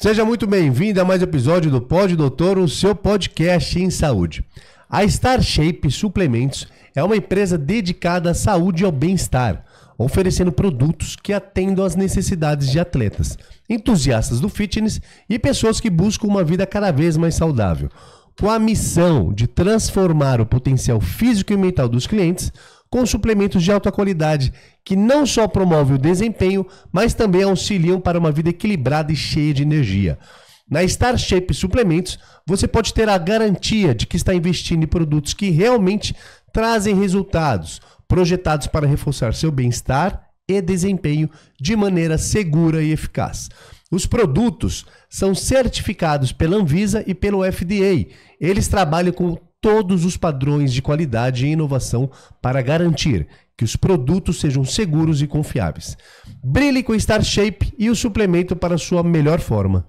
Seja muito bem-vindo a mais um episódio do Pod Doutor, o seu podcast em saúde. A Star Shape Suplementos é uma empresa dedicada à saúde e ao bem-estar, oferecendo produtos que atendam às necessidades de atletas, entusiastas do fitness e pessoas que buscam uma vida cada vez mais saudável. Com a missão de transformar o potencial físico e mental dos clientes, com suplementos de alta qualidade que não só promove o desempenho, mas também auxiliam para uma vida equilibrada e cheia de energia. Na Star Shape Suplementos, você pode ter a garantia de que está investindo em produtos que realmente trazem resultados, projetados para reforçar seu bem-estar e desempenho de maneira segura e eficaz. Os produtos são certificados pela Anvisa e pelo FDA. Eles trabalham com todos os padrões de qualidade e inovação para garantir que os produtos sejam seguros e confiáveis. Brilhe com Star Shape e o suplemento para sua melhor forma.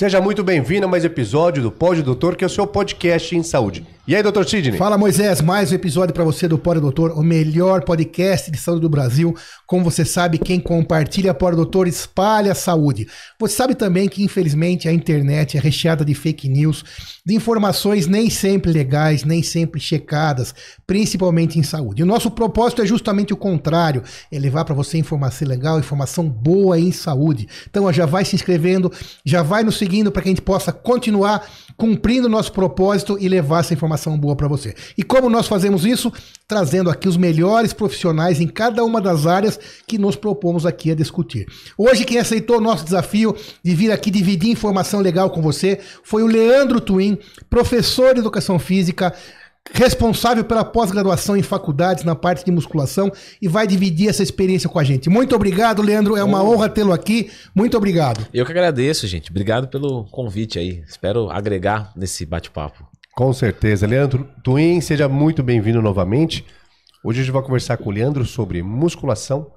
Seja muito bem-vindo a mais episódio do Pódio Doutor, que é o seu podcast em saúde. E aí, doutor Sidney? Fala, Moisés. Mais um episódio para você do Pódio Doutor, o melhor podcast de saúde do Brasil. Como você sabe, quem compartilha Pódio Doutor espalha a saúde. Você sabe também que, infelizmente, a internet é recheada de fake news, de informações nem sempre legais, nem sempre checadas, principalmente em saúde. E o nosso propósito é justamente o contrário, é levar para você informação legal, informação boa em saúde. Então, já vai se inscrevendo, já vai nos seguindo seguindo para que a gente possa continuar cumprindo o nosso propósito e levar essa informação boa para você. E como nós fazemos isso? Trazendo aqui os melhores profissionais em cada uma das áreas que nos propomos aqui a discutir. Hoje, quem aceitou o nosso desafio de vir aqui dividir informação legal com você foi o Leandro Twin, professor de educação física, responsável pela pós-graduação em faculdades na parte de musculação e vai dividir essa experiência com a gente. Muito obrigado, Leandro. É uma oh. honra tê-lo aqui. Muito obrigado. Eu que agradeço, gente. Obrigado pelo convite aí. Espero agregar nesse bate-papo. Com certeza. Leandro Twin, seja muito bem-vindo novamente. Hoje a gente vai conversar com o Leandro sobre musculação,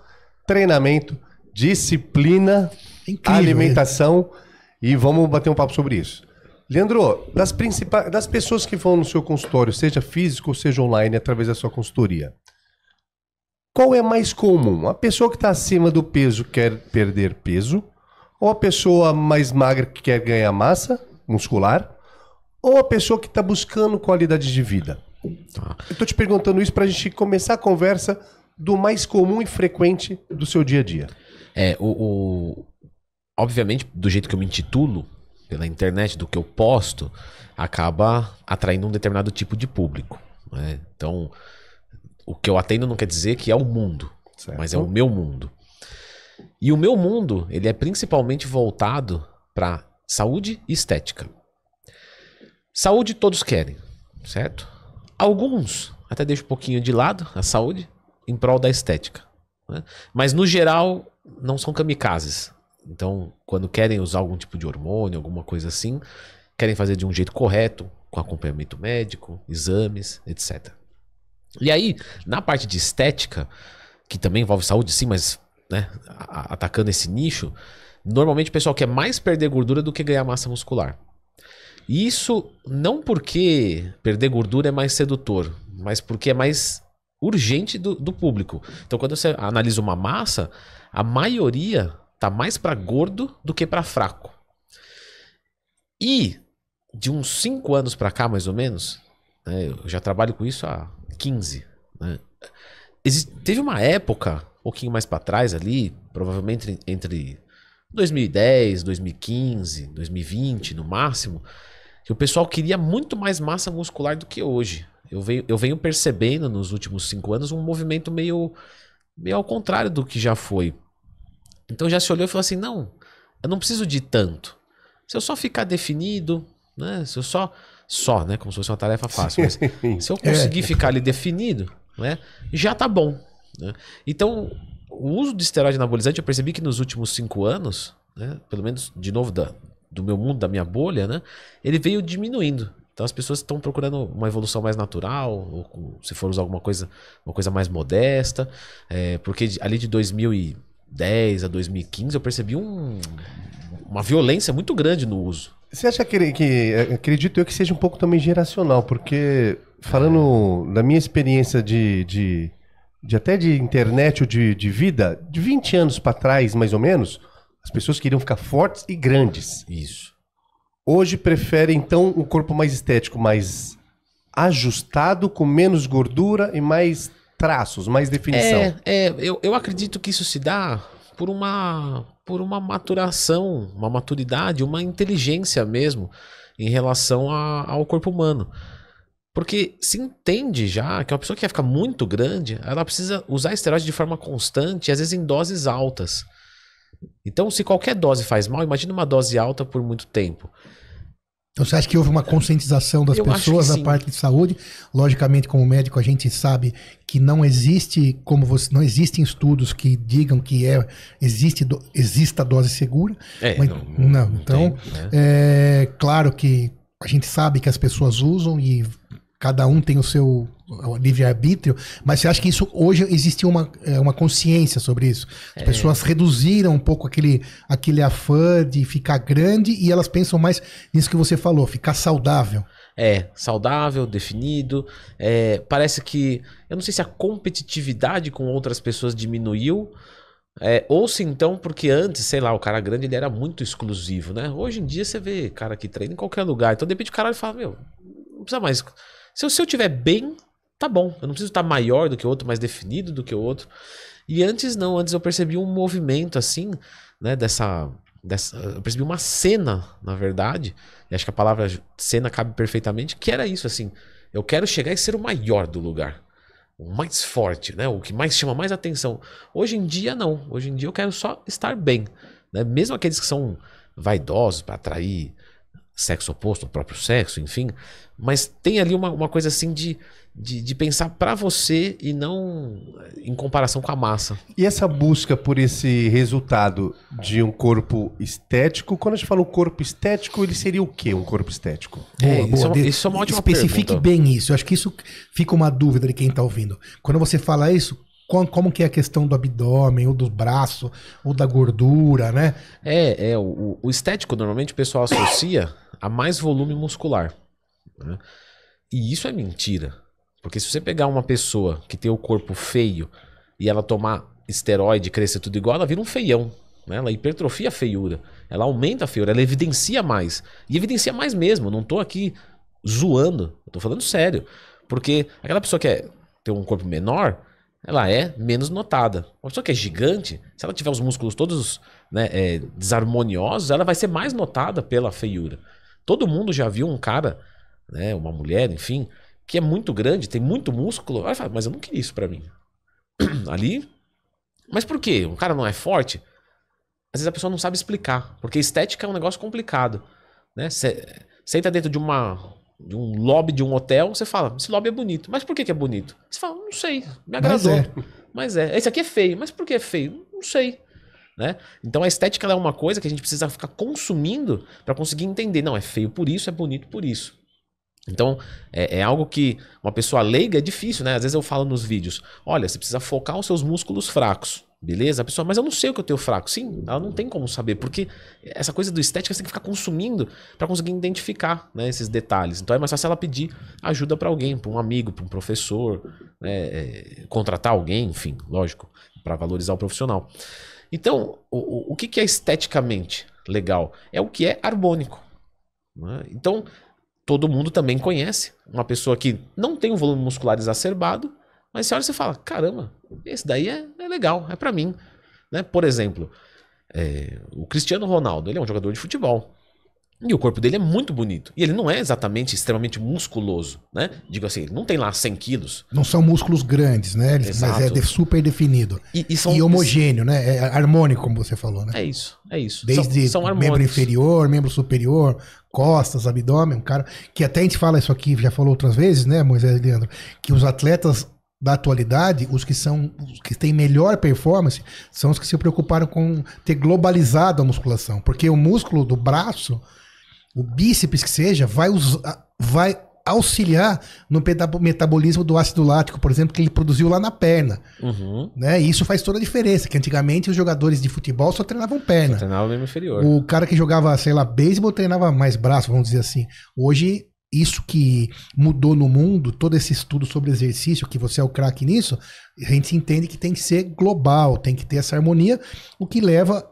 treinamento, disciplina, Incrível, alimentação é. e vamos bater um papo sobre isso. Leandro, das, principais, das pessoas que vão no seu consultório, seja físico ou seja online, através da sua consultoria, qual é mais comum? A pessoa que está acima do peso quer perder peso? Ou a pessoa mais magra que quer ganhar massa muscular? Ou a pessoa que está buscando qualidade de vida? Eu estou te perguntando isso para a gente começar a conversa do mais comum e frequente do seu dia a dia. É, o, o, obviamente, do jeito que eu me intitulo, pela internet, do que eu posto, acaba atraindo um determinado tipo de público. Né? Então, o que eu atendo não quer dizer que é o mundo, certo. mas é o meu mundo. E o meu mundo, ele é principalmente voltado para saúde e estética. Saúde todos querem, certo? Alguns até deixam um pouquinho de lado a saúde em prol da estética. Né? Mas no geral, não são kamikazes. Então, quando querem usar algum tipo de hormônio, alguma coisa assim, querem fazer de um jeito correto, com acompanhamento médico, exames, etc. E aí, na parte de estética, que também envolve saúde, sim, mas né, atacando esse nicho, normalmente o pessoal quer mais perder gordura do que ganhar massa muscular. E isso não porque perder gordura é mais sedutor, mas porque é mais urgente do, do público. Então, quando você analisa uma massa, a maioria Tá mais para gordo do que para fraco. E de uns 5 anos para cá, mais ou menos, né, eu já trabalho com isso há 15. Né, existe, teve uma época, um pouquinho mais para trás ali, provavelmente entre, 2010, 2015, 2020 no máximo, que o pessoal queria muito mais massa muscular do que hoje. Eu venho, eu venho percebendo nos últimos 5 anos um movimento meio, meio ao contrário do que já foi. Então já se olhou e falou assim: não, eu não preciso de tanto. Se eu só ficar definido, né? Se eu só. Só, né? Como se fosse uma tarefa fácil. Mas se eu conseguir é. ficar ali definido, né? Já tá bom. Né? Então, o uso de esteroide anabolizante, eu percebi que nos últimos cinco anos, né? Pelo menos, de novo, da, do meu mundo, da minha bolha, né? Ele veio diminuindo. Então as pessoas estão procurando uma evolução mais natural, ou se for usar alguma coisa, uma coisa mais modesta, é, porque ali de 2000 e 2010 a 2015, eu percebi um, uma violência muito grande no uso. Você acha que, que acredito eu que seja um pouco também geracional, porque falando da minha experiência de, de, de até de internet ou de, de vida, de 20 anos para trás, mais ou menos, as pessoas queriam ficar fortes e grandes. Isso. Hoje preferem, então, um corpo mais estético, mais ajustado, com menos gordura e mais traços, mais definição. É, é eu, eu acredito que isso se dá por uma, por uma maturação, uma maturidade, uma inteligência mesmo em relação a, ao corpo humano. Porque se entende já que uma pessoa que quer ficar muito grande, ela precisa usar esteroide de forma constante, às vezes em doses altas. Então, se qualquer dose faz mal, imagina uma dose alta por muito tempo. Então você acha que houve uma conscientização das Eu pessoas na parte de saúde? Logicamente, como médico, a gente sabe que não existe, como você, não existem estudos que digam que é existe do, exista dose segura. É, mas, não, não, não, Então, tem, né? é claro que a gente sabe que as pessoas usam e cada um tem o seu o livre-arbítrio, mas você acha que isso hoje existe uma, é, uma consciência sobre isso? As é. pessoas reduziram um pouco aquele, aquele afã de ficar grande e elas pensam mais nisso que você falou, ficar saudável. É, saudável, definido. É, parece que. Eu não sei se a competitividade com outras pessoas diminuiu. É, ou se então, porque antes, sei lá, o cara grande ele era muito exclusivo, né? Hoje em dia você vê cara que treina em qualquer lugar. Então, de do cara, cara fala: Meu, não precisa mais. Se eu, se eu tiver bem, tá bom, eu não preciso estar maior do que o outro, mais definido do que o outro. E antes não, antes eu percebi um movimento assim, né, dessa, dessa eu percebi uma cena, na verdade, e acho que a palavra cena cabe perfeitamente, que era isso assim, eu quero chegar e ser o maior do lugar. O mais forte, né? O que mais chama mais atenção. Hoje em dia não, hoje em dia eu quero só estar bem, né? Mesmo aqueles que são vaidosos para atrair sexo oposto, o próprio sexo, enfim, mas tem ali uma, uma coisa assim de de, de pensar para você e não eh, em comparação com a massa. E essa busca por esse resultado de um corpo estético, quando a gente fala o corpo estético, ele seria o que um corpo estético? é, boa, isso, é, isso é uma ótima Especifique pergunta. bem isso. Eu acho que isso fica uma dúvida de quem está ouvindo. Quando você fala isso, como, que é a questão do abdômen, ou do braço, ou da gordura, né? É, é o, o estético normalmente o pessoal associa a mais volume muscular. Né? E isso é mentira. Porque se você pegar uma pessoa que tem o corpo feio e ela tomar esteroide, crescer tudo igual, ela vira um feião. Né? Ela hipertrofia a feiura. Ela aumenta a feiura, ela evidencia mais. E evidencia mais mesmo. Não tô aqui zoando. Eu tô falando sério. Porque aquela pessoa que é, tem um corpo menor, ela é menos notada. Uma pessoa que é gigante, se ela tiver os músculos todos né, é, desarmoniosos, ela vai ser mais notada pela feiura. Todo mundo já viu um cara, né, uma mulher, enfim, que é muito grande, tem muito músculo. Aí fala, mas eu não queria isso para mim. Ali. Mas por quê? O cara não é forte? Às vezes a pessoa não sabe explicar, porque estética é um negócio complicado, né? Você entra dentro de uma de um lobby de um hotel, você fala, esse lobby é bonito. Mas por que, que é bonito? Você fala, não sei, me agradou. Mas é. mas é. Esse aqui é feio, mas por que é feio? Não sei. Né? Então a estética é uma coisa que a gente precisa ficar consumindo para conseguir entender. Não, é feio por isso, é bonito por isso. Então, é, é, algo que uma pessoa leiga é difícil, né? Às vezes eu falo nos vídeos: olha, você precisa focar os seus músculos fracos. Beleza? A pessoa, mas eu não sei o que eu tenho fraco. Sim, ela não tem como saber, porque essa coisa do estética você tem que ficar consumindo para conseguir identificar né, esses detalhes. Então é mais fácil ela pedir ajuda para alguém, para um amigo, para um professor, né, é, contratar alguém, enfim, lógico, para valorizar o profissional. Então, o, o, o que, que é esteticamente legal? É o que é harmônico. Né? Então, todo mundo também conhece. Uma pessoa que não tem um volume muscular exacerbado, mas você olha e você fala: caramba, esse daí é, é legal, é para mim. Né? Por exemplo, é, o Cristiano Ronaldo, ele é um jogador de futebol. E o corpo dele é muito bonito. E ele não é exatamente extremamente musculoso, né? Digo assim, ele não tem lá 100 quilos. Não são músculos grandes, né? mas é de, super definido. E, e, são, e homogêneo, né? É harmônico, como você falou, né? É isso, é isso. Desde são, são membro inferior, membro superior, costas, abdômen, um cara... Que até a gente fala isso aqui, já falou outras vezes, né, Moisés Leandro? Que os atletas da atualidade, os que são os que têm melhor performance são os que se preocuparam com ter globalizado a musculação, porque o músculo do braço o bíceps que seja, vai, vai auxiliar no metabolismo do ácido lático, por exemplo, que ele produziu lá na perna. Uhum. Né? E isso faz toda a diferença, que antigamente os jogadores de futebol só treinavam perna. Só treinava membro inferior. O cara que jogava, sei lá, beisebol treinava mais braço, vamos dizer assim. Hoje, isso que mudou no mundo, todo esse estudo sobre exercício, que você é o craque nisso, a gente entende que tem que ser global, tem que ter essa harmonia, o que leva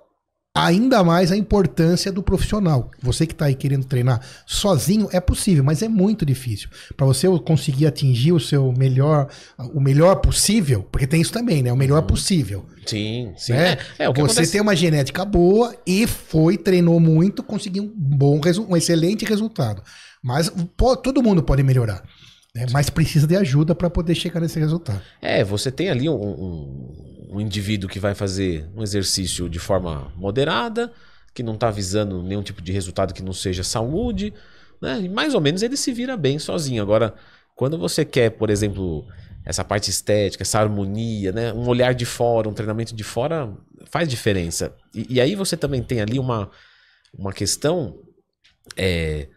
ainda mais a importância do profissional. Você que está aí querendo treinar sozinho é possível, mas é muito difícil. Para você conseguir atingir o seu melhor, o melhor possível, porque tem isso também, né? O melhor uhum. possível. Sim, sim. Né? É, é, você acontece... tem uma genética boa e foi treinou muito, conseguiu um bom, um excelente resultado. Mas pô, todo mundo pode melhorar. Né? Mas precisa de ajuda para poder chegar nesse resultado. É, você tem ali um, um um indivíduo que vai fazer um exercício de forma moderada, que não está visando nenhum tipo de resultado que não seja saúde, né? E mais ou menos ele se vira bem sozinho. Agora, quando você quer, por exemplo, essa parte estética, essa harmonia, né? Um olhar de fora, um treinamento de fora faz diferença. E, e aí você também tem ali uma, uma questão é,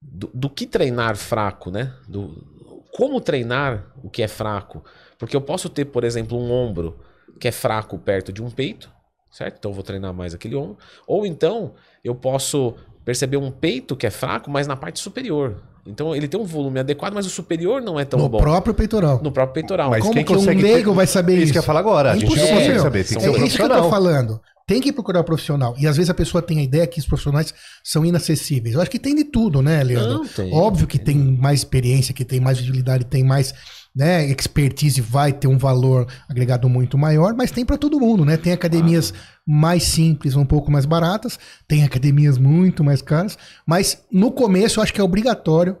do, do que treinar fraco, né? Do, como treinar o que é fraco. Porque eu posso ter, por exemplo, um ombro que é fraco perto de um peito, certo? Então eu vou treinar mais aquele ombro. Ou então eu posso perceber um peito que é fraco, mas na parte superior. Então ele tem um volume adequado, mas o superior não é tão no bom. No próprio peitoral. No próprio peitoral. Mas Como quem que um leigo vai saber isso? Isso que eu falar agora. a gente não consegue saber. Tem que é ser um isso que eu tô falando. Tem que procurar um profissional. E às vezes a pessoa tem a ideia que os profissionais são inacessíveis. Eu acho que tem de tudo, né, Leandro? Não, tem, Óbvio que tem mais experiência, que tem mais visibilidade, tem mais né, expertise vai ter um valor agregado muito maior, mas tem para todo mundo, né? Tem academias claro. mais simples, um pouco mais baratas, tem academias muito mais caras, mas no começo eu acho que é obrigatório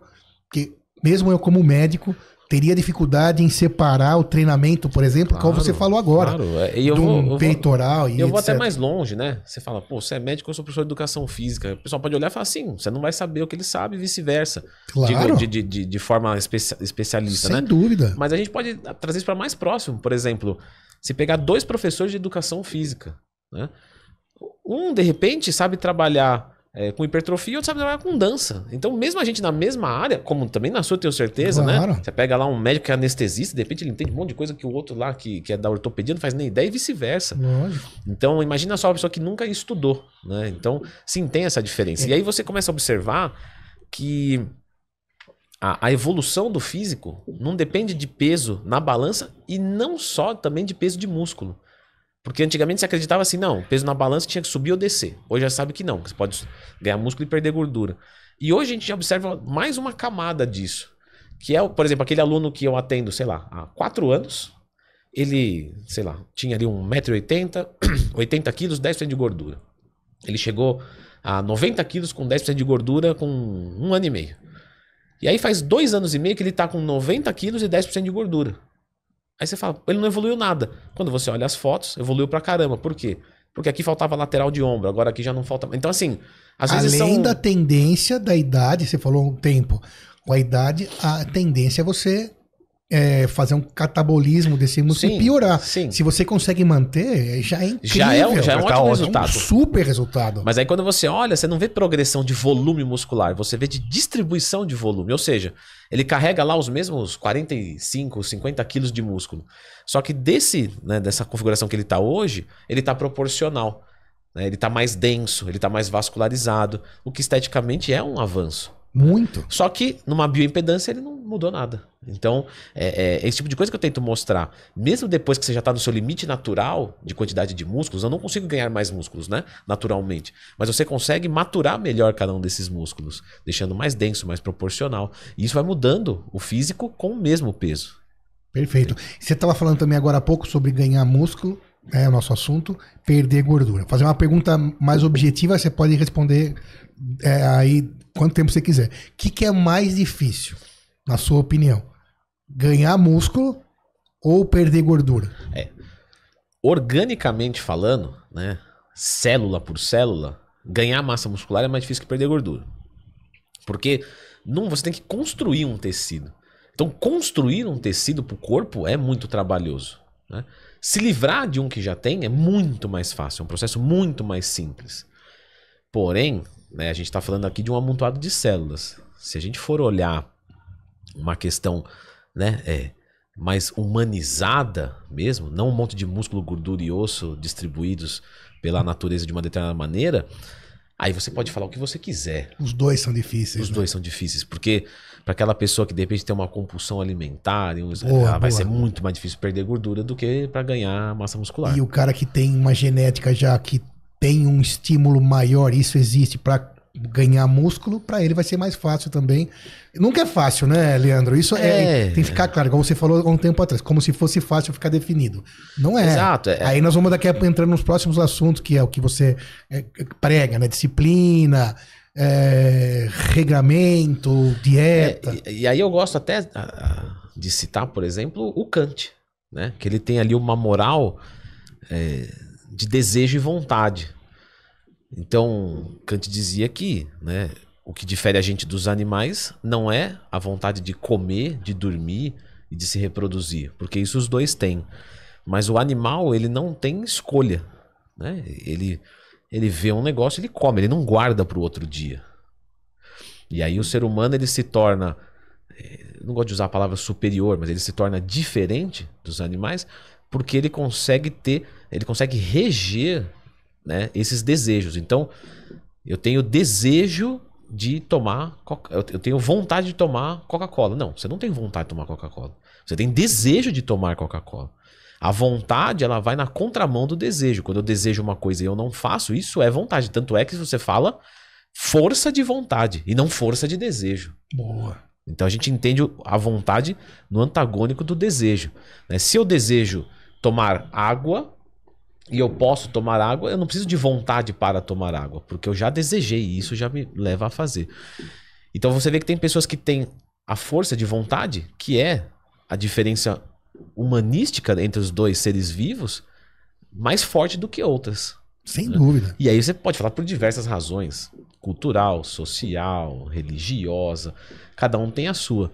que mesmo eu como médico teria dificuldade em separar o treinamento, por exemplo, claro, como você falou agora. Claro, é, e eu do vou, eu peitoral vou, e Eu etc. vou até mais longe, né? Você fala, pô, você é médico, eu sou professor de educação física. O pessoal pode olhar e falar assim, você não vai saber o que ele sabe e vice-versa. Claro. De, de, de, de forma especialista, Sem né? Sem dúvida. Mas a gente pode trazer isso para mais próximo. Por exemplo, se pegar dois professores de educação física, né? Um, de repente, sabe trabalhar é, com hipertrofia e outro sabe trabalhar com dança. Então, mesmo a gente na mesma área, como também na sua tenho certeza, né? claro. né? Você pega lá um médico que é anestesista, de repente ele entende um monte de coisa que o outro lá, que, que é da ortopedia, não faz nem ideia e vice-versa. Então, imagina só uma pessoa que nunca estudou, né? Então, sim, tem essa diferença. É. E aí você começa a observar que a, evolução do físico não depende de peso na balança e não só também de peso de músculo. Porque antigamente se acreditava assim, não, peso na balança tinha que subir ou descer. Hoje já sabe que não, que você pode ganhar músculo e perder gordura. E hoje a gente observa mais uma camada disso. Que é, por exemplo, aquele aluno que eu atendo, sei lá, há quatro anos, ele, sei lá, tinha ali 1,80m, 80 quilos, 10% de gordura. Ele chegou a 90 quilos com 10% de gordura com um ano e meio. E aí faz dois anos e meio que ele está com 90 quilos e 10% de gordura. Aí você fala, ele não evoluiu nada. Quando você olha as fotos, evoluiu pra caramba. Por quê? Porque aqui faltava lateral de ombro, agora aqui já não falta. Então, assim, às vezes. Além são... da tendência da idade, você falou um tempo. Com a idade, a tendência é você é, fazer um catabolismo desse músculo sim, e piorar. Sim. Se você consegue manter, é, já é incrível. Já é um, já é um tá ótimo resultado. um super resultado. Mas aí quando você olha, você não vê progressão de volume muscular, você vê de distribuição de volume. Ou seja, ele carrega lá os mesmos 45, 50 quilos de músculo. Só que desse, né, dessa configuração que ele está hoje, ele está proporcional. Né? Ele está mais denso, ele está mais vascularizado, o que esteticamente é um avanço. Muito. Só que numa bioimpedância ele não mudou nada. Então, é, é, esse tipo de coisa que eu tento mostrar. Mesmo depois que você já está no seu limite natural de quantidade de músculos, eu não consigo ganhar mais músculos, né? Naturalmente. Mas você consegue maturar melhor cada um desses músculos, deixando mais denso, mais proporcional. E isso vai mudando o físico com o mesmo peso. Perfeito. Você estava falando também agora há pouco sobre ganhar músculo, é o nosso assunto, perder gordura. Fazer uma pergunta mais objetiva, você pode responder é, aí quanto tempo você quiser. O que, que é mais difícil, na sua opinião? Ganhar músculo ou perder gordura? É. Organicamente falando, né? Célula por célula, ganhar massa muscular é mais difícil que perder gordura. Porque não, você tem que construir um tecido. Então, construir um tecido para o corpo é muito trabalhoso. Né? Se livrar de um que já tem é muito mais fácil, é um processo muito mais simples. Porém, né? A gente está falando aqui de um amontoado de células. Se a gente for olhar uma questão né, é, mais humanizada mesmo, não um monte de músculo, gordura e osso distribuídos pela natureza de uma determinada maneira, aí você pode falar o que você quiser. Os dois são difíceis. Os né? dois são difíceis, porque para aquela pessoa que de repente tem uma compulsão alimentar, boa, ah, vai boa. ser muito mais difícil perder gordura do que para ganhar massa muscular. E o cara que tem uma genética já que tem um estímulo maior, isso existe para ganhar músculo, para ele vai ser mais fácil também. Nunca é fácil, né, Leandro? Isso é, é, tem que ficar claro, como você falou há um tempo atrás, como se fosse fácil ficar definido. Não é. Exato. É. Aí nós vamos daqui a entrando nos próximos assuntos, que é o que você é, é, prega, né? Disciplina, é, regramento, dieta. É, e, aí eu gosto até de citar, por exemplo, o Kant, né? Que ele tem ali uma moral de desejo e vontade. Então, Kant dizia que né, o que difere a gente dos animais não é a vontade de comer, de dormir e de se reproduzir, porque isso os dois têm. Mas o animal, ele não tem escolha. Né? Ele, ele vê um negócio, ele come, ele não guarda para o outro dia. E aí o ser humano ele se torna, eh, não gosto de usar a palavra superior, mas ele se torna diferente dos animais porque ele consegue ter ele consegue reger né, esses desejos. Então, eu tenho desejo de tomar, eu tenho vontade de tomar Coca-Cola. Não, você não tem vontade de tomar Coca-Cola. Você tem desejo de tomar Coca-Cola. A vontade, ela vai na contramão do desejo. Quando eu desejo uma coisa e eu não faço, isso é vontade. Tanto é que você fala força de vontade e não força de desejo. Boa. Então a gente entende a vontade no antagônico do desejo. Né? Se eu desejo tomar água, e eu posso tomar água, eu não preciso de vontade para tomar água, porque eu já desejei e isso já me leva a fazer. Então você vê que tem pessoas que têm a força de vontade, que é a diferença humanística entre os dois seres vivos, mais forte do que outras. Sem né? dúvida. E aí você pode falar por diversas razões: cultural, social, religiosa, cada um tem a sua.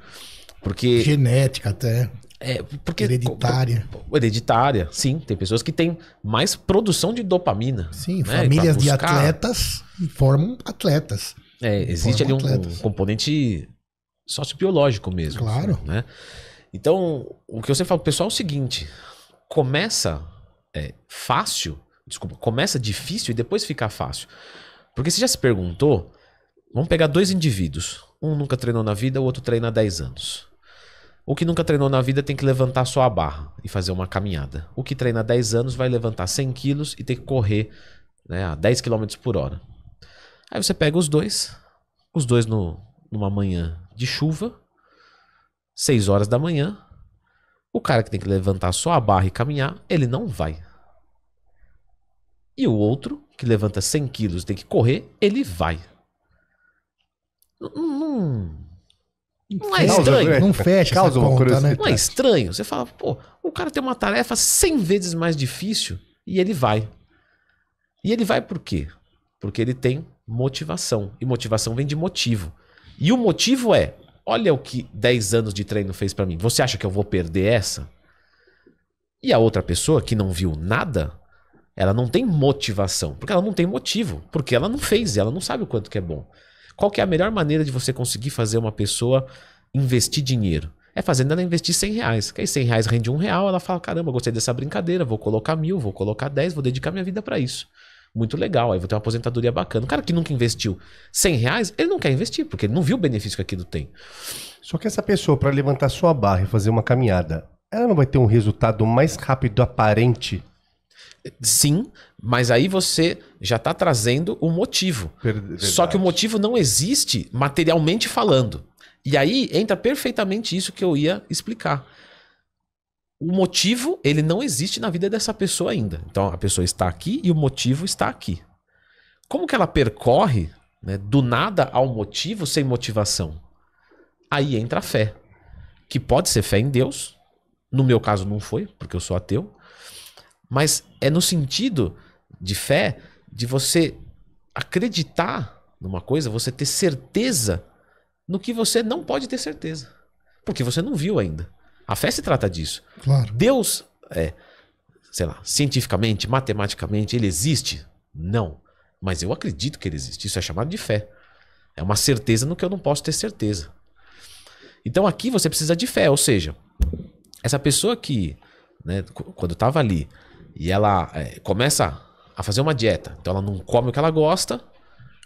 Porque. Genética até. É, porque, hereditária. Hereditária, sim. Tem pessoas que têm mais produção de dopamina. Sim, né? famílias de atletas formam atletas. É, existe formam ali um, atletas. componente sociobiológico mesmo. Claro. Né? Então, o que eu sempre falo pessoal é o seguinte: começa é, fácil, desculpa, começa difícil e depois fica fácil. Porque você já se perguntou, vamos pegar dois indivíduos. Um nunca treinou na vida, o outro treina há 10 anos. O que nunca treinou na vida tem que levantar só a barra e fazer uma caminhada. O que treina 10 anos vai levantar 100 quilos e tem que correr né, a 10 km por hora. Aí você pega os dois, os dois no, numa manhã de chuva, 6 horas da manhã. O cara que tem que levantar só a barra e caminhar, ele não vai. E o outro, que levanta 100 quilos e tem que correr, ele vai. não, não é estranho? Né? Não fecha causa essa conta, assim. né? Não é estranho? Você fala, pô, o cara tem uma tarefa 100 vezes mais difícil e ele vai. E ele vai por quê? Porque ele tem motivação. E motivação vem de motivo. E o motivo é, olha o que 10 anos de treino fez para mim. Você acha que eu vou perder essa? E a outra pessoa que não viu nada, ela não tem motivação, porque ela não tem motivo, porque ela não fez, ela não sabe o quanto que é bom. Qual que é a melhor maneira de você conseguir fazer uma pessoa investir dinheiro? É fazendo ela investir 100 reais. Que aí 100 reais rende um real, ela fala, caramba, gostei dessa brincadeira, vou colocar mil, vou colocar 10, vou dedicar minha vida para isso. Muito legal, aí vou ter uma aposentadoria bacana. O cara que nunca investiu 100 reais, ele não quer investir, porque ele não viu o benefício que aquilo tem. Só que essa pessoa, para levantar sua barra e fazer uma caminhada, ela não vai ter um resultado mais rápido aparente Sim, mas aí você já está trazendo o motivo. Verdade. Só que o motivo não existe materialmente falando. E aí entra perfeitamente isso que eu ia explicar. O motivo, ele não existe na vida dessa pessoa ainda. Então a pessoa está aqui e o motivo está aqui. Como que ela percorre né, do nada ao motivo sem motivação? Aí entra a fé. Que pode ser fé em Deus. No meu caso não foi, porque eu sou ateu mas é no sentido de fé de você acreditar numa coisa, você ter certeza no que você não pode ter certeza, porque você não viu ainda. A fé se trata disso. Claro. Deus é, sei lá, cientificamente, matematicamente, ele existe? Não. Mas eu acredito que ele existe. Isso é chamado de fé. É uma certeza no que eu não posso ter certeza. Então aqui você precisa de fé, ou seja, essa pessoa que, né, quando estava ali, e ela é, começa a fazer uma dieta. Então ela não come o que ela gosta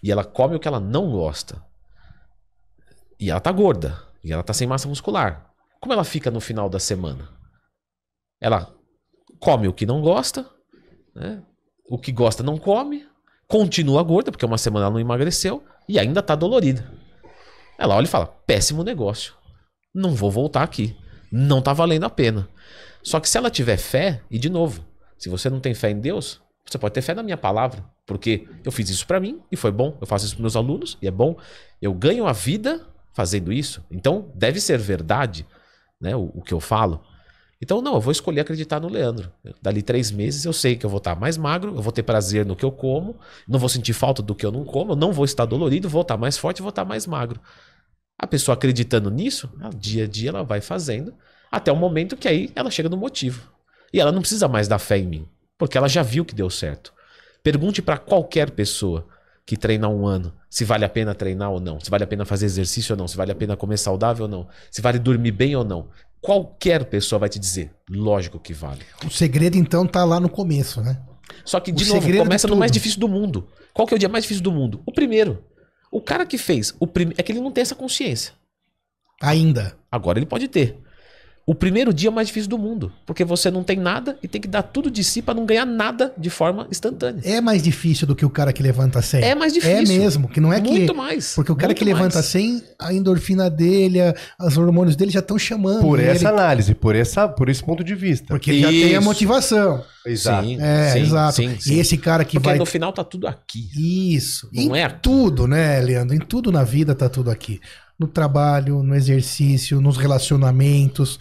e ela come o que ela não gosta. E ela tá gorda. E ela tá sem massa muscular. Como ela fica no final da semana? Ela come o que não gosta, né? o que gosta não come, continua gorda, porque uma semana ela não emagreceu e ainda tá dolorida. Ela olha e fala: péssimo negócio. Não vou voltar aqui. Não tá valendo a pena. Só que se ela tiver fé, e de novo, se você não tem fé em Deus, você pode ter fé na minha palavra, porque eu fiz isso para mim e foi bom. Eu faço isso para meus alunos e é bom. Eu ganho a vida fazendo isso. Então deve ser verdade, né? O, o que eu falo. Então não, eu vou escolher acreditar no Leandro. Dali três meses eu sei que eu vou estar tá mais magro, eu vou ter prazer no que eu como, não vou sentir falta do que eu não como, não vou estar dolorido, vou estar tá mais forte, vou estar tá mais magro. A pessoa acreditando nisso, dia a dia ela vai fazendo, até o momento que aí ela chega no motivo. E ela não precisa mais da fé em mim, porque ela já viu que deu certo. Pergunte para qualquer pessoa que treina um ano se vale a pena treinar ou não, se vale a pena fazer exercício ou não, se vale a pena comer saudável ou não, se vale dormir bem ou não. Qualquer pessoa vai te dizer, lógico que vale. O segredo então tá lá no começo, né? Só que, de o novo, começa no mais difícil do mundo. Qual que é o dia mais difícil do mundo? O primeiro. O cara que fez o primeiro. É que ele não tem essa consciência. Ainda. Agora ele pode ter o primeiro dia é mais difícil do mundo, porque você não tem nada e tem que dar tudo de si para não ganhar nada de forma instantânea. É mais difícil do que o cara que levanta 100. É mais difícil. É mesmo, que não é que muito mais. Porque o cara que levanta 100, a endorfina dele, as os hormônios dele já estão chamando. Por essa ele... análise, por essa, por esse ponto de vista. Porque ele já tem a motivação. Exato. Sim, é, sim, exato. Sim, sim. E esse cara que porque vai no final tá tudo aqui. Isso. Não em é aqui. tudo, né, Leandro? Em tudo na vida tá tudo aqui no trabalho, no exercício, nos relacionamentos,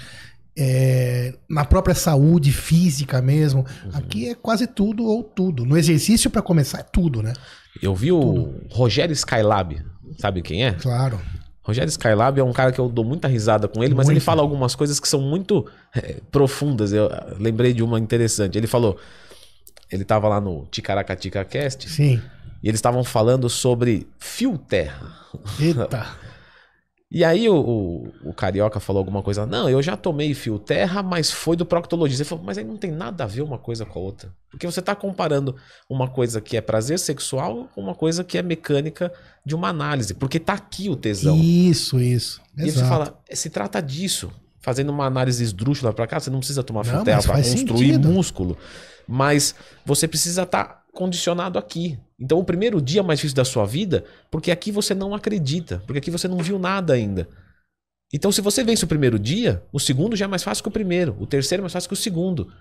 é, na própria saúde física mesmo. Uhum. Aqui é quase tudo ou tudo. No exercício, para começar, é tudo, né? Eu vi tudo. o Rogério Skylab. Sabe quem é? Claro. Rogério Skylab é um cara que eu dou muita risada com ele, muito. mas ele fala algumas coisas que são muito é, profundas. Eu ah, lembrei de uma interessante. Ele falou. Ele estava lá no Ticaracatica Cast. Sim. E eles estavam falando sobre fio terra. Eita! E aí o, o, o, Carioca falou alguma coisa. Não, eu já tomei fio terra, mas foi do proctologista. Ele falou, mas aí não tem nada a ver uma coisa com a outra. Porque você está comparando uma coisa que é prazer sexual com uma coisa que é mecânica de uma análise. Porque está aqui o tesão. Isso, isso. E Exato. você fala, se trata disso. Fazendo uma análise esdrúxula para cá, você não precisa tomar fio terra para construir sentido. músculo. Mas você precisa estar tá condicionado aqui. Então, o primeiro dia mais difícil da sua vida, porque aqui você não acredita, porque aqui você não viu nada ainda. Então, se você vence o primeiro dia, o segundo já é mais fácil que o primeiro, o terceiro é mais fácil que o segundo.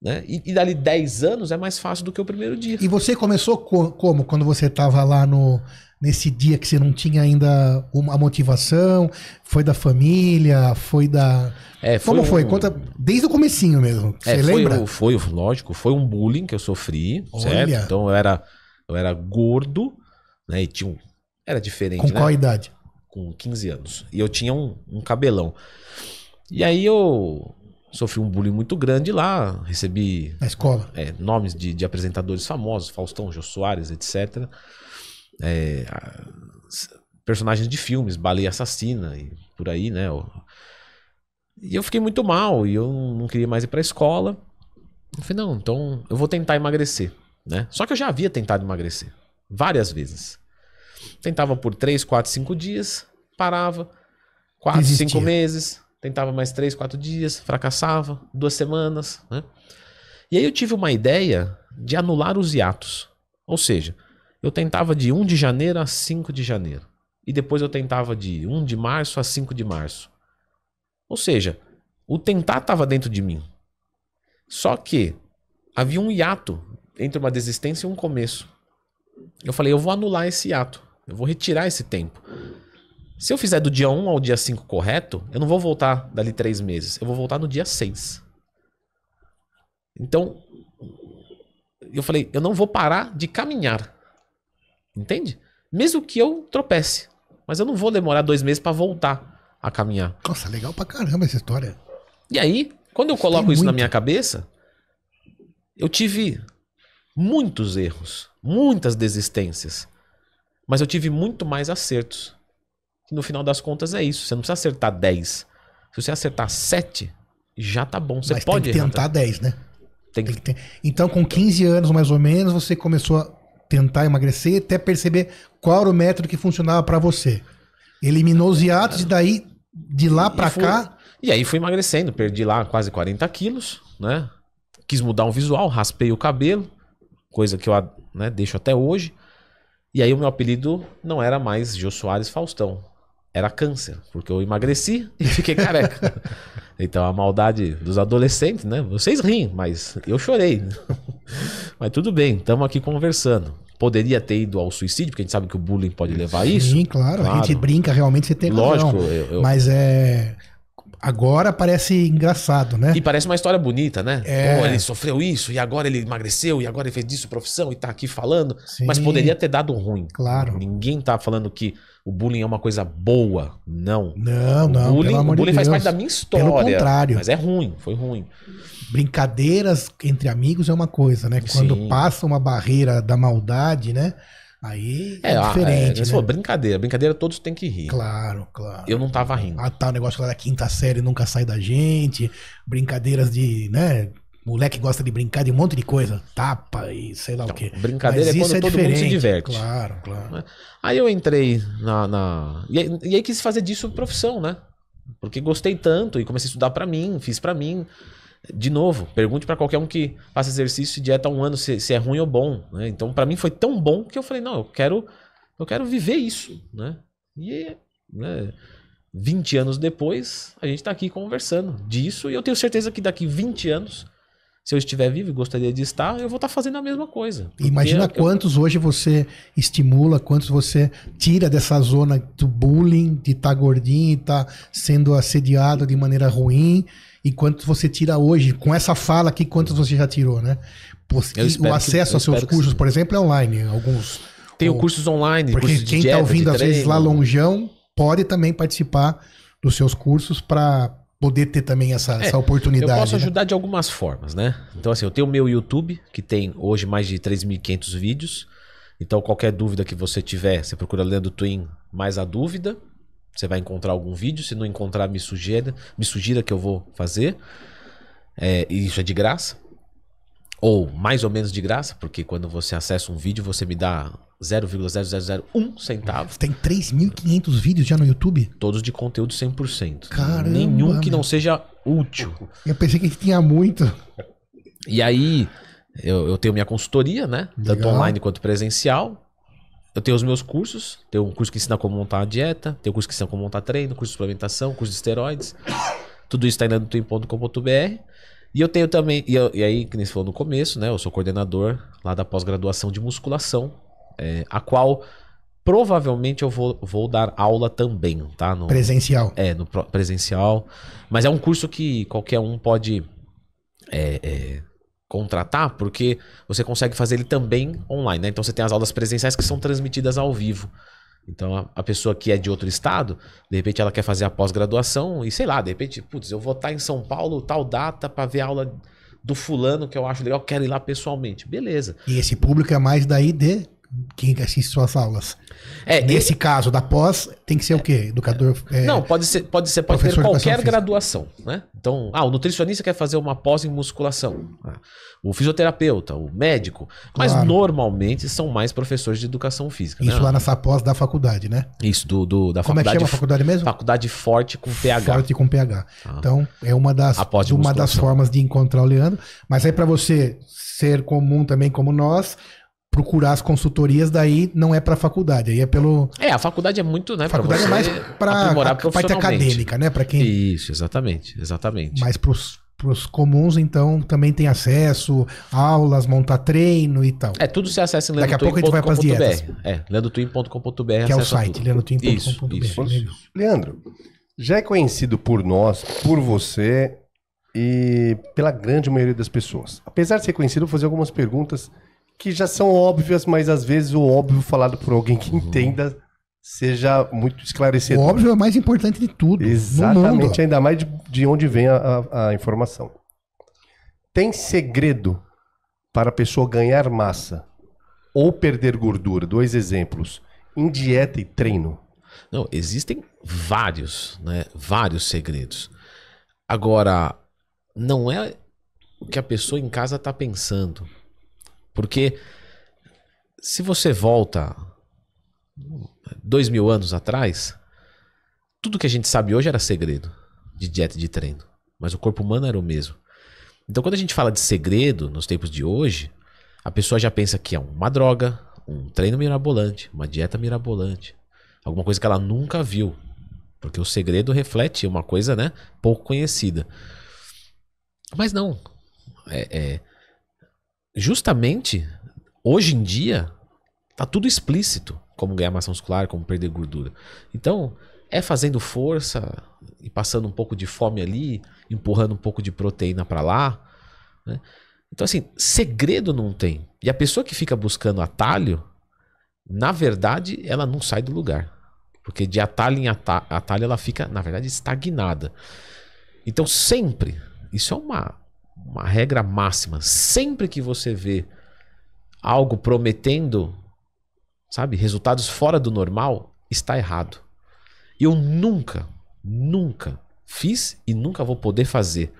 Né? E, e dali 10 anos é mais fácil do que o primeiro dia. E você começou co como? Quando você estava lá no, nesse dia que você não tinha ainda uma motivação? Foi da família? Foi da. É, foi Como um... foi? Conta desde o comecinho mesmo. É, você foi, lembra? Foi, lógico, foi um bullying que eu sofri. Olha. Certo? Então eu era. Eu era gordo, né? E tinha um. Era diferente. Com né? qual idade? Com 15 anos. E eu tinha um, um cabelão. E aí eu sofri um bullying muito grande lá, recebi. Na escola? É, nomes de, de apresentadores famosos, Faustão, Jô Soares, etc. É, personagens de filmes, Baleia Assassina e por aí, né? E eu fiquei muito mal e eu não queria mais ir pra escola. Eu falei, não, então eu vou tentar emagrecer. Né? Só que eu já havia tentado emagrecer várias vezes. Tentava por 3, 4, 5 dias, parava. 4, 5 meses, tentava mais 3, 4 dias, fracassava, duas semanas. Né? E aí eu tive uma ideia de anular os hiatos. Ou seja, eu tentava de 1 de janeiro a 5 de janeiro. E depois eu tentava de 1 de março a 5 de março. Ou seja, o tentar estava dentro de mim. Só que havia um hiato entre uma desistência e um começo. Eu falei, eu vou anular esse ato. Eu vou retirar esse tempo. Se eu fizer do dia 1 ao dia 5 correto, eu não vou voltar dali três meses. Eu vou voltar no dia 6. Então, eu falei, eu não vou parar de caminhar. Entende? Mesmo que eu tropece. Mas eu não vou demorar dois meses para voltar a caminhar. Nossa, legal pra caramba essa história. E aí, quando eu coloco isso, isso na minha cabeça, eu tive muitos erros, muitas desistências, mas eu tive muito mais acertos. E no final das contas é isso, você não precisa acertar 10. Se você acertar 7, já tá bom. Você mas pode né? tem que tentar 10, né? Tem que... Tem que então, com 15 anos mais ou menos, você começou a tentar emagrecer até perceber qual era o método que funcionava para você. Eliminou os hiatos e daí, de lá para cá. E aí fui emagrecendo, perdi lá quase 40 quilos, né? Quis mudar um visual, raspei o cabelo coisa que eu né, deixo até hoje. E aí o meu apelido não era mais Jô Soares Faustão, era câncer, porque eu emagreci e fiquei careca. então a maldade dos adolescentes, né? Vocês riem, mas eu chorei. mas tudo bem, estamos aqui conversando. Poderia ter ido ao suicídio, porque a gente sabe que o bullying pode levar a isso. Sim, claro, claro. A gente brinca realmente, você tem Lógico, razão. eu... Mas é Agora parece engraçado, né? E parece uma história bonita, né? É. Pô, ele sofreu isso, e agora ele emagreceu, e agora ele fez disso profissão, e tá aqui falando. Sim. Mas poderia ter dado ruim. Claro. Ninguém tá falando que o bullying é uma coisa boa. Não. Não, o não. Bullying, o bullying de faz parte da minha história. Pelo contrário. Mas é ruim, foi ruim. Brincadeiras entre amigos é uma coisa, né? Quando Sim. passa uma barreira da maldade, né? Aí é, é diferente. É, né? falou, brincadeira, brincadeira todos têm que rir. Claro, claro. Eu não tava rindo. Ah, tá, o negócio lá da quinta série nunca sai da gente, brincadeiras de, né, moleque gosta de brincar de um monte de coisa, tapa e sei lá o então, quê. Brincadeira Mas é quando é todo diferente. mundo se diverte. Claro, né? claro. Aí eu entrei na. na... E, aí, e aí quis fazer disso profissão, né? Porque gostei tanto e comecei a estudar para mim, fiz para mim de novo, pergunte para qualquer um que faça exercício e dieta há um ano se, se é ruim ou bom. Né? Então, para mim foi tão bom que eu falei, não, eu quero, eu quero viver isso. Né? E né, 20 anos depois, a gente está aqui conversando disso. E eu tenho certeza que daqui 20 anos, se eu estiver vivo e gostaria de estar, eu vou estar tá fazendo a mesma coisa. Imagina eu, quantos eu... hoje você estimula, quantos você tira dessa zona do bullying, de estar tá gordinho, estar tá sendo assediado de maneira ruim e quanto você tira hoje, com essa fala aqui, quantos você já tirou, né? o acesso que, seus cursos, por exemplo, é online, alguns. Tenho ou, cursos online, porque cursos quem está ouvindo às treino. vezes lá longeão pode também participar dos seus cursos para poder ter também essa, é, essa oportunidade. Eu posso né? ajudar né? de algumas formas, né? Então, assim, eu tenho o meu YouTube, que tem hoje mais de 3.500 vídeos. Então, qualquer dúvida que você tiver, você procura Leandro Twin mais a dúvida. Você vai encontrar algum vídeo, se não encontrar, me sugira, me sugira que eu vou fazer. É, isso é de graça. Ou mais ou menos de graça, porque quando você acessa um vídeo, você me dá 0,0001 centavo. Tem 3.500 vídeos já no YouTube? Todos de conteúdo 100%. Caramba, Nenhum que não seja útil. Eu pensei que tinha muito. E aí, eu, eu tenho minha consultoria, né? Legal. Tanto online quanto presencial eu tenho os meus cursos. Tem um curso que ensina como montar uma dieta, tem um curso que ensina como montar treino, curso de suplementação, curso de esteroides. Tudo isso está indo no twin.com.br. E eu tenho também, e, eu, e, aí, que nem você falou no começo, né? Eu sou coordenador lá da pós-graduação de musculação, é, a qual provavelmente eu vou, vou dar aula também, tá? No, presencial. É, no presencial. Mas é um curso que qualquer um pode. É, é, contratar, porque você consegue fazer ele também online, né? Então você tem as aulas presenciais que são transmitidas ao vivo. Então a, a pessoa que é de outro estado, de repente ela quer fazer a pós-graduação e sei lá, de repente, putz, eu vou estar em São Paulo tal data para ver a aula do fulano que eu acho legal, quero ir lá pessoalmente. Beleza. E esse público é mais daí de quem assiste suas aulas. É, Nesse ele... caso da pós, tem que ser o quê? Educador. É, não, pode ser, pode ser, pode ter qualquer graduação, né? Então, ah, o nutricionista quer fazer uma pós em musculação. Ah, o fisioterapeuta, o médico. Mas claro. normalmente são mais professores de educação física. Né? Isso né? lá nessa pós da faculdade, né? Isso, do, do da Como faculdade. Como é que chama a faculdade mesmo? Faculdade forte com PH. Forte com PH. Ah. Então, é uma das, uma das formas de encontrar o Leandro. Mas aí, é para você ser comum também como nós, procurar as consultorias daí não é para faculdade, aí é pelo É, a faculdade é muito, né, faculdade é mais para a parte acadêmica, né, para quem Isso, exatamente, exatamente. Mas pros para os comuns, então, também tem acesso, aulas, montar treino e tal. É, tudo se acessa em Daqui a pouco a gente vai para as dietas. É, leandrotwin.com.br. Que é o site, leandrotwin.com.br. Leandro, já é conhecido por nós, por você e pela grande maioria das pessoas. Apesar de ser conhecido, vou fazer algumas perguntas que já são óbvias, mas às vezes o óbvio falado por alguém que uhum. entenda seja muito esclarecedor. O óbvio é o mais importante de tudo. Exatamente, ainda mais de, de onde vem a, a, a informação. Tem segredo para a pessoa ganhar massa ou perder gordura? Dois exemplos. Em dieta e treino. Não, existem vários, né? Vários segredos. Agora, não é o que a pessoa em casa está pensando. Porque se você volta dois mil anos atrás, tudo que a gente sabe hoje era segredo de dieta e de treino. Mas o corpo humano era o mesmo. Então, quando a gente fala de segredo nos tempos de hoje, a pessoa já pensa que é uma droga, um treino mirabolante, uma dieta mirabolante, alguma coisa que ela nunca viu. Porque o segredo reflete uma coisa né, pouco conhecida. Mas não. É, é, justamente hoje em dia tá tudo explícito como ganhar massa muscular, como perder gordura. Então, é fazendo força e passando um pouco de fome ali, empurrando um pouco de proteína para lá, né? Então, assim, segredo não tem. E a pessoa que fica buscando atalho, na verdade, ela não sai do lugar. Porque de atalho em atalho, ela fica, na verdade, estagnada. Então, sempre, isso é uma uma regra máxima. Sempre que você vê algo prometendo, sabe, resultados fora do normal, está errado. Eu nunca, nunca fiz e nunca vou poder fazer.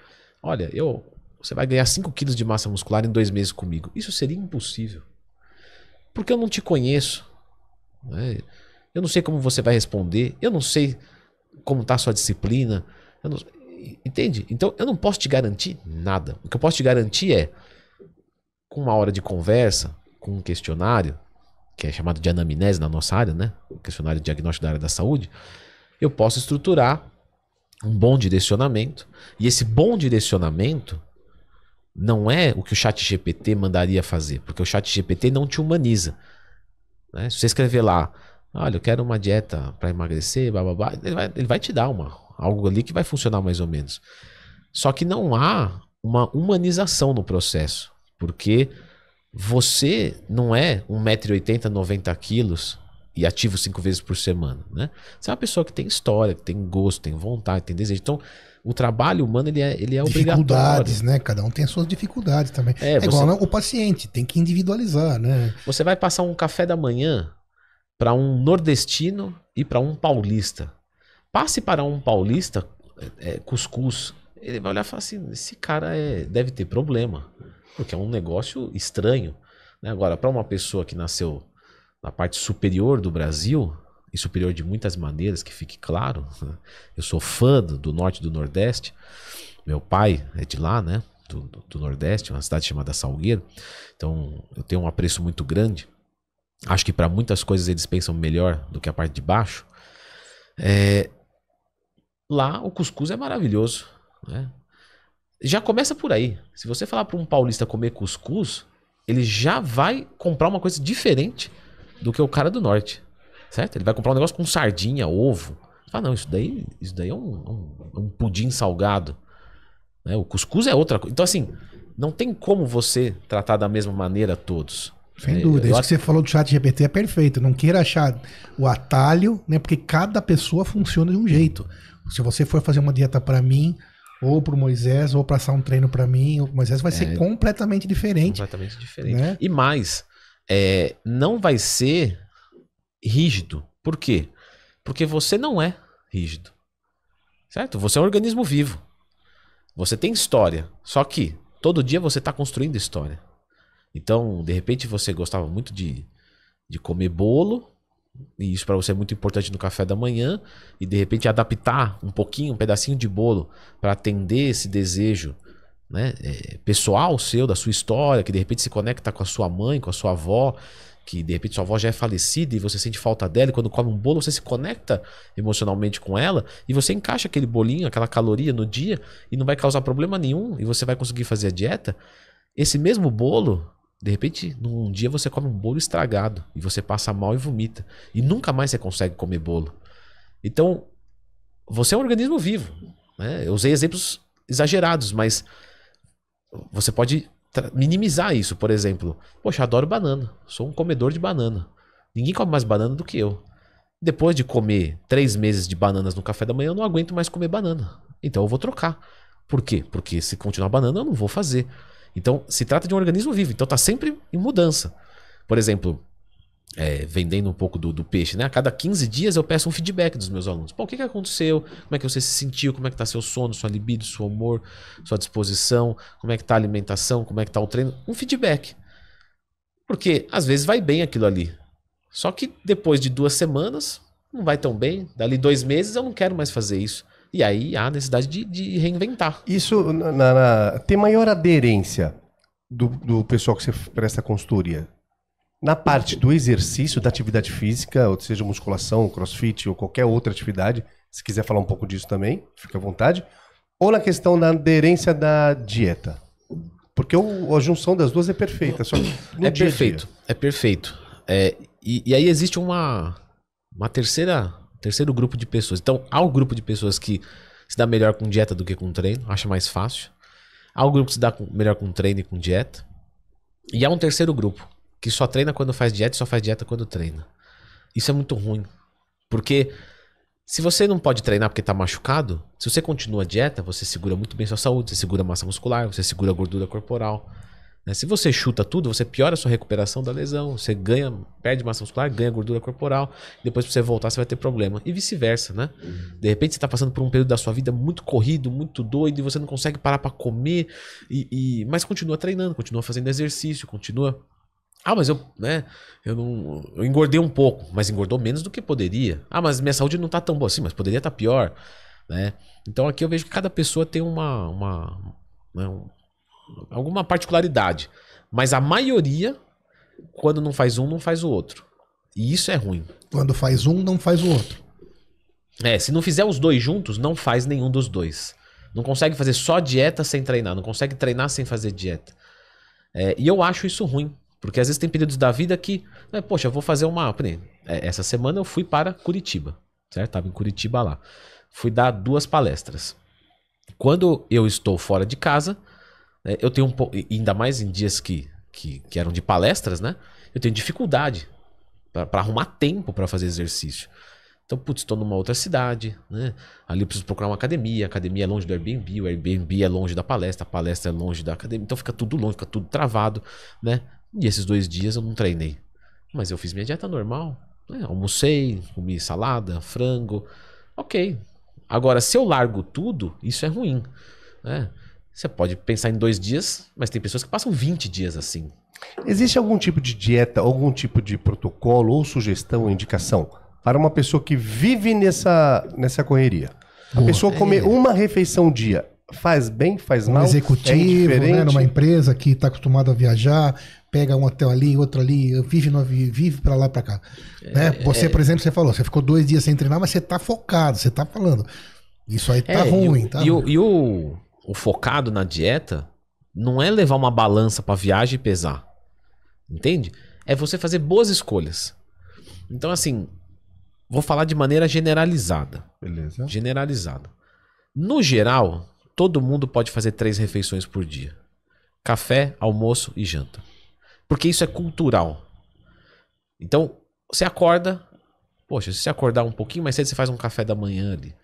Olha, eu, você vai ganhar 5 quilos de massa muscular em dois meses comigo. Isso seria impossível. Porque eu não te conheço. Né? Eu não sei como você vai responder. Eu não sei como está a sua disciplina. Eu não, Entende? Então eu não posso te garantir nada. O que eu posso te garantir é, com uma hora de conversa, com um questionário, que é chamado de anamnese na nossa área, né? O questionário de diagnóstico da área da saúde, eu posso estruturar um bom direcionamento. E esse bom direcionamento não é o que o chat GPT mandaria fazer, porque o chat GPT não te humaniza. Né? Se você escrever lá, olha, eu quero uma dieta para emagrecer, blá, blá, blá, ele, vai, ele vai te dar uma algo ali que vai funcionar mais ou menos. Só que não há uma humanização no processo, porque você não é 1,80m, 90 quilos e ativo cinco vezes por semana, né? Você é uma pessoa que tem história, que tem gosto, tem vontade, tem desejo. Então, o trabalho humano ele é, ele é obrigatório. Dificuldades, né? Cada um tem as suas dificuldades também. É, é você... igual né? o paciente, tem que individualizar, né? Você vai passar um café da manhã para um nordestino e para um paulista. Passe para um paulista é, é, cuscuz, ele vai olhar e falar assim: esse cara é, deve ter problema, porque é um negócio estranho. Né? Agora, para uma pessoa que nasceu na parte superior do Brasil, e superior de muitas maneiras, que fique claro, né? eu sou fã do, norte e do nordeste, meu pai é de lá, né? Do, do, do, Nordeste, uma cidade chamada Salgueiro. Então eu tenho um apreço muito grande. Acho que para muitas coisas eles pensam melhor do que a parte de baixo. É, Lá o cuscuz é maravilhoso. Né? Já começa por aí. Se você falar para um paulista comer cuscuz, ele já vai comprar uma coisa diferente do que o cara do norte. Certo? Ele vai comprar um negócio com sardinha, ovo. Ah, não, isso daí, isso daí é um, é um, é um pudim salgado. Né? O cuscuz é outra coisa. Então, assim, não tem como você tratar da mesma maneira todos. Sem é, dúvida. Eu Isso que você falou do chat GPT é perfeito. Não queira achar o atalho, né? Porque cada pessoa funciona de um jeito. Se você for fazer uma dieta para mim, ou para o Moisés, ou passar um treino para mim, ou pro Moisés, vai é, ser completamente diferente. Completamente diferente. Né? E mais, é, não vai ser rígido. Por quê? Porque você não é rígido. Certo? Você é um organismo vivo. Você tem história. Só que todo dia você está construindo história. Então, de repente, você gostava muito de, de comer bolo, e isso para você é muito importante no café da manhã e de repente adaptar um pouquinho, um pedacinho de bolo para atender esse desejo né, é, pessoal seu, da sua história, que de repente se conecta com a sua mãe, com a sua avó, que de repente sua avó já é falecida e você sente falta dela, e quando come um bolo você se conecta emocionalmente com ela e você encaixa aquele bolinho, aquela caloria no dia e não vai causar problema nenhum e você vai conseguir fazer a dieta. Esse mesmo bolo de repente, num dia você come um bolo estragado e você passa mal e vomita. E nunca mais você consegue comer bolo. Então, você é um organismo vivo. Né? Eu usei exemplos exagerados, mas você pode minimizar isso. Por exemplo, poxa, adoro banana. Sou um comedor de banana. Ninguém come mais banana do que eu. Depois de comer três meses de bananas no café da manhã, eu não aguento mais comer banana. Então eu vou trocar. Por quê? Porque se continuar banana, eu não vou fazer. Então, se trata de um organismo vivo, então está sempre em mudança. Por exemplo, é, vendendo um pouco do, do, peixe, né? A cada 15 dias eu peço um feedback dos meus alunos. Pô, o que, que aconteceu? Como é que você se sentiu? Como é que está seu sono, sua libido, seu humor, sua disposição? Como é que está a alimentação? Como é que está o treino? Um feedback. Porque às vezes vai bem aquilo ali. Só que depois de duas semanas, não vai tão bem. Dali dois meses eu não quero mais fazer isso. E aí há a necessidade de, de reinventar. Isso na, na, tem maior aderência do, do pessoal que você presta consultoria? Na parte do exercício, da atividade física, ou seja, musculação, crossfit ou qualquer outra atividade, se quiser falar um pouco disso também, fica à vontade. Ou na questão da aderência da dieta. Porque o, a junção das duas é perfeita. Só é, perfeito, é perfeito. É perfeito. E aí existe uma, uma terceira Terceiro grupo de pessoas. Então, há um grupo de pessoas que se dá melhor com dieta do que com treino, acha mais fácil. Há um grupo que se dá melhor com treino e com dieta. E há um terceiro grupo, que só treina quando faz dieta e só faz dieta quando treina. Isso é muito ruim. Porque se você não pode treinar porque está machucado, se você continua a dieta, você segura muito bem sua saúde, você segura massa muscular, você segura gordura corporal. Né? Se você chuta tudo, você piora a sua recuperação da lesão, você ganha, perde massa muscular, ganha gordura corporal, depois pra você voltar você vai ter problema e vice-versa, né? De repente você está passando por um período da sua vida muito corrido, muito doido e você não consegue parar para comer, e, e, mas continua treinando, continua fazendo exercício, continua ah, mas eu, né, eu não, eu engordei um pouco, mas engordou menos do que poderia. Ah, mas minha saúde não tá tão boa assim, mas poderia estar tá pior, né? Então aqui eu vejo que cada pessoa tem uma, uma, né, alguma particularidade. Mas a maioria, quando não faz um, não faz o outro. E isso é ruim. Quando faz um, não faz o outro. É, se não fizer os dois juntos, não faz nenhum dos dois. Não consegue fazer só dieta sem treinar, não consegue treinar sem fazer dieta. É, e eu acho isso ruim, porque às vezes tem períodos da vida que, né, poxa, eu vou fazer uma. É, essa semana eu fui para Curitiba, certo? estava em Curitiba lá. Fui dar duas palestras. Quando eu estou fora de casa, né? Eu tenho um pouco, ainda mais em dias que, que, que eram de palestras, né? Eu tenho dificuldade para arrumar tempo para fazer exercício. Então, putz, estou numa outra cidade, né? Ali eu preciso procurar uma academia, a academia é longe do Airbnb, o Airbnb é longe da palestra, a palestra é longe da academia. Então fica tudo longe, fica tudo travado, né? E esses dois dias eu não treinei. Mas eu fiz minha dieta normal, né? Almocei, comi salada, frango. Ok. Agora, se eu largo tudo, isso é ruim. Né? Você pode pensar em dois dias, mas tem pessoas que passam 20 dias assim. Existe algum tipo de dieta, algum tipo de protocolo ou sugestão ou indicação para uma pessoa que vive nessa, nessa correria? a pessoa comer é. uma refeição dia faz bem, faz um mal? É executivo, é né, numa empresa que está acostumado a viajar, pega um hotel ali, outro ali, vive, vive para lá, para cá. É, né? Você, por exemplo, você falou, você ficou dois dias sem treinar, mas você está focado, você está falando. Isso aí tá ruim, e o, tá? E o, e o o focado na dieta não é levar uma balança para viagem e pesar. Entende? É você fazer boas escolhas. Então, assim, vou falar de maneira generalizada. Beleza. Generalizada. No geral, todo mundo pode fazer três refeições por dia: café, almoço e janta. Porque isso é cultural. Então, você acorda. Poxa, se você acordar um pouquinho mais cedo, você faz um café da manhã ali.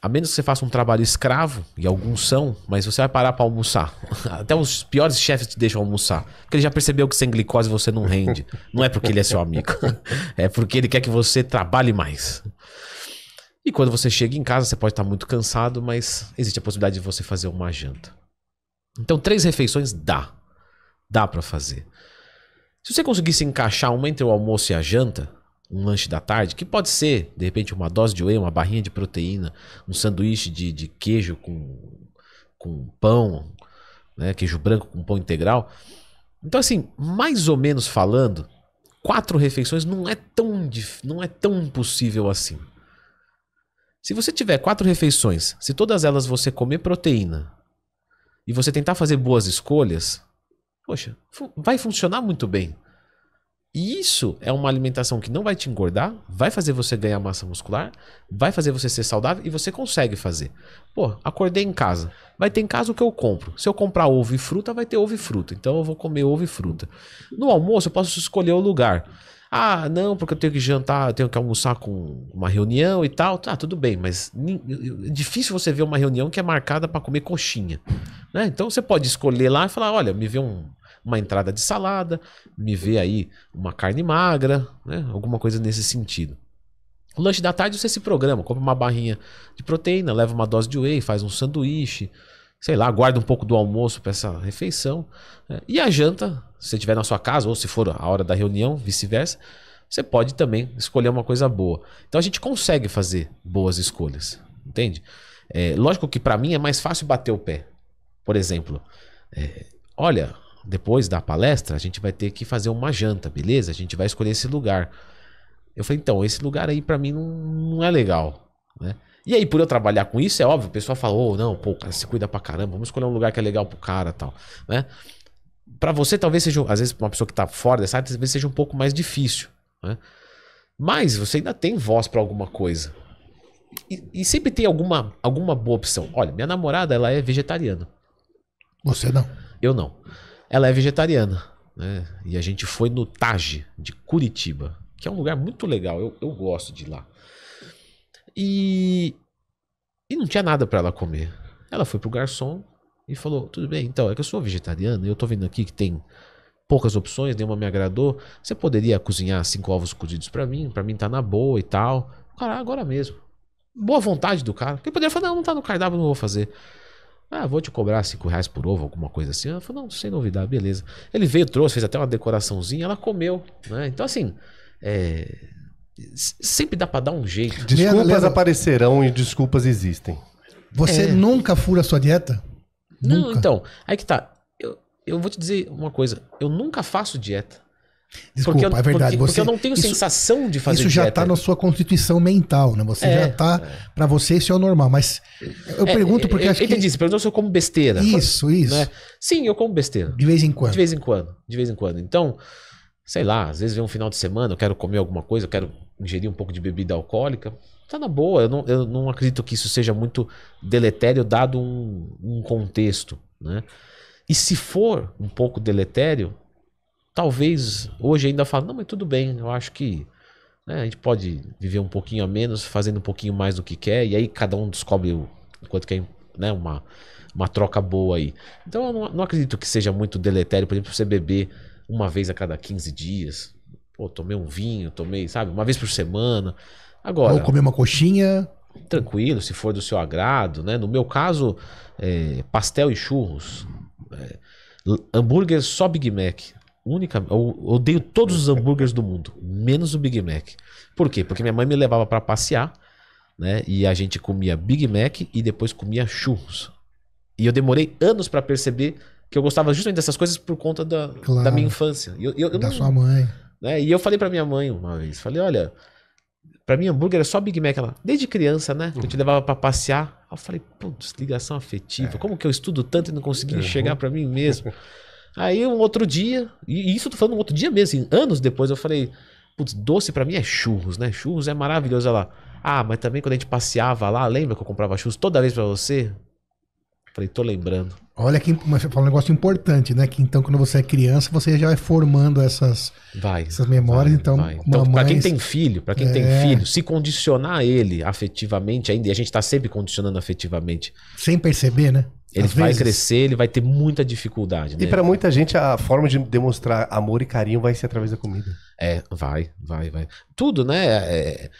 A menos que você faça um trabalho escravo, e alguns são, mas você vai parar para almoçar. Até os piores chefes te deixam almoçar. Porque ele já percebeu que sem glicose você não rende. Não é porque ele é seu amigo. É porque ele quer que você trabalhe mais. E quando você chega em casa, você pode estar muito cansado, mas existe a possibilidade de você fazer uma janta. Então, três refeições dá. Dá para fazer. Se você conseguisse encaixar uma entre o almoço e a janta, um lanche da tarde, que pode ser, de repente, uma dose de whey, uma barrinha de proteína, um sanduíche de, de queijo com, com pão, né? queijo branco com pão integral. Então, assim, mais ou menos falando, quatro refeições não é tão, não é tão impossível assim. Se você tiver quatro refeições, se todas elas você comer proteína e você tentar fazer boas escolhas, poxa, vai funcionar muito bem. E isso é uma alimentação que não vai te engordar, vai fazer você ganhar massa muscular, vai fazer você ser saudável e você consegue fazer. Pô, acordei em casa. Vai ter em casa o que eu compro. Se eu comprar ovo e fruta, vai ter ovo e fruta. Então eu vou comer ovo e fruta. No almoço, eu posso escolher o lugar. Ah, não, porque eu tenho que jantar, eu tenho que almoçar com uma reunião e tal. Tá, tudo bem, mas é difícil você ver uma reunião que é marcada para comer coxinha. Né? Então você pode escolher lá e falar: olha, me vê um, uma entrada de salada, me vê aí uma carne magra, né? alguma coisa nesse sentido. O lanche da tarde você se programa, compra uma barrinha de proteína, leva uma dose de whey, faz um sanduíche, sei lá, guarda um pouco do almoço para essa refeição. Né? E a janta, se você estiver na sua casa ou se for a hora da reunião, vice-versa, você pode também escolher uma coisa boa. Então a gente consegue fazer boas escolhas, entende? É, lógico que para mim é mais fácil bater o pé. Por exemplo, é, olha, depois da palestra, a gente vai ter que fazer uma janta, beleza? A gente vai escolher esse lugar. Eu falei, então, esse lugar aí para mim não, não é legal, né? E aí, por eu trabalhar com isso, é óbvio, o pessoal falou, oh, não, pô, o cara se cuida pra caramba, vamos escolher um lugar que é legal pro cara tal, né? Pra você, talvez seja, às vezes, uma pessoa que tá fora dessa área, talvez seja um pouco mais difícil, né? Mas você ainda tem voz para alguma coisa. E, e, sempre tem alguma, alguma boa opção. Olha, minha namorada, ela é vegetariana. Você não? Eu não ela é vegetariana. Né? E a gente foi no Taj de Curitiba, que é um lugar muito legal, eu, eu gosto de lá. E, e não tinha nada para ela comer. Ela foi pro garçom e falou: Tudo bem, então, é que eu sou vegetariana e eu tô vendo aqui que tem poucas opções, nenhuma me agradou. Você poderia cozinhar cinco ovos cozidos para mim? Para mim tá na boa e tal. Cara, agora mesmo. Boa vontade do cara. Ele poderia falar: Não, não tá no cardápio, não vou fazer. Ah, vou te cobrar 5 reais por ovo, alguma coisa assim. Ela falou, não, sem novidade, beleza. Ele veio, trouxe, fez até uma decoraçãozinha, ela comeu. Né? Então, assim, é... sempre dá para dar um jeito. Desculpas Leandro, aparecerão e desculpas existem. Você é... nunca fura a sua dieta? Não, nunca. então, aí que tá. Eu, eu vou te dizer uma coisa. Eu nunca faço dieta. Desculpa, eu, é verdade. Porque, você, eu não tenho isso, sensação de fazer Isso já está na sua constituição mental, né? Você é, já está é. Para você isso é o normal. Mas eu é, pergunto é, porque é, eu, acho entendi, que. disse, perguntou se eu como besteira. Isso, mas, né? isso. Né? Sim, eu como besteira. De vez em quando. De vez em quando. De vez em quando. Então, sei lá, às vezes vem um final de semana, eu quero comer alguma coisa, eu quero ingerir um pouco de bebida alcoólica. Tá na boa. Eu não, eu não acredito que isso seja muito deletério dado um, um contexto, né? E se for um pouco deletério, talvez hoje ainda falo, não, mas tudo bem, eu acho que né, a gente pode viver um pouquinho a menos, fazendo um pouquinho mais do que quer, e aí cada um descobre o quanto que é né, uma, uma troca boa aí. Então eu não, não acredito que seja muito deletério, por exemplo, você beber uma vez a cada 15 dias. Pô, tomei um vinho, tomei, sabe, uma vez por semana. Agora. Ou comer uma coxinha. Tranquilo, se for do seu agrado, né? No meu caso, é, pastel e churros. É, hambúrguer só Big Mac única. Eu odeio todos os hambúrgueres do mundo, menos o Big Mac. Por quê? Porque minha mãe me levava para passear, né? E a gente comia Big Mac e depois comia churros. E eu demorei anos para perceber que eu gostava justamente dessas coisas por conta da, claro, da minha infância. Eu, eu, eu da não, sua mãe. Né? E eu falei para minha mãe uma vez, falei, olha, para mim hambúrguer é só Big Mac lá. Desde criança, né? Uhum. Eu te uhum. levava para passear. Eu falei, putz, ligação afetiva. É. Como que eu estudo tanto e não consegui é. chegar para mim mesmo? Aí um outro dia, e isso eu tô falando um outro dia mesmo, assim, anos depois, eu falei, putz, doce para mim é churros, né? Churros é maravilhoso, olha lá. Ah, mas também quando a gente passeava lá, lembra que eu comprava churros toda vez para você? Falei, tô lembrando. Olha que mas você falou um negócio importante, né? Que então quando você é criança, você já vai formando essas, vai, essas memórias. Vai, então, vai. então mamães... para quem tem filho, para quem é... tem filho, se condicionar ele afetivamente ainda, e a gente tá sempre condicionando afetivamente. Sem perceber, né? Ele Às vai vezes. crescer, ele vai ter muita dificuldade. E né? para muita gente, a forma de demonstrar amor e carinho vai ser através da comida. É, vai, vai, vai. Tudo, né? É, é,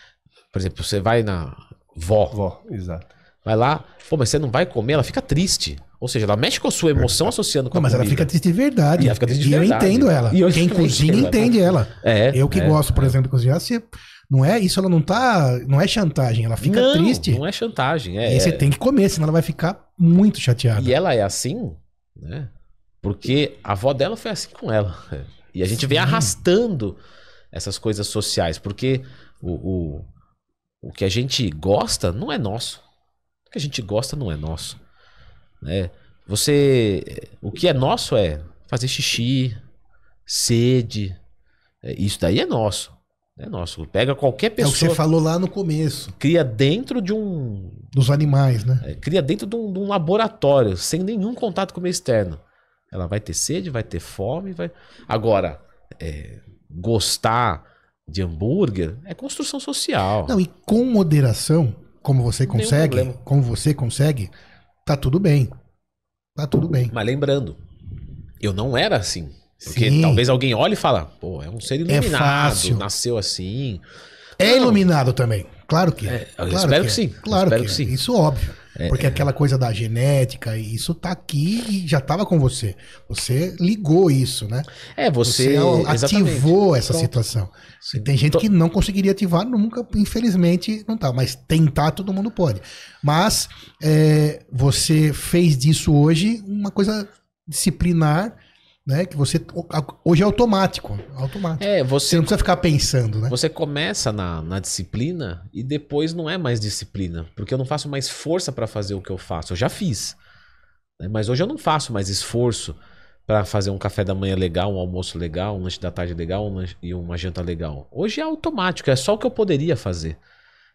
por exemplo, você vai na vó. Vó, exato. Vai lá, pô, mas você não vai comer, ela fica triste. Ou seja, ela mexe com a sua emoção associando com a não, Mas comida. ela fica triste de verdade. E, ela fica triste de e verdade. eu entendo ela. E eu Quem cozinha entende ela. É, eu que é, gosto, por é. exemplo, de cozinhar, você. Assim, não é isso, ela não tá. Não é chantagem, ela fica não, triste. Não é chantagem. É, e você tem que comer, senão ela vai ficar muito chateada. E ela é assim, né? Porque a avó dela foi assim com ela. E a gente Sim. vem arrastando essas coisas sociais, porque o, o, o que a gente gosta não é nosso. O que a gente gosta não é nosso. Né? Você. O que é nosso é fazer xixi, sede. É, isso daí é nosso. É nosso. Pega qualquer pessoa. É o que você falou lá no começo. Cria dentro de um. Dos animais, né? É, cria dentro de um, de um laboratório, sem nenhum contato com o meio externo. Ela vai ter sede, vai ter fome. vai Agora, é, gostar de hambúrguer é construção social. Não, e com moderação, como você consegue, como você consegue, tá tudo bem. Tá tudo bem. Mas lembrando, eu não era assim. Porque Sim. talvez alguém olhe e fale, pô, é um ser é iluminado, é fácil. nasceu assim. É Não. iluminado também. Claro que é. é claro espero que, que é, sim. Claro que, que, sim. Isso óbvio. É. Porque aquela coisa da genética, isso tá aqui e já tava com você. Você ligou isso, né? É, você, você ativou essa Pronto. situação. Sim. Tem gente Tô... que não conseguiria ativar, nunca, infelizmente, não tá. Mas tentar, todo mundo pode. Mas é, você fez disso hoje uma coisa disciplinar né? Que você hoje é automático, automático. É, você, você não precisa ficar pensando, né? Você começa na, na disciplina e depois não é mais disciplina, porque eu não faço mais força para fazer o que eu faço. Eu já fiz, né? mas hoje eu não faço mais esforço para fazer um café da manhã legal, um almoço legal, um lanche da tarde legal um lanche, e uma janta legal. Hoje é automático, é só o que eu poderia fazer.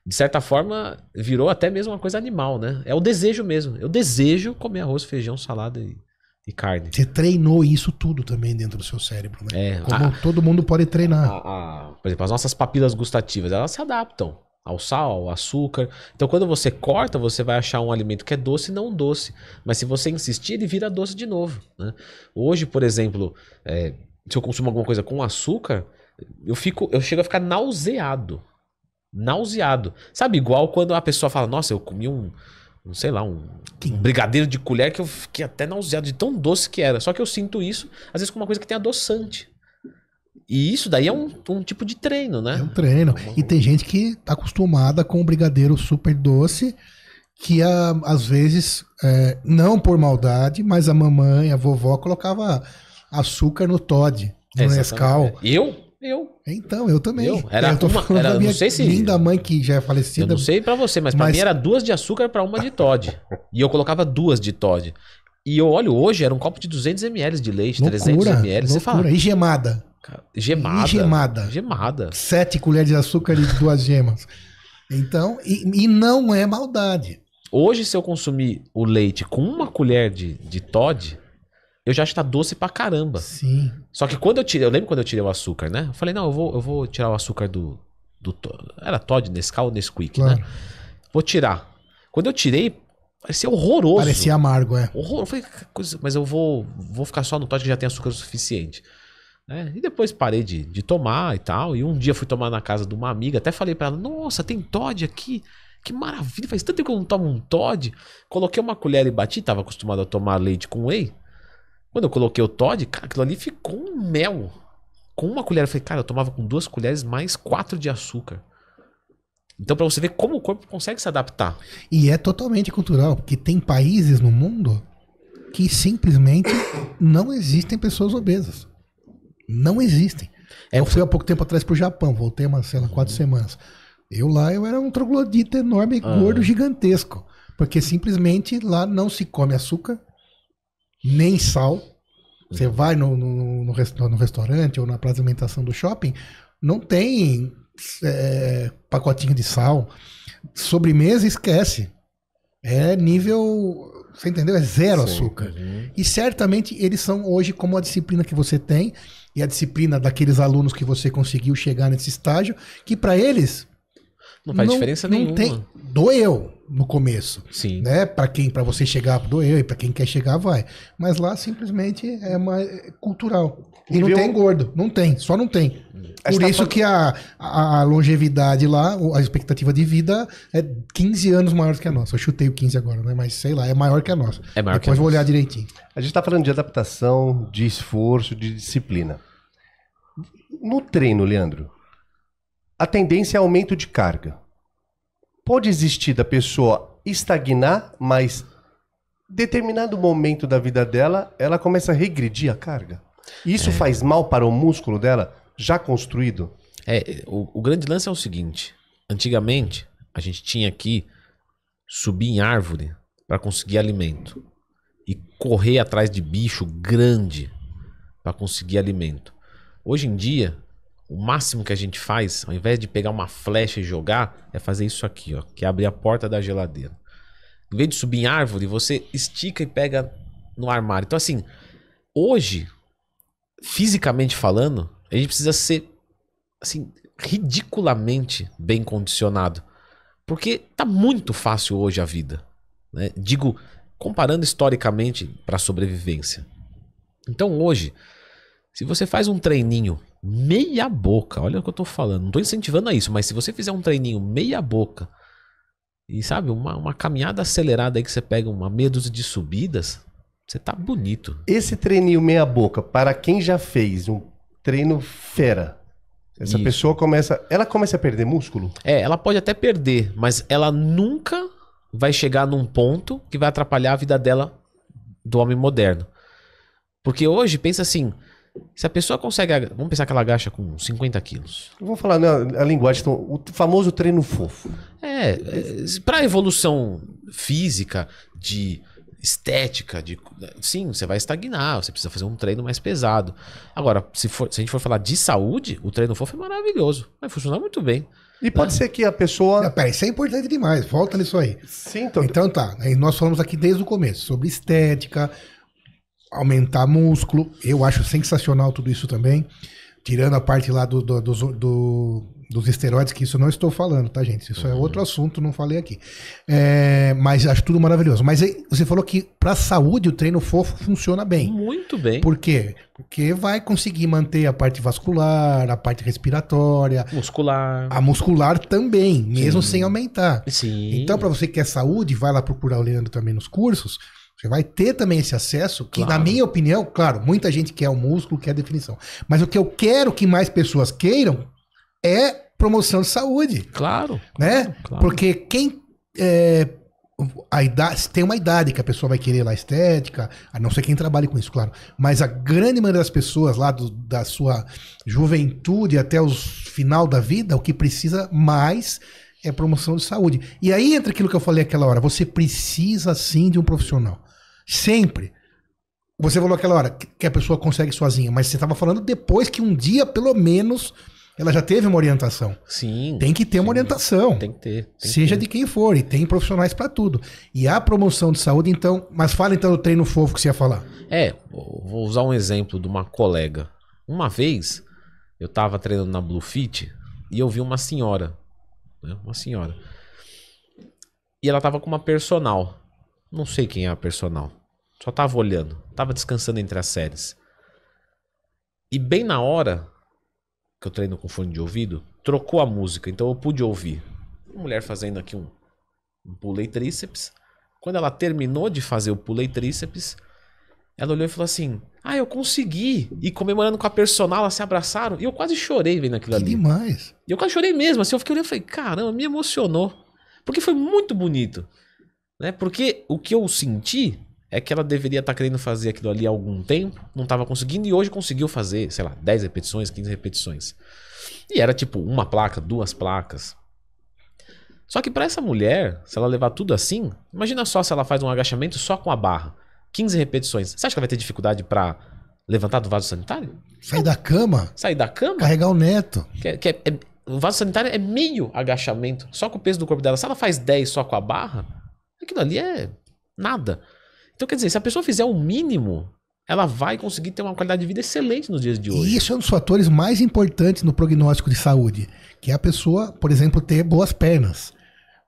De certa forma, virou até mesmo uma coisa animal, né? É o desejo mesmo. Eu desejo comer arroz, feijão, salada e de carne. Você treinou isso tudo também dentro do seu cérebro, né? É, Como a, todo mundo pode treinar. A, a, por exemplo, as nossas papilas gustativas, elas se adaptam ao sal, ao açúcar. Então, quando você corta, você vai achar um alimento que é doce e não doce. Mas se você insistir, ele vira doce de novo. Né? Hoje, por exemplo, é, se eu consumo alguma coisa com açúcar, eu fico, eu chego a ficar nauseado. Nauseado. Sabe, igual quando a pessoa fala, nossa, eu comi um um, sei lá, um brigadeiro de colher que eu fiquei até nauseado de tão doce que era. Só que eu sinto isso, às vezes, com uma coisa que tem adoçante. E isso daí é um, um tipo de treino, né? É um treino. É e tem gente que tá acostumada com o brigadeiro super doce, que a, ah, às vezes, é, não por maldade, mas a mamãe, a vovó colocava açúcar no Todd, no é, Nescau. Eu eu. Então, eu também. Eu, era é, eu tô uma, falando era, da minha não sei se, linda mãe que já é falecida. Eu não sei para você, mas, mas... para mim era duas de açúcar para uma de Todd. e eu colocava duas de Todd. E eu olho hoje, era um copo de 200 ml de leite, loucura, 300 ml. Loucura. Você fala. E gemada. gemada. E gemada. Gemada. Sete colheres de açúcar e duas gemas. Então, e, e não é maldade. Hoje, se eu consumir o leite com uma colher de, de Todd, eu já acho que tá doce pra caramba. Sim. Só que quando eu tirei, eu lembro quando eu tirei o açúcar, né? Eu falei, não, eu vou, eu vou tirar o açúcar do. do era Todd, Nescau ou Nesquik, né? claro. né? Vou tirar. Quando eu tirei, parecia horroroso. Parecia amargo, é. Horror... Eu falei, coisa... mas eu vou, vou ficar só no Todd que já tem açúcar o suficiente. É, e depois parei de, de tomar e tal. E um dia fui tomar na casa de uma amiga, até falei para ela: Nossa, tem Todd aqui. Que maravilha, faz tanto tempo que eu não tomo um Todd. Coloquei uma colher e bati, tava acostumado a tomar leite com whey. Quando eu coloquei o Todd, cara, aquilo ali ficou um mel. Com uma colher, eu falei, cara, eu tomava com duas colheres mais quatro de açúcar. Então, para você ver como o corpo consegue se adaptar. E é totalmente cultural, porque tem países no mundo que simplesmente não existem pessoas obesas. Não existem. É, eu fui há pouco tempo atrás pro Japão, voltei uma sei quatro uhum. semanas. Eu lá, eu era um troglodita enorme, uhum. gordo, gigantesco. Porque simplesmente lá não se come açúcar, nem sal. Você vai no, no, no, no restaurante ou na praça de alimentação do shopping, não tem é, pacotinho de sal. Sobremesa, esquece. É nível. Você entendeu? É zero Sim, açúcar. Uhum. E certamente eles são hoje, como a disciplina que você tem e a disciplina daqueles alunos que você conseguiu chegar nesse estágio, que para eles não faz não, diferença não nenhuma. Tem, doeu no começo. Sim. Né? Para quem, para você chegar, doeu, e para quem quer chegar, vai. Mas lá simplesmente é, uma, é cultural. E, e não viu? tem gordo, não tem, só não tem. Hum. Por Esta tá isso que a, a longevidade lá, a expectativa de vida é 15 anos maior que a nossa. Eu chutei o 15 agora, né? Mas sei lá, é maior que a nossa. É maior Depois que a vou nossa. olhar direitinho. A gente está falando de adaptação, de esforço, de disciplina. No treino, Leandro, a tendência é aumento de carga. Pode existir da pessoa estagnar, mas determinado momento da vida dela, ela começa a regredir a carga. E isso é. faz mal para o músculo dela já construído? É, o, o, grande lance é o seguinte: antigamente a gente tinha que subir em árvore para conseguir alimento e correr atrás de bicho grande para conseguir alimento. Hoje em dia o máximo que a gente faz, ao invés de pegar uma flecha e jogar, é fazer isso aqui, ó, que é abrir a porta da geladeira. Em vez de subir em árvore, você estica e pega no armário. Então, assim, hoje, fisicamente falando, a gente precisa ser, assim, ridiculamente bem condicionado. Porque tá muito fácil hoje a vida. Né? Digo, comparando historicamente para sobrevivência. Então, hoje, se você faz um treininho meia boca, olha o que eu tô falando, não tô incentivando a isso, mas se você fizer um treininho meia boca e sabe, uma, uma caminhada acelerada aí que você pega uma meia de subidas, você tá bonito. Esse treininho meia boca, para quem já fez um treino fera, essa isso. pessoa começa, ela começa a perder músculo? É, ela pode até perder, mas ela nunca vai chegar num ponto que vai atrapalhar a vida dela do homem moderno. Porque hoje pensa assim, se a pessoa consegue. Vamos pensar que ela agacha com 50 quilos. Eu vou falar né, a linguagem, então, o famoso treino fofo. É, é para evolução física, de estética, de. Sim, você vai estagnar, você precisa fazer um treino mais pesado. Agora, se, for, se a gente for falar de saúde, o treino fofo é maravilhoso. Vai funcionar muito bem. E pode é. ser que a pessoa. Não, é, peraí, isso é importante demais. Volta nisso aí. Sim, então. Então tá. Nós falamos aqui desde o começo sobre estética, aumentar músculo. Eu acho sensacional tudo isso também. Tirando a parte lá do, do, do, do dos esteroides, que isso não estou falando, tá, gente? Isso é uhum. outro assunto, não falei aqui. É, mas acho tudo maravilhoso. Mas você falou que para saúde o treino fofo funciona bem. Muito bem. Por quê? Porque vai conseguir manter a parte vascular, a parte respiratória, muscular. A muscular também, mesmo Sim. sem aumentar. Sim. Então, para você que quer é saúde, vai lá procurar o Leandro também nos cursos. Você vai ter também esse acesso, que, claro. na minha opinião, claro, muita gente quer o músculo, quer a definição. Mas o que eu quero que mais pessoas queiram é promoção de saúde. Claro. Né? Claro. Porque quem. É, a idade, tem uma idade que a pessoa vai querer lá estética, a não ser quem trabalhe com isso, claro. Mas a grande maioria das pessoas lá do, da sua juventude até o final da vida, o que precisa mais é promoção de saúde. E aí entra aquilo que eu falei aquela hora, você precisa sim de um profissional. Sempre. Você falou aquela hora que a pessoa consegue sozinha, mas você estava falando depois que um dia, pelo menos, ela já teve uma orientação. Sim. Tem que ter sim. uma orientação. Tem que ter. Tem seja que ter. de quem for, e tem profissionais para tudo. E a promoção de saúde, então. Mas fala então do treino fofo que você ia falar. É, vou usar um exemplo de uma colega. Uma vez, eu estava treinando na Blue Fit e eu vi uma senhora. Né, uma senhora. E ela estava com uma personal. Não sei quem é a personal. Só tava olhando. Tava descansando entre as séries. E bem na hora que eu treino com fone de ouvido, trocou a música. Então eu pude ouvir. Uma Mulher fazendo aqui um, um pulei tríceps. Quando ela terminou de fazer o pulei tríceps, ela olhou e falou assim: Ah, eu consegui! E comemorando com a personal, elas se abraçaram. E eu quase chorei vendo aquilo que ali. demais! E eu quase chorei mesmo. Assim, eu fiquei olhando e falei: Caramba, me emocionou. Porque foi muito bonito. Né? Porque o que eu senti é que ela deveria estar tá querendo fazer aquilo ali há algum tempo, não estava conseguindo e hoje conseguiu fazer, sei lá, 10 repetições, 15 repetições. E era tipo uma placa, duas placas. Só que para essa mulher, se ela levar tudo assim, imagina só se ela faz um agachamento só com a barra, 15 repetições. Você acha que ela vai ter dificuldade para levantar do vaso sanitário? Sair da cama? Sair da cama? Carregar o neto. Que, que é, é, o vaso sanitário é meio agachamento, só com o peso do corpo dela. Se ela faz 10 só com a barra, Aquilo ali é nada. Então, quer dizer, se a pessoa fizer o mínimo, ela vai conseguir ter uma qualidade de vida excelente nos dias de hoje. E isso é um dos fatores mais importantes no prognóstico de saúde, que é a pessoa, por exemplo, ter boas pernas,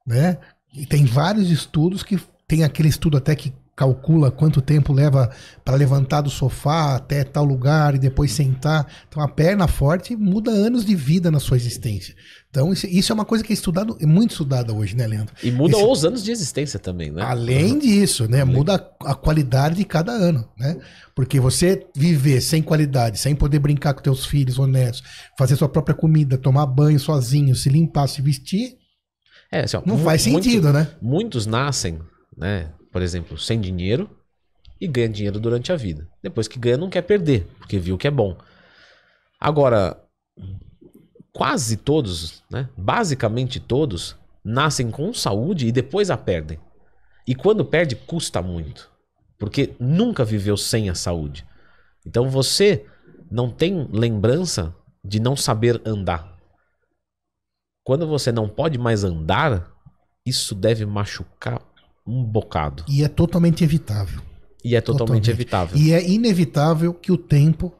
né? E tem vários estudos que tem aquele estudo até que calcula quanto tempo leva para levantar do sofá até tal lugar e depois sentar. Então a perna forte muda anos de vida na sua existência. Então, isso, isso, é uma coisa que é estudado, é muito estudada hoje, né, Leandro? E muda Esse, os anos de existência também, né? Além uhum. disso, né? Além. Muda a, a, qualidade de cada ano, né? Porque você viver sem qualidade, sem poder brincar com teus filhos honestos, fazer sua própria comida, tomar banho sozinho, se limpar, se vestir, é, assim, ó, não faz sentido, né? Muitos nascem, né? Por exemplo, sem dinheiro e ganha dinheiro durante a vida. Depois que ganha, não quer perder, porque viu que é bom. Agora, quase todos, né, basicamente todos, nascem com saúde e depois a perdem. E quando perde, custa muito. Porque nunca viveu sem a saúde. Então você não tem lembrança de não saber andar. Quando você não pode mais andar, isso deve machucar um bocado. E é totalmente evitável. E é totalmente, totalmente. evitável. E é inevitável que o tempo,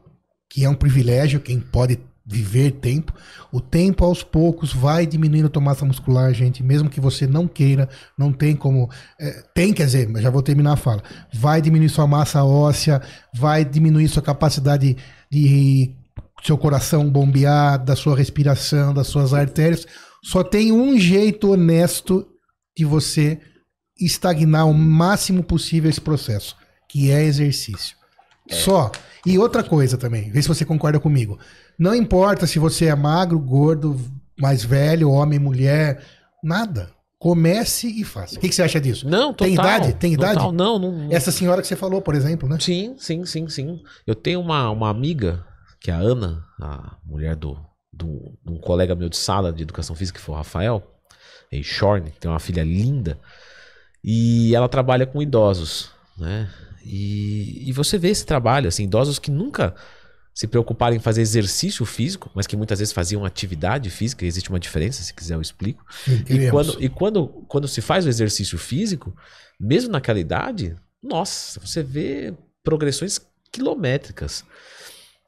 que é um privilégio, quem pode viver tempo, o tempo aos poucos vai diminuindo a tua massa muscular, gente, mesmo que você não queira, não tem como, é, tem, quer dizer, mas já vou terminar a fala, vai diminuir sua massa óssea, vai diminuir sua capacidade de, de seu coração bombear, da sua respiração, das suas artérias, só tem um jeito honesto de você estagnar o máximo possível esse processo, que é exercício. É. Só. E outra coisa também, vê se você concorda comigo. Não importa se você é magro, gordo, mais velho, homem, mulher, nada. Comece e faça. O que, que você acha disso? Não, total. Tem idade? Tem idade? Total, não, não, não, Essa senhora que você falou, por exemplo, né? Sim, sim, sim, sim. Eu tenho uma, uma amiga, que é a Ana, a mulher do, do, de um colega meu de sala de educação física, que foi o Rafael, em Shorn, que tem uma filha linda, e ela trabalha com idosos, né? E, e você vê esse trabalho, assim, idosos que nunca se preocuparem em fazer exercício físico, mas que muitas vezes faziam atividade física, existe uma diferença, se quiser eu explico. E, quando, e quando, quando se faz o exercício físico, mesmo naquela idade, nossa, você vê progressões quilométricas.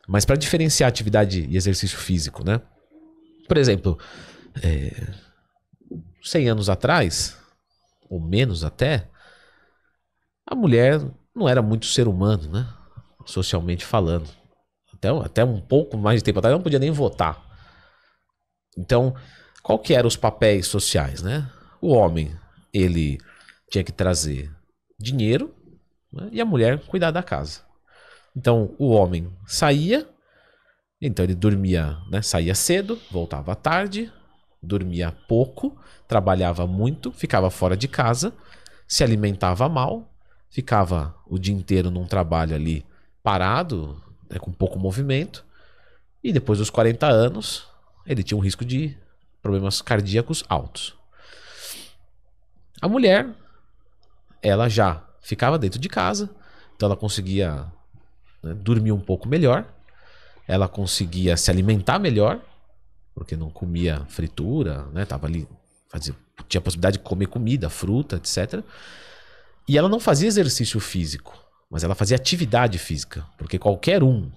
Mas para diferenciar atividade e exercício físico, né? Por exemplo, é, 100 anos atrás, ou menos até, a mulher não era muito ser humano, né? Socialmente falando então, até um pouco mais de tempo atrás, não podia nem votar. Então, qual que eram os papéis sociais, né? O homem, ele tinha que trazer dinheiro né? e a mulher cuidar da casa. Então, o homem saía, então ele dormia, né? Saía cedo, voltava à tarde, dormia pouco, trabalhava muito, ficava fora de casa, se alimentava mal, ficava o dia inteiro num trabalho ali parado, né, com pouco movimento. E depois dos 40 anos, ele tinha um risco de problemas cardíacos altos. A mulher, ela já ficava dentro de casa, então ela conseguia né, dormir um pouco melhor, ela conseguia se alimentar melhor, porque não comia fritura, né? Tava ali, fazia, tinha a possibilidade de comer comida, fruta, etc. E ela não fazia exercício físico mas ela fazia atividade física, porque qualquer um,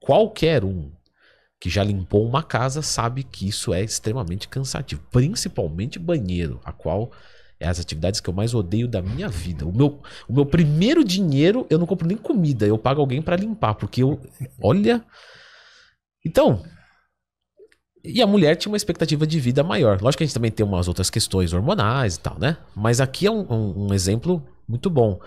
qualquer um que já limpou uma casa sabe que isso é extremamente cansativo, principalmente banheiro, a qual é as atividades que eu mais odeio da minha vida. O meu, o meu primeiro dinheiro eu não compro nem comida, eu pago alguém para limpar, porque eu, olha, então, e a mulher tinha uma expectativa de vida maior. Lógico que a gente também tem umas outras questões hormonais e tal, né? Mas aqui é um, um, um exemplo muito bom.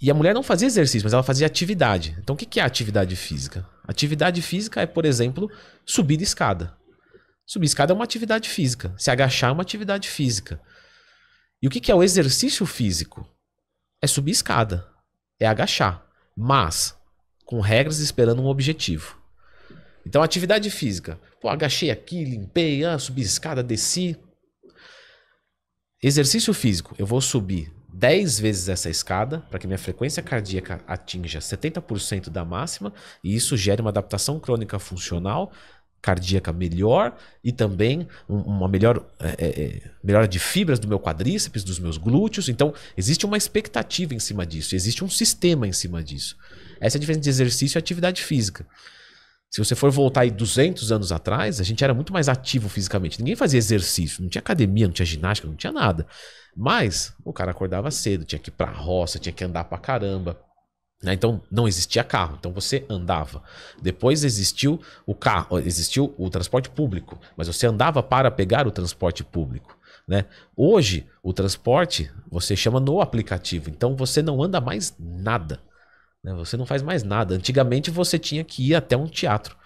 E a mulher não fazia exercício, mas ela fazia atividade. Então, o que é atividade física? Atividade física é, por exemplo, subir de escada. Subir escada é uma atividade física. Se agachar é uma atividade física. E o que é o exercício físico? É subir escada. É agachar. Mas com regras esperando um objetivo. Então, atividade física. Pô, agachei aqui, limpei, ah, subi escada, desci. Exercício físico. Eu vou subir 10 vezes essa escada para que minha frequência cardíaca atinja 70% da máxima e isso gere uma adaptação crônica funcional cardíaca melhor e também uma melhor é, é, é, melhora de fibras do meu quadríceps, dos meus glúteos. Então, existe uma expectativa em cima disso, existe um sistema em cima disso. Essa é a diferença de exercício e atividade física. Se você for voltar aí 200 anos atrás, a gente era muito mais ativo fisicamente. Ninguém fazia exercício, não tinha academia, não tinha ginástica, não tinha nada. Mas o cara acordava cedo, tinha que ir pra roça, tinha que andar pra caramba. Né? Então não existia carro, então você andava. Depois existiu o carro, existiu o transporte público, mas você andava para pegar o transporte público. Né? Hoje o transporte você chama no aplicativo, então você não anda mais nada. Né? Você não faz mais nada. Antigamente você tinha que ir até um teatro.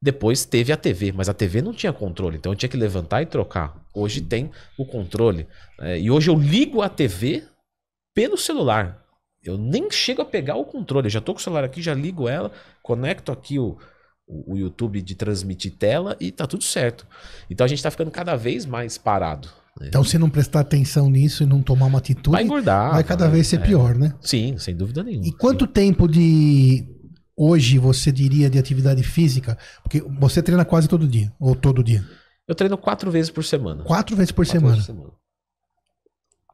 Depois teve a TV, mas a TV não tinha controle, então eu tinha que levantar e trocar. Hoje tem o controle. É, e hoje eu ligo a TV pelo celular. Eu nem chego a pegar o controle. Eu já estou com o celular aqui, já ligo ela, conecto aqui o, o, o YouTube de transmitir tela e tá tudo certo. Então a gente está ficando cada vez mais parado. É. Então, se não prestar atenção nisso e não tomar uma atitude, vai engordar. Vai cada vez ser é. pior, né? Sim, sem dúvida nenhuma. E quanto sim. tempo de hoje você diria de atividade física? Porque você treina quase todo dia, ou todo dia? Eu treino quatro vezes por semana. Quatro vezes por, quatro semana. Vezes por semana.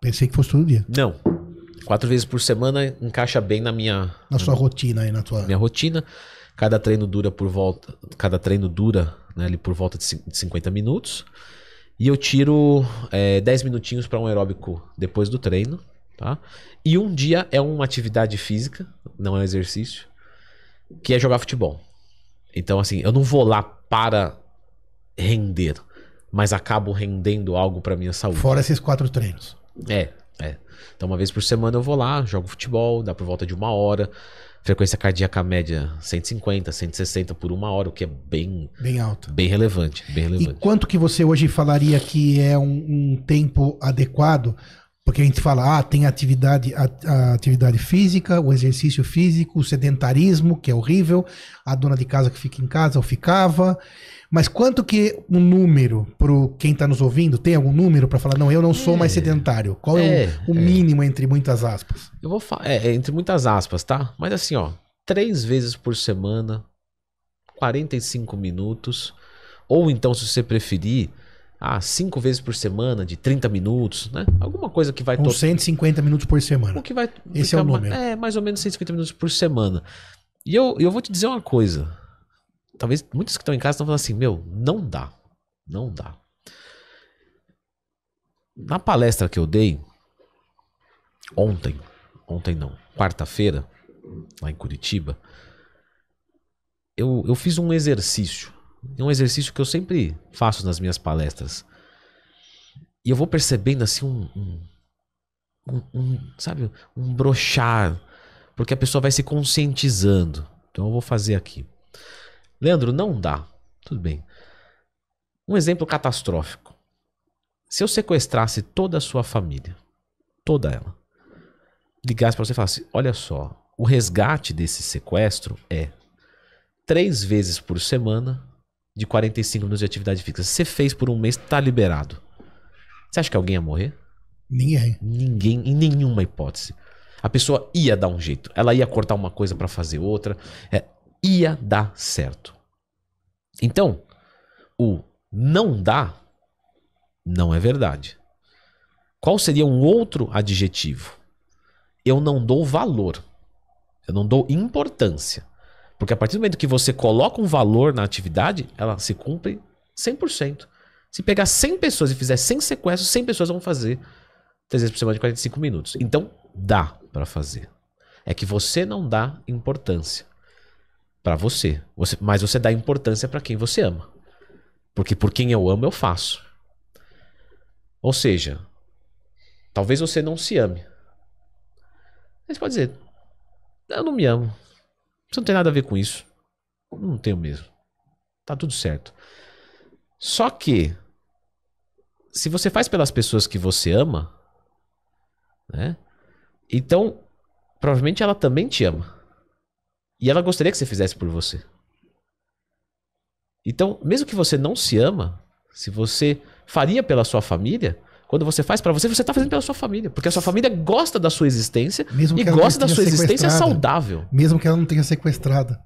Pensei que fosse todo dia. Não. Quatro vezes por semana encaixa bem na minha. Na sua na, rotina aí, na tua. Minha rotina. Cada treino dura por volta. Cada treino dura né, ali por volta de 50 minutos. E eu tiro é, 10 minutinhos para um aeróbico depois do treino. Tá? E um dia é uma atividade física, não é um exercício, que é jogar futebol. Então, assim, eu não vou lá para render, mas acabo rendendo algo para minha saúde. Fora esses quatro treinos. É, é. Então, uma vez por semana eu vou lá, jogo futebol, dá por volta de uma hora frequência cardíaca média 150, 160 por uma hora, o que é bem bem alto, bem relevante, bem relevante. E quanto que você hoje falaria que é um, um tempo adequado? Porque a gente fala, ah, tem atividade, a, a atividade física, o exercício físico, o sedentarismo, que é horrível, a dona de casa que fica em casa ou ficava, mas quanto que um número para quem está nos ouvindo, tem algum número para falar, não, eu não sou é. mais sedentário? Qual é, é o, o é. mínimo entre muitas aspas? Eu vou falar, é, entre muitas aspas, tá? Mas assim, ó, três vezes por semana, 45 minutos, ou então se você preferir, ah, cinco vezes por semana, de 30 minutos, né? Alguma coisa que vai... Uns um to... 150 minutos por semana. O que vai... Esse é o número. Mais, é, mais ou menos 150 minutos por semana. E eu, eu vou te dizer uma coisa talvez muitos que estão em casa estão falando assim: meu, não dá. Não dá. Na palestra que eu dei, ontem, ontem não, quarta-feira, lá em Curitiba, eu, eu fiz um exercício. Um exercício que eu sempre faço nas minhas palestras. E eu vou percebendo assim um, um um, um, sabe, um brochar, porque a pessoa vai se conscientizando. Então eu vou fazer aqui. Leandro, não dá. Tudo bem. Um exemplo catastrófico. Se eu sequestrasse toda a sua família, toda ela, ligasse para você e falasse: olha só, o resgate desse sequestro é três vezes por semana de 45 minutos de atividade fixa. Você fez por um mês, tá liberado. Você acha que alguém ia morrer? Ninguém. Ninguém, em nenhuma hipótese. A pessoa ia dar um jeito. Ela ia cortar uma coisa para fazer outra. É, ia dar certo. Então, o não dá não é verdade. Qual seria um outro adjetivo? Eu não dou valor. Eu não dou importância. Porque a partir do momento que você coloca um valor na atividade, ela se cumpre 100%. Se pegar 100 pessoas e fizer 100 sequestros, 100 pessoas vão fazer 3 vezes por semana de 45 minutos. Então, dá para fazer. É que você não dá importância para você. você. Mas você dá importância para quem você ama. Porque por quem eu amo, eu faço. Ou seja, talvez você não se ame. Mas pode dizer: eu não me amo. Isso não tem nada a ver com isso. Não tenho mesmo. Tá tudo certo. Só que, se você faz pelas pessoas que você ama, né? Então, provavelmente ela também te ama. E ela gostaria que você fizesse por você. Então, mesmo que você não se ama, se você faria pela sua família, quando você faz para você, você tá fazendo pela sua família. Porque a sua família gosta da sua existência mesmo e gosta da sua existência saudável. Mesmo que ela não tenha sequestrada.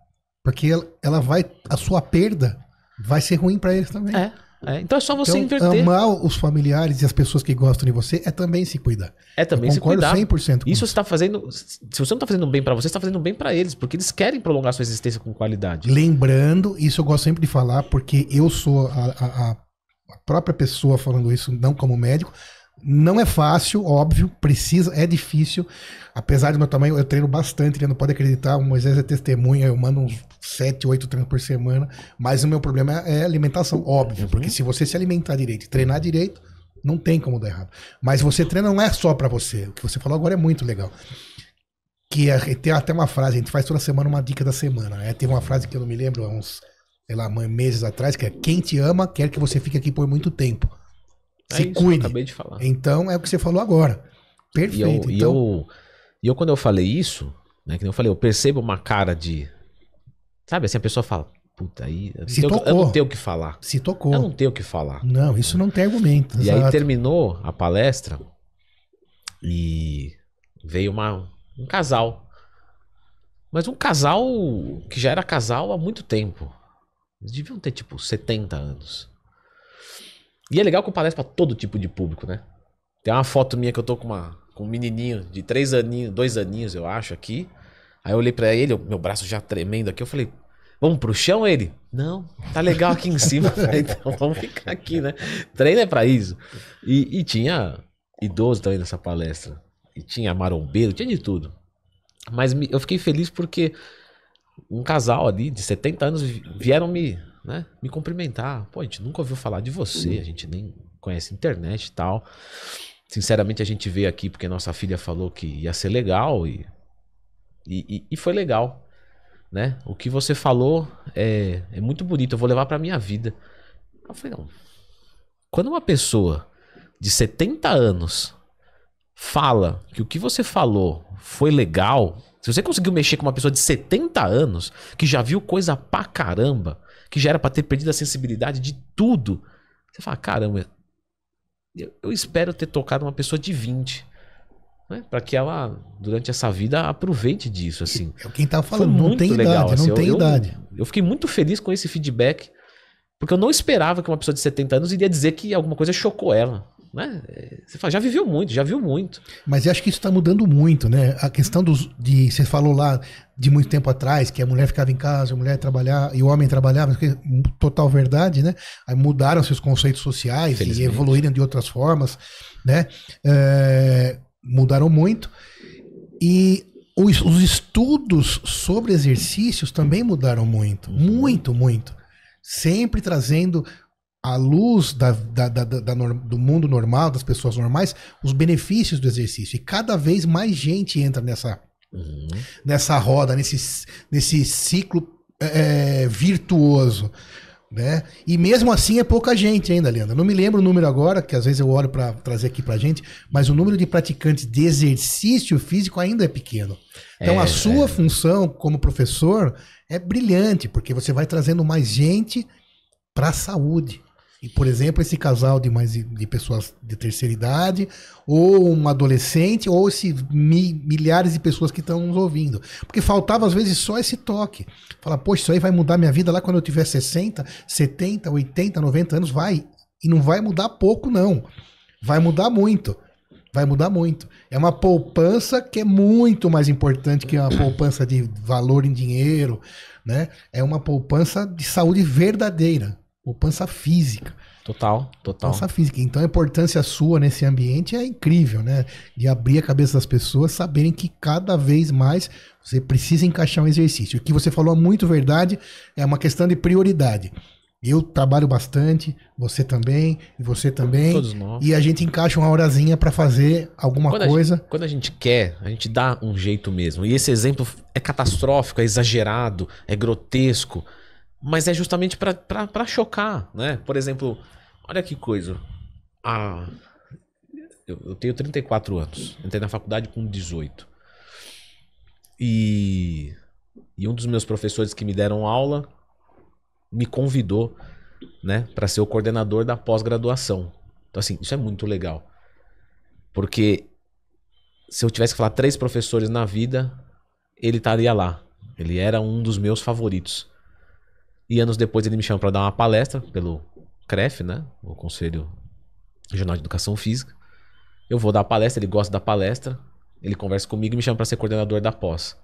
Porque ela, ela vai. A sua perda vai ser ruim para eles também. É. É, então é só você então, inverter. Amar os familiares e as pessoas que gostam de você é também se cuidar. É também se cuidar. 100% com isso você está fazendo. Se você não está fazendo bem para você, você está fazendo bem para eles, porque eles querem prolongar sua existência com qualidade. Lembrando, isso eu gosto sempre de falar, porque eu sou a, a, a própria pessoa falando isso, não como médico, não é fácil, óbvio, precisa, é difícil. Apesar do meu tamanho, eu treino bastante, ele né? não pode acreditar. O Moisés é testemunha, eu mando uns 7, 8 treinos por semana. Mas o meu problema é, é alimentação, óbvio, uhum. porque se você se alimentar direito e treinar direito, não tem como dar errado. Mas você treina não é só para você. O que você falou agora é muito legal. Que é, tem até uma frase, a gente faz toda semana uma dica da semana. É Teve uma frase que eu não me lembro, há uns, sei lá, meses atrás, que é: Quem te ama quer que você fique aqui por muito tempo se é isso, cuide. acabei de falar. Então é o que você falou agora. Perfeito. E eu, então... e eu, e eu quando eu falei isso, né, que eu falei, eu percebo uma cara de. Sabe assim, a pessoa fala, puta, aí. Eu, se tocou. eu não tenho o que falar. Se tocou. Eu não tenho o que falar. Não, isso não tem argumento. E exato. aí terminou a palestra e veio uma, um casal. Mas um casal que já era casal há muito tempo. Eles deviam ter tipo 70 anos. E é legal que eu palestro pra todo tipo de público, né? Tem uma foto minha que eu tô com, uma, com um menininho de três aninhos, dois aninhos, eu acho, aqui. Aí eu olhei pra ele, meu braço já tremendo aqui, eu falei, Vamos pro chão, ele? Não, tá legal aqui em cima, né? então vamos ficar aqui, né? Treino é pra isso. E, e, tinha idoso também nessa palestra. E tinha marombeiro, tinha de tudo. Mas me, eu fiquei feliz porque um casal ali de 70 anos vieram me né? Me cumprimentar. Pô, a gente nunca ouviu falar de você, a gente nem conhece internet e tal. Sinceramente, a gente veio aqui porque nossa filha falou que ia ser legal e, e, e foi legal, né? O que você falou é, é muito bonito, eu vou levar pra minha vida. Eu falei, não. Quando uma pessoa de 70 anos fala que o que você falou foi legal, se você conseguiu mexer com uma pessoa de 70 anos que já viu coisa pra caramba, que já era para ter perdido a sensibilidade de tudo. Você fala, caramba, eu, eu espero ter tocado uma pessoa de 20. Né? para que ela durante essa vida aproveite disso assim. É quem tava falando, Foi não tem legal, idade, assim, não tem eu, idade. Eu, fiquei muito feliz com esse feedback, porque eu não esperava que uma pessoa de 70 anos iria dizer que alguma coisa chocou ela né? Você fala, já viveu muito, já viu muito. Mas eu acho que isso está mudando muito, né? A questão dos, de. Você falou lá de muito tempo atrás, que a mulher ficava em casa, a mulher trabalhava e o homem trabalhava, é total verdade, né? Aí mudaram seus conceitos sociais e evoluíram de outras formas, né? É, mudaram muito. E os, os estudos sobre exercícios também mudaram muito. Muito, muito sempre trazendo à luz da, da, da, da, do mundo normal, das pessoas normais, os benefícios do exercício. E cada vez mais gente entra nessa, uhum. nessa roda, nesse, nesse ciclo é, é virtuoso. Né? E mesmo assim é pouca gente ainda, Leandro. Não me lembro o número agora, que às vezes eu olho para trazer aqui para gente, mas o número de praticantes de exercício físico ainda é pequeno. Então é, a sua é. função como professor é brilhante, porque você vai trazendo mais gente para a saúde. E, por exemplo, esse casal de mais de pessoas de terceira idade, ou um adolescente, ou esses mi, milhares de pessoas que estão nos ouvindo. Porque faltava, às vezes, só esse toque. Fala, poxa, isso aí vai mudar minha vida lá quando eu tiver 60, 70, 80, 90 anos, vai. E não vai mudar pouco, não. Vai mudar muito. Vai mudar muito. É uma poupança que é muito mais importante que uma poupança de valor em dinheiro, né? É uma poupança de saúde verdadeira poupança física. Total, total. Poupança física. Então a importância sua nesse ambiente é incrível, né? De abrir a cabeça das pessoas, saberem que cada vez mais você precisa encaixar um exercício. O que você falou é muito verdade, é uma questão de prioridade. Eu trabalho bastante, você também, e você também. Todos nós. E a gente encaixa uma horazinha para fazer alguma quando coisa. A gente, quando a gente quer, a gente dá um jeito mesmo. E esse exemplo é catastrófico, é exagerado, é grotesco, mas é justamente para chocar, né? Por exemplo, olha que coisa. Ah, eu, eu tenho 34 anos. Entrei na faculdade com 18. E, e um dos meus professores que me deram aula me convidou, né, para ser o coordenador da pós-graduação. Então assim, isso é muito legal. Porque se eu tivesse que falar três professores na vida, ele estaria lá. Ele era um dos meus favoritos. E anos depois ele me chamou para dar uma palestra pelo CREF, né? O Conselho Regional de Educação Física. Eu vou dar a palestra, ele gosta da palestra, ele conversa comigo e me chama para ser coordenador da pós.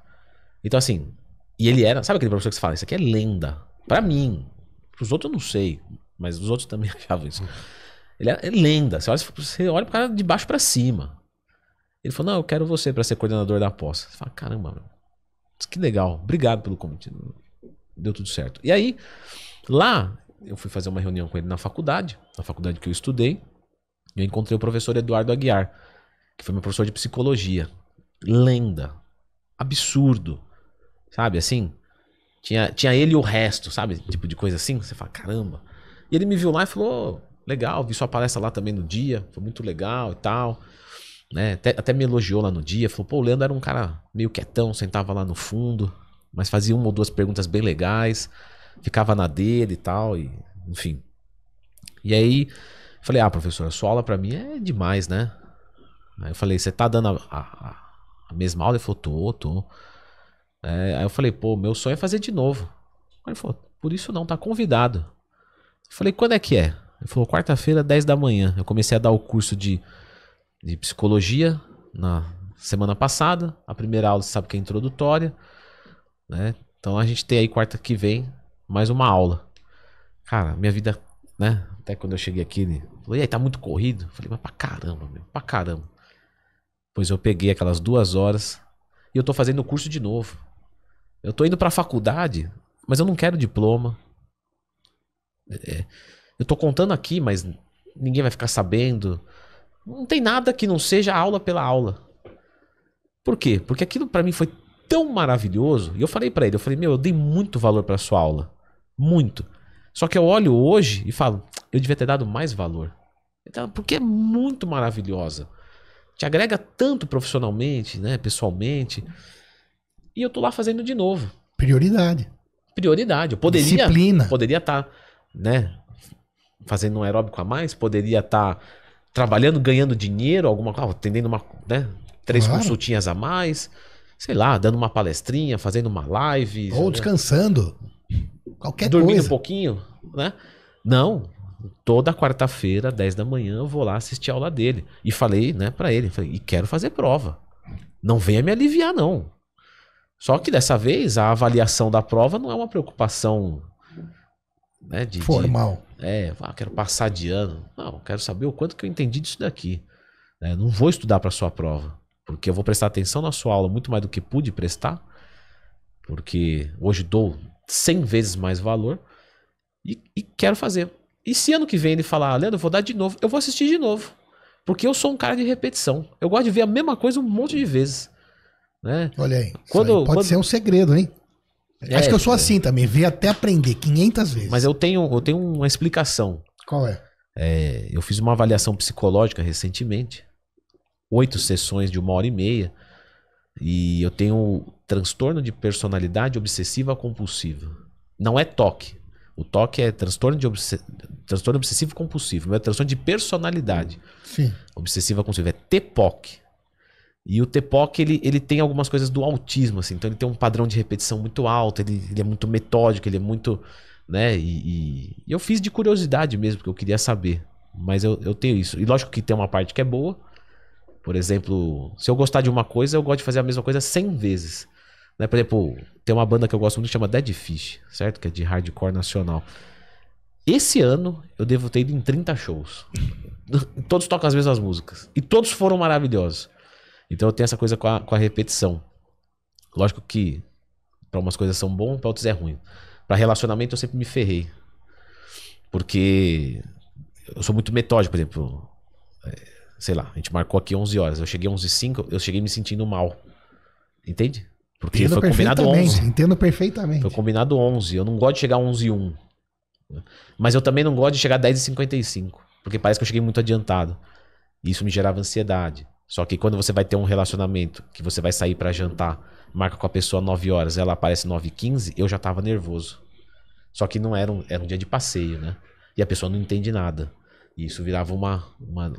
Então assim, e ele era, sabe aquele professor que você fala, isso aqui é lenda. Para mim, os outros eu não sei, mas os outros também achavam isso. Ele é, é lenda. Você olha, você olha pro cara de baixo para cima. Ele falou: Não, eu quero você para ser coordenador da posse. Você fala: Caramba, meu. que legal. Obrigado pelo convite deu tudo certo. E aí, lá, eu fui fazer uma reunião com ele na faculdade, na faculdade que eu estudei, e eu encontrei o professor Eduardo Aguiar, que foi meu professor de psicologia. Lenda. Absurdo. Sabe assim? Tinha, tinha ele e o resto, sabe? Tipo de coisa assim. Você fala, caramba. E ele me viu lá e falou: oh, legal, vi sua palestra lá também no dia, foi muito legal e tal. Né? Até, até me elogiou lá no dia, falou: pô, o Leandro era um cara meio quietão, sentava lá no fundo mas fazia uma ou duas perguntas bem legais, ficava na dele e tal, e, enfim. E aí falei, ah, professor, sua aula para mim é demais, né? Aí eu falei, você tá dando a, a, a, mesma aula? Ele falou, tô, tô. É, aí eu falei, pô, meu sonho é fazer de novo. Aí ele falou, por isso não, tá convidado. Eu falei, quando é que é? Ele falou, quarta-feira, 10 da manhã. Eu comecei a dar o curso de, de psicologia na semana passada. A primeira aula, você sabe que é introdutória. Né? Então a gente tem aí quarta que vem mais uma aula. Cara, minha vida, né? Até quando eu cheguei aqui, ele falou, e aí, tá muito corrido? Eu falei, mas pra caramba, meu, pra caramba. Pois eu peguei aquelas duas horas e eu tô fazendo o curso de novo. Eu tô indo pra faculdade, mas eu não quero diploma. É, é eu tô contando aqui, mas ninguém vai ficar sabendo. Não tem nada que não seja aula pela aula. Por quê? Porque aquilo para mim foi tão maravilhoso. E eu falei para ele, eu falei, meu, eu dei muito valor para sua aula. Muito. Só que eu olho hoje e falo, eu devia ter dado mais valor. Então, porque é muito maravilhosa. Te agrega tanto profissionalmente, né, pessoalmente. E eu tô lá fazendo de novo. Prioridade. Prioridade. Eu poderia, Disciplina. Poderia estar, tá, né, fazendo um aeróbico a mais, poderia estar tá trabalhando, ganhando dinheiro, alguma coisa, atendendo uma, né, três claro. consultinhas a mais sei lá, dando uma palestrinha, fazendo uma live. Ou descansando. Qualquer dormindo coisa. Dormindo um pouquinho, né? Não. Toda quarta-feira, 10 da manhã, eu vou lá assistir a aula dele. E falei, né, para ele, falei, e quero fazer prova. Não venha me aliviar, não. Só que dessa vez a avaliação da prova não é uma preocupação né, de, formal. De, é, ah, quero passar de ano. Não, quero saber o quanto que eu entendi disso daqui. É, não vou estudar para sua prova. Porque eu vou prestar atenção na sua aula muito mais do que pude prestar, porque hoje dou 100 vezes mais valor e, e quero fazer. E se ano que vem ele falar, ah, Leandro, eu vou dar de novo, eu vou assistir de novo. Porque eu sou um cara de repetição. Eu gosto de ver a mesma coisa um monte de vezes. Né? Olha aí. Quando, aí pode quando... ser um segredo, hein? É, Acho que eu sou é. assim também, ver até aprender 500 vezes. Mas eu tenho, eu tenho uma explicação. Qual é? é? Eu fiz uma avaliação psicológica recentemente oito sessões de uma hora e meia. E eu tenho transtorno de personalidade obsessiva compulsiva. Não é toque. O toque é transtorno de obs... transtorno obsessivo compulsivo, não é transtorno de personalidade. Sim. Obsessiva compulsiva é TPOC. E o TPOC ele, ele tem algumas coisas do autismo, assim. Então ele tem um padrão de repetição muito alto, ele, ele é muito metódico, ele é muito, né? E, e eu fiz de curiosidade mesmo, porque eu queria saber. Mas eu, eu tenho isso. E lógico que tem uma parte que é boa, por exemplo, se eu gostar de uma coisa, eu gosto de fazer a mesma coisa 100 vezes. Né? Por exemplo, tem uma banda que eu gosto muito que chama Dead Fish, certo? Que é de hardcore nacional. Esse ano eu devo ter ido em 30 shows. todos tocam as mesmas músicas. E todos foram maravilhosos. Então eu tenho essa coisa com a, com a repetição. Lógico que para umas coisas são bom, para outras é ruim. Para relacionamento eu sempre me ferrei. Porque eu sou muito metódico, por exemplo. Eh, sei lá, a gente marcou aqui 11 horas, eu cheguei 11 e 5, eu cheguei me sentindo mal. Entende? Porque entendo foi combinado 11. Entendo perfeitamente. Foi combinado 11. Eu não gosto de chegar 11 e 1. Né? Mas eu também não gosto de chegar 10 e 55. Porque parece que eu cheguei muito adiantado. Isso me gerava ansiedade. Só que quando você vai ter um relacionamento, que você vai sair para jantar, marca com a pessoa 9 horas, ela aparece 9 e 15, eu já tava nervoso. Só que não era um, era um dia de passeio, né? E a pessoa não entende nada. E isso virava uma, uma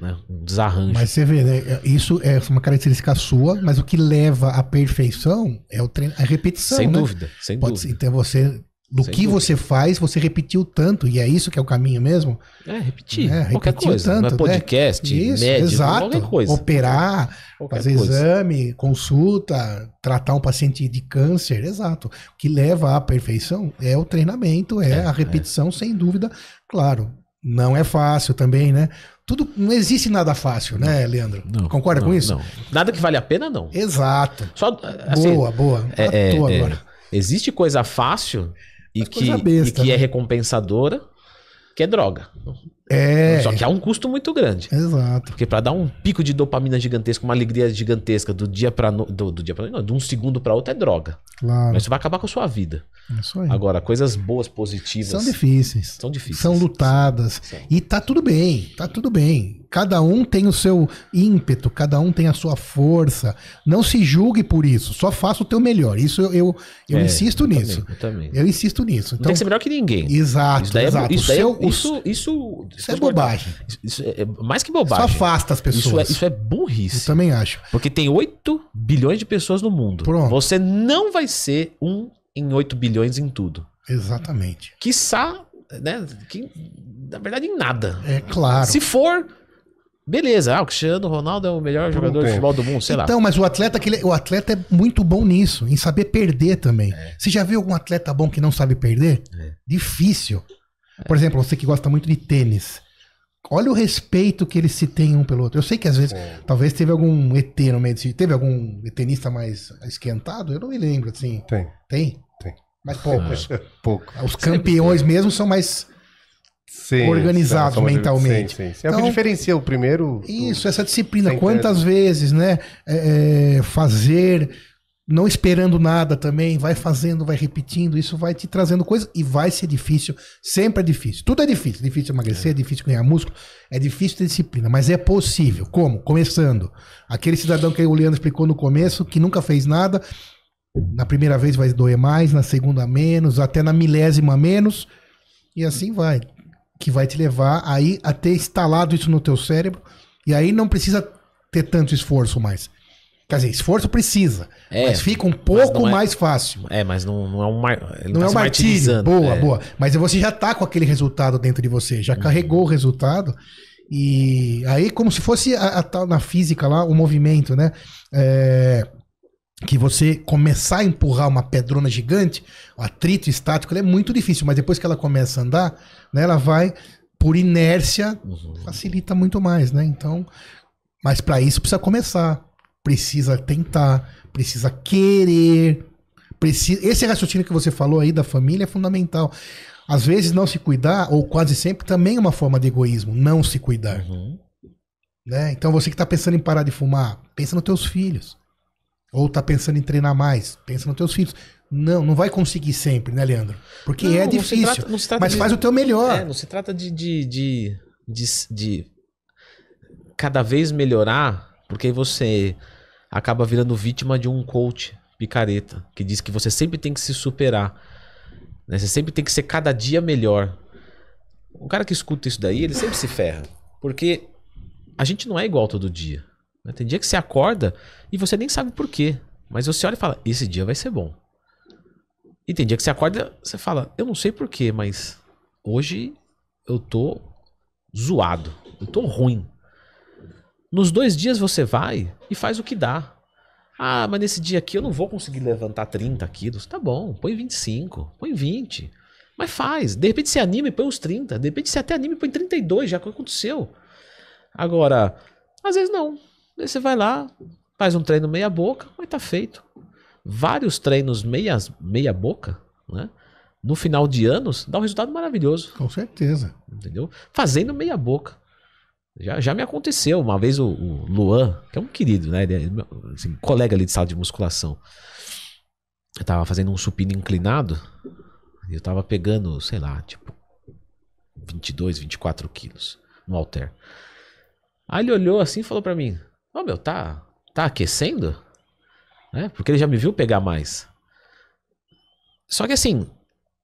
né? Um desarranjo. Mas você vê, né? Isso é uma característica sua, mas o que leva à perfeição é o treino, a repetição. Sem né? dúvida, sem Pode dúvida. Ser, então você. Do sem que dúvida. você faz, você repetiu tanto, e é isso que é o caminho mesmo? É, repetir. É, qualquer coisa. Tanto, não é né? podcast, né? isso, médico, exato. qualquer coisa. Operar, qualquer fazer coisa. exame, consulta, tratar um paciente de câncer, exato. O que leva à perfeição é o treinamento, é, é a é. repetição, é. sem dúvida. Claro, não é fácil também, né? tudo não existe nada fácil, né, Leandro? Não, Concorda não, com isso? Não. Nada que vale a pena, não. Exato. Só, assim, boa, boa. É, é, é, agora. É, existe coisa fácil e que, besta, e que é né? é recompensadora, que é droga. É. Só que há um custo muito grande. Exato. Porque para dar um pico de dopamina gigantesca, uma alegria gigantesca do dia para no... do, do, dia para não, de um segundo para outro é droga. Claro. Mas isso vai acabar com a sua vida. É isso aí. Agora, coisas boas, positivas. São difíceis. São difíceis. São lutadas. E tá tudo bem, tá tudo bem. Cada um tem o seu ímpeto, cada um tem a sua força. Não se julgue por isso, só faça o teu melhor. Isso eu, eu, eu é, insisto eu nisso. Também, eu também. Eu insisto nisso. Então, não tem então que ser melhor que ninguém. Exato, isso é exato. É, isso, o é seu, isso, isso isso, é, é bobagem. Isso é, é mais que bobagem. Isso afasta as pessoas. Isso é, isso é burrice. Eu também acho. Porque tem 8 bilhões de pessoas no mundo. Pronto. Você não vai ser um em 8 bilhões em tudo. Exatamente. Quiçá, né? Que, na verdade, em nada. É claro. Se for, Beleza, ah, o Cristiano Ronaldo é o melhor jogador um de futebol do mundo, sei então, lá. Então, mas o atleta, ele, o atleta é muito bom nisso, em saber perder também. É. Você já viu algum atleta bom que não sabe perder? É. Difícil. Por exemplo, você que gosta muito de tênis. Olha o respeito que eles se têm um pelo outro. Eu sei que às vezes, é. talvez teve algum ET no meio disso. Teve algum tenista mais esquentado? Eu não me lembro, assim. Tem. Tem? Tem. Mas poucos. É. Pouco. Os campeões mesmo são mais Sim, organizados sim, mentalmente. Sim, então, é o que então, diferencia o primeiro. Isso, essa disciplina. Quantas é. vezes, né? É, é fazer não esperando nada também, vai fazendo, vai repetindo, isso vai te trazendo coisa e vai ser difícil, sempre é difícil. Tudo é difícil, difícil emagrecer, é. difícil ganhar músculo, é difícil ter disciplina, mas é possível. Como? Começando. Aquele cidadão que o Leandro explicou no começo, que nunca fez nada, na primeira vez vai doer mais, na segunda menos, até na milésima menos, e assim vai. Que vai te levar aí a ter instalado isso no teu cérebro, e aí não precisa ter tanto esforço mais Quer dizer, esforço precisa. É, mas fica um pouco é, mais fácil. É, mas não, não é um mar, não, não tá é um martírio. Boa, é. boa. Mas você já tá com aquele resultado dentro de você, já uhum. carregou o resultado. E aí, como se fosse a, a, na física lá, o movimento, né? É, que você começar a empurrar uma pedrona gigante, o atrito estático, é muito difícil, mas depois que ela começa a andar, né, ela vai, por inércia, uhum. facilita muito mais, né? Então, mas para isso precisa começar precisa tentar, precisa querer. Precisa... Esse raciocínio que você falou aí da família é fundamental. Às vezes não se cuidar, ou quase sempre, também é uma forma de egoísmo, não se cuidar. Uhum. Né? Então você que está pensando em parar de fumar, pensa nos teus filhos. Ou está pensando em treinar mais, pensa nos teus filhos. Não, não vai conseguir sempre, né, Leandro? Porque não, é difícil. Não trata, não mas de, faz o teu melhor. É, não se trata de, de, de, de, de cada vez melhorar porque aí você acaba virando vítima de um coach picareta, que diz que você sempre tem que se superar. Né? Você sempre tem que ser cada dia melhor. O cara que escuta isso daí, ele sempre se ferra. Porque a gente não é igual todo dia. Né? Tem dia que você acorda e você nem sabe por quê. Mas você olha e fala, esse dia vai ser bom. E tem dia que você acorda, você fala, eu não sei por quê, mas hoje eu tô zoado. Eu tô ruim. Nos dois dias você vai e faz o que dá. Ah, mas nesse dia aqui eu não vou conseguir levantar 30 quilos. Tá bom, põe 25, põe 20. Mas faz. De repente você anime e põe uns 30. De repente você até anime e põe 32, já aconteceu. Agora, às vezes não. Aí você vai lá, faz um treino meia boca, mas tá feito. Vários treinos meias, meia boca, né? No final de anos, dá um resultado maravilhoso. Com certeza. Entendeu? Fazendo meia boca. Já, já me aconteceu. Uma vez o, o Luan, que é um querido, né? É meu, assim, colega ali de sala de musculação. Eu tava fazendo um supino inclinado. E eu tava pegando, sei lá, tipo 22, 24 quilos no halter. Aí ele olhou assim e falou para mim: Ô oh, meu, tá, tá aquecendo? Né? Porque ele já me viu pegar mais. Só que assim,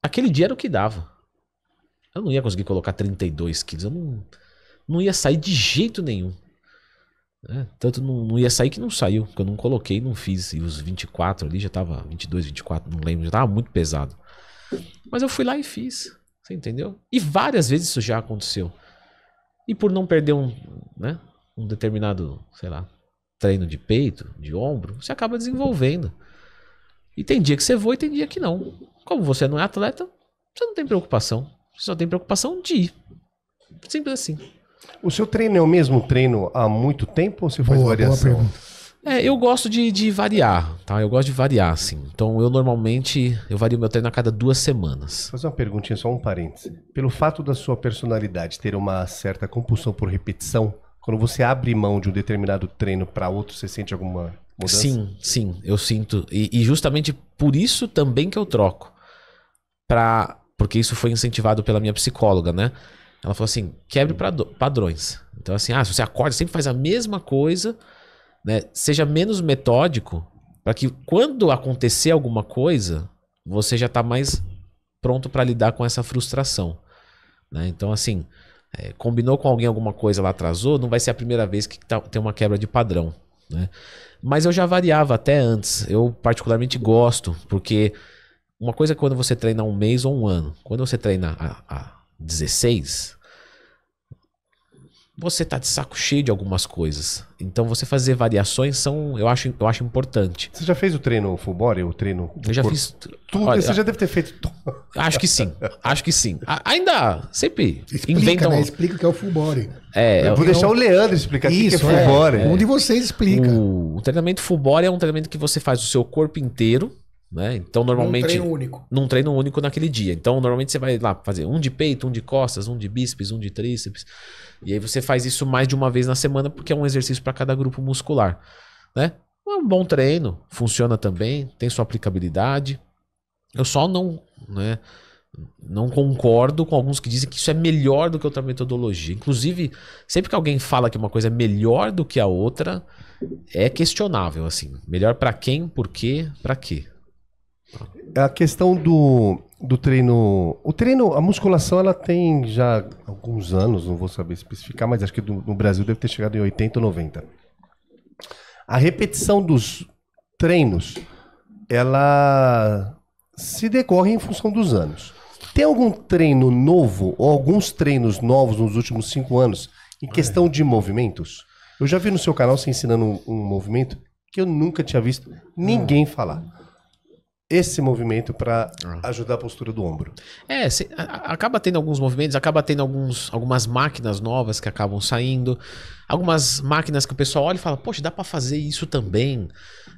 aquele dia era o que dava. Eu não ia conseguir colocar 32 quilos. Eu não não ia sair de jeito nenhum. Né? Tanto não, não, ia sair que não saiu, porque eu não coloquei, não fiz. E os 24 ali já tava, 22, 24, não lembro, já tava muito pesado. Mas eu fui lá e fiz, você entendeu? E várias vezes isso já aconteceu. E por não perder um, né, um determinado, sei lá, treino de peito, de ombro, você acaba desenvolvendo. E tem dia que você voa e tem dia que não. Como você não é atleta, você não tem preocupação. Você só tem preocupação de ir. Simples assim. O seu treino é o mesmo treino há muito tempo ou você faz boa, variação? Boa é, eu gosto de, de, variar, tá? Eu gosto de variar, assim. Então, eu normalmente, eu vario meu treino a cada duas semanas. Vou fazer uma perguntinha, só um parêntese. Pelo fato da sua personalidade ter uma certa compulsão por repetição, quando você abre mão de um determinado treino para outro, você sente alguma mudança? Sim, sim, eu sinto. E, e justamente por isso também que eu troco. Pra, porque isso foi incentivado pela minha psicóloga, né? Ela falou assim: quebre hum. padrões. Então, assim, ah, se você acorda, sempre faz a mesma coisa, né? Seja menos metódico, para que quando acontecer alguma coisa, você já está mais pronto para lidar com essa frustração. Né? Então, assim, é, combinou com alguém alguma coisa lá atrasou, não vai ser a primeira vez que tá, tem uma quebra de padrão. Né? Mas eu já variava até antes. Eu particularmente gosto, porque uma coisa é quando você treina um mês ou um ano. Quando você treina a, a 16, você tá de saco cheio de algumas coisas. Então você fazer variações são, eu acho, eu acho importante. Você já fez o treino full body, o treino? Eu já fiz tudo. Olha, você já deve ter feito. Acho que sim. Acho que sim. A, ainda sempre Explica, inventam. Né? Explica que é o full body. É, eu é vou eu, é deixar eu... o Leandro explicar Isso, que é full é, body. É. Um de vocês explica. O, o treinamento full body é um treinamento que você faz o seu corpo inteiro né? Então, normalmente. Num treino único. Num treino único naquele dia. Então, normalmente você vai lá fazer um de peito, um de costas, um de bíceps, um de tríceps. E aí você faz isso mais de uma vez na semana, porque é um exercício para cada grupo muscular. Né? É um bom treino, funciona também, tem sua aplicabilidade. Eu só não. Né, não concordo com alguns que dizem que isso é melhor do que outra metodologia. Inclusive, sempre que alguém fala que uma coisa é melhor do que a outra, é questionável assim. Melhor para quem, por quê, para quê? A questão do, do treino. O treino, a musculação, ela tem já alguns anos, não vou saber especificar, mas acho que do, no Brasil deve ter chegado em 80 ou 90. A repetição dos treinos, ela se decorre em função dos anos. Tem algum treino novo ou alguns treinos novos nos últimos cinco anos em questão de movimentos? Eu já vi no seu canal você ensinando um, um movimento que eu nunca tinha visto ninguém falar esse movimento para ah. ajudar a postura do ombro. É, a, acaba tendo alguns movimentos, acaba tendo alguns, algumas máquinas novas que acabam saindo, algumas máquinas que o pessoal olha e fala, poxa, dá para fazer isso também.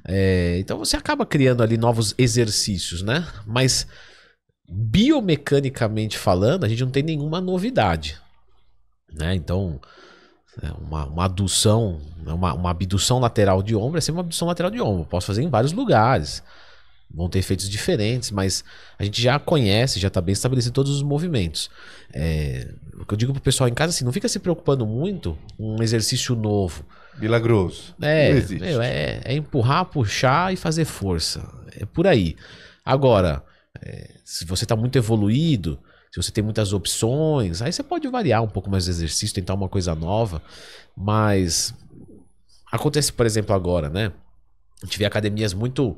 É, então você acaba criando ali novos exercícios, né? Mas biomecanicamente falando, a gente não tem nenhuma novidade, né? Então é uma, uma adução, né? uma, uma abdução lateral de ombro é sempre uma abdução lateral de ombro. posso fazer em vários lugares vão ter efeitos diferentes, mas a gente já conhece, já está bem estabelecido todos os movimentos. É, o que eu digo pro pessoal em casa assim, não fica se preocupando muito um exercício novo. Milagroso. É, meu, é, é, empurrar, puxar e fazer força. É por aí. Agora, é, se você está muito evoluído, se você tem muitas opções, aí você pode variar um pouco mais o exercício, tentar uma coisa nova, mas acontece, por exemplo, agora, né? A gente vê academias muito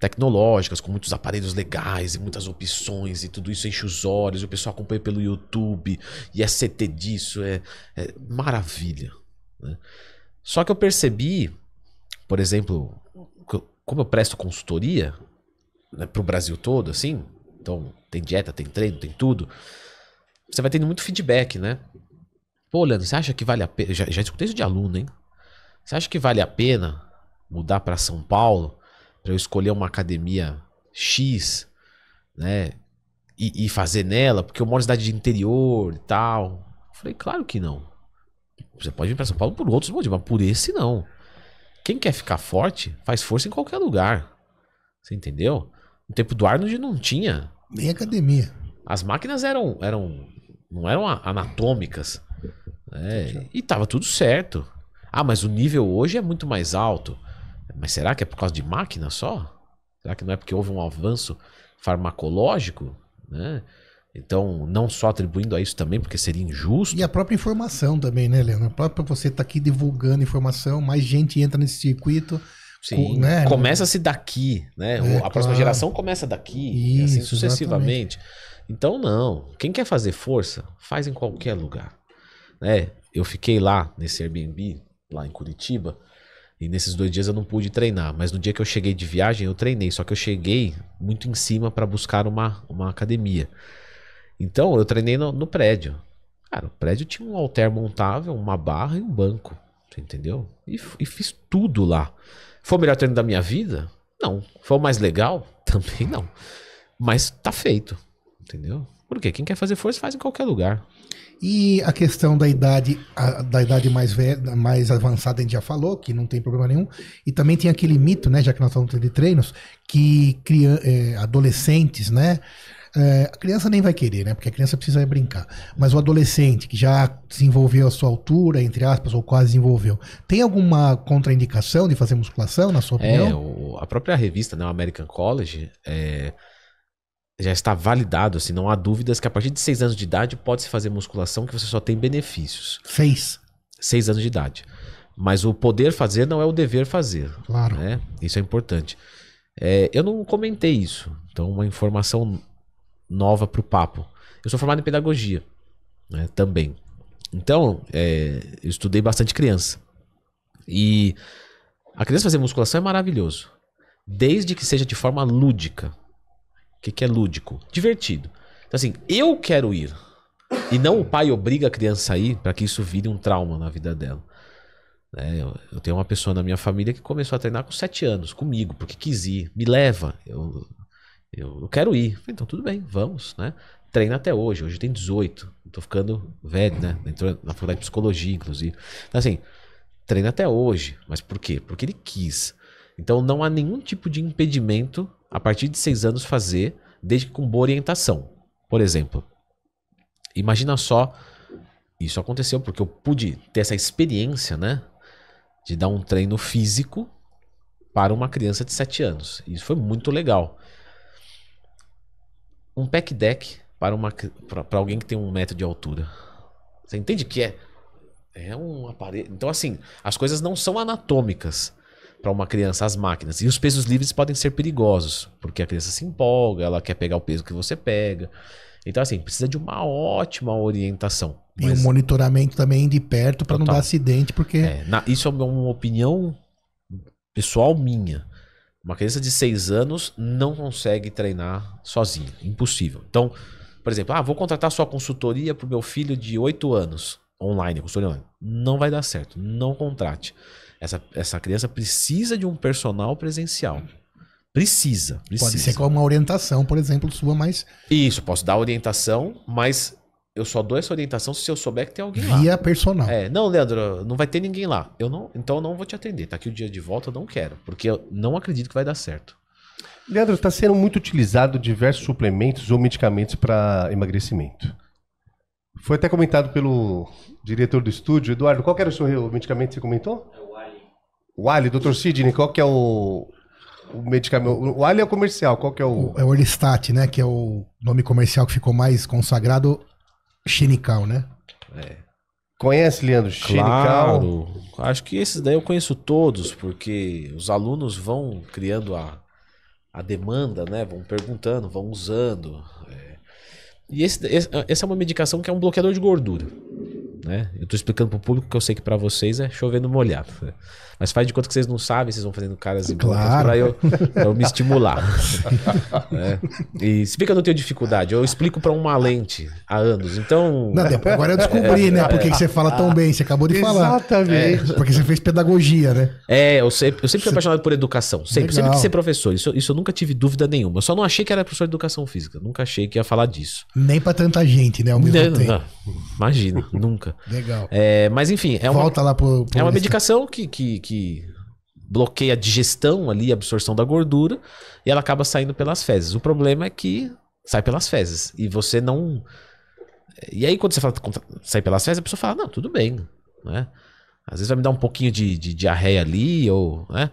tecnológicas, com muitos aparelhos legais e muitas opções e tudo isso enche os olhos, o pessoal acompanha pelo YouTube e é CT disso, é, é maravilha. Né? Só que eu percebi, por exemplo, como eu presto consultoria né, para o Brasil todo, assim, então tem dieta, tem treino, tem tudo, você vai tendo muito feedback, né? Pô, Leandro, você acha que vale a pena? Já, já escutei isso de aluno, hein? Você acha que vale a pena mudar para São Paulo para eu escolher uma academia X, né? E, e, fazer nela, porque eu moro na cidade de interior e tal. Eu falei, claro que não. Você pode vir para São Paulo por outros motivos, mas por esse não. Quem quer ficar forte, faz força em qualquer lugar. Você entendeu? No tempo do Arnold não tinha. Nem academia. As máquinas eram, eram não eram anatômicas. Né? E tava tudo certo. Ah, mas o nível hoje é muito mais alto. Mas será que é por causa de máquina só? Será que não é porque houve um avanço farmacológico? Né? Então, não só atribuindo a isso também, porque seria injusto. E a própria informação também, né, Leandro? Própria você estar tá aqui divulgando informação, mais gente entra nesse circuito. Sim, com, né? começa-se daqui, né? É, a próxima claro. geração começa daqui, assim isso, assim sucessivamente. Exatamente. Então, não. Quem quer fazer força, faz em qualquer lugar. Né? Eu fiquei lá nesse Airbnb, lá em Curitiba, e nesses dois dias eu não pude treinar, mas no dia que eu cheguei de viagem eu treinei, só que eu cheguei muito em cima para buscar uma, uma academia. Então eu treinei no, no, prédio. Cara, o prédio tinha um halter montável, uma barra e um banco, entendeu? E, e fiz tudo lá. Foi o melhor treino da minha vida? Não. Foi o mais legal? Também não. Mas tá feito, entendeu? Por quê? Quem quer fazer força faz em qualquer lugar. E a questão da idade, a, da idade mais, velha, mais avançada, a gente já falou, que não tem problema nenhum. E também tem aquele mito, né, já que nós estamos de treinos, que crian, é, adolescentes, né? É, a criança nem vai querer, né? Porque a criança precisa brincar. Mas o adolescente que já desenvolveu a sua altura, entre aspas, ou quase desenvolveu, tem alguma contraindicação de fazer musculação, na sua é, opinião? É, o, a própria revista, né, o American College, é, já está validado, assim, não há dúvidas que a partir de seis anos de idade pode-se fazer musculação que você só tem benefícios. Seis. Seis anos de idade. Mas o poder fazer não é o dever fazer. Claro. Né? Isso é importante. É, eu não comentei isso, então uma informação nova para o papo. Eu sou formado em pedagogia né, também. Então, é, eu estudei bastante criança. E a criança fazer musculação é maravilhoso, desde que seja de forma lúdica que, que é lúdico? Divertido. Então, assim, eu quero ir. E não o pai obriga a criança a ir para que isso vire um trauma na vida dela. É, eu, tenho uma pessoa na minha família que começou a treinar com 7 anos, comigo, porque quis ir, me leva, eu, eu, eu quero ir. Falei, então tudo bem, vamos, né? Treina até hoje, hoje tem 18, estou ficando velho, né? Entrou na faculdade de psicologia, inclusive. Então, assim, treina até hoje, mas por quê? Porque ele quis. Então não há nenhum tipo de impedimento a partir de seis anos fazer, desde que com boa orientação. Por exemplo, imagina só, isso aconteceu porque eu pude ter essa experiência, né? De dar um treino físico para uma criança de 7 anos. Isso foi muito legal. Um pack deck para, uma, para alguém que tem um metro de altura. Você entende que é? É um aparelho. Então, assim, as coisas não são anatômicas para uma criança as máquinas. E os pesos livres podem ser perigosos, porque a criança se empolga, ela quer pegar o peso que você pega. Então, assim, precisa de uma ótima orientação. E um monitoramento também de perto para não dar acidente, porque. É, na, isso é uma opinião pessoal minha. Uma criança de 6 anos não consegue treinar sozinha. Impossível. Então, por exemplo, ah, vou contratar sua consultoria para o meu filho de 8 anos online, consultoria online. Não vai dar certo. Não contrate. Essa, essa criança precisa de um personal presencial. Precisa, precisa. Pode ser com uma orientação, por exemplo, sua, mas. Isso, posso dar orientação, mas eu só dou essa orientação se eu souber que tem alguém lá. Via personal. É, não, Leandro, não vai ter ninguém lá. Eu não, então eu não vou te atender. Tá aqui o dia de volta, eu não quero, porque eu não acredito que vai dar certo. Leandro, está sendo muito utilizado diversos suplementos ou medicamentos para emagrecimento. Foi até comentado pelo diretor do estúdio, Eduardo, qual era o seu medicamento que você comentou? O Ali, doutor Sidney, qual que é o, o medicamento? O Ali é o comercial, qual que é o... É o Orlistat, né? Que é o nome comercial que ficou mais consagrado, Xenical, né? É. Conhece, Leandro? Xenical? Claro. Acho que esses daí eu conheço todos, porque os alunos vão criando a, a demanda, né? Vão perguntando, vão usando. É. E esse, esse, essa é uma medicação que é um bloqueador de gordura. Né? Eu estou explicando para o público que eu sei que para vocês é chovendo molhado. Né? Mas faz de conta que vocês não sabem, vocês vão fazendo caras e claro. para eu, eu, me estimular. né? E se bem que eu não tenho dificuldade, eu explico para uma lente há anos. Então. Não, depois, agora eu descobri, é, né? Por que você fala tão bem, você acabou de Exatamente. falar. Exatamente. É. Porque você fez pedagogia, né? É, eu sempre, eu sempre fui apaixonado por educação. Sempre, Legal. sempre quis ser professor. Isso, isso eu nunca tive dúvida nenhuma. Eu só não achei que era professor de educação física. Nunca achei que ia falar disso. Nem para tanta gente, né? Ao mesmo não, tempo. Não. Imagina, nunca nunca. Legal. É, mas enfim, é uma, Volta lá pro, pro é uma medicação que, que, que bloqueia a digestão ali, a absorção da gordura, e ela acaba saindo pelas fezes. O problema é que sai pelas fezes. E você não. E aí, quando você fala sai pelas fezes, a pessoa fala, não, tudo bem. Né? Às vezes vai me dar um pouquinho de, de diarreia ali, ou. Né?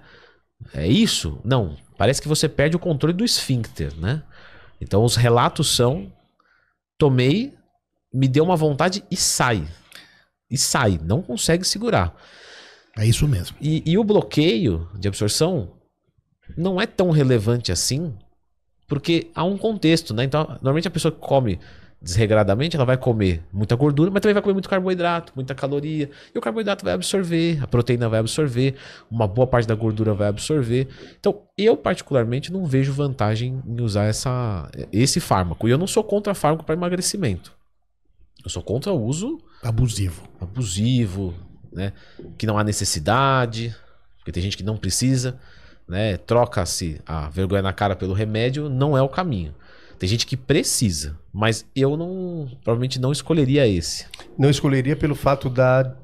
É isso? Não. Parece que você perde o controle do esfíncter, né? Então os relatos são: tomei, me deu uma vontade e sai e sai, não consegue segurar. É isso mesmo. E, e o bloqueio de absorção não é tão relevante assim, porque há um contexto, né? Então, normalmente a pessoa que come desregradamente, ela vai comer muita gordura, mas também vai comer muito carboidrato, muita caloria. E o carboidrato vai absorver, a proteína vai absorver, uma boa parte da gordura vai absorver. Então, eu particularmente não vejo vantagem em usar essa, esse fármaco. E eu não sou contra fármaco para emagrecimento. Eu sou contra o uso abusivo. Abusivo, né? Que não há necessidade, porque tem gente que não precisa, né? Troca-se a vergonha na cara pelo remédio, não é o caminho. Tem gente que precisa, mas eu não, provavelmente não escolheria esse. Não escolheria pelo fato da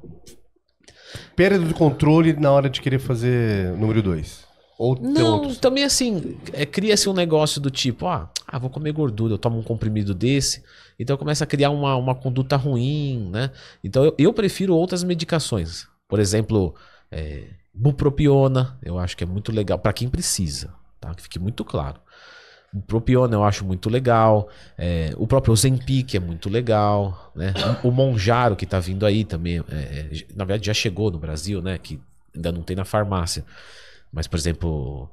perda do controle na hora de querer fazer número 2. Ou não, outros. também assim, é, cria-se um negócio do tipo, ah, ah, vou comer gordura, eu tomo um comprimido desse. Então começa a criar uma, uma conduta ruim, né? Então eu, eu prefiro outras medicações. Por exemplo, é, bupropiona, eu acho que é muito legal para quem precisa, tá? Que fique muito claro. O Propiona eu acho muito legal. É, o próprio Zempic é muito legal. Né? O Monjaro que está vindo aí também. É, é, na verdade, já chegou no Brasil, né? Que ainda não tem na farmácia. Mas, por exemplo,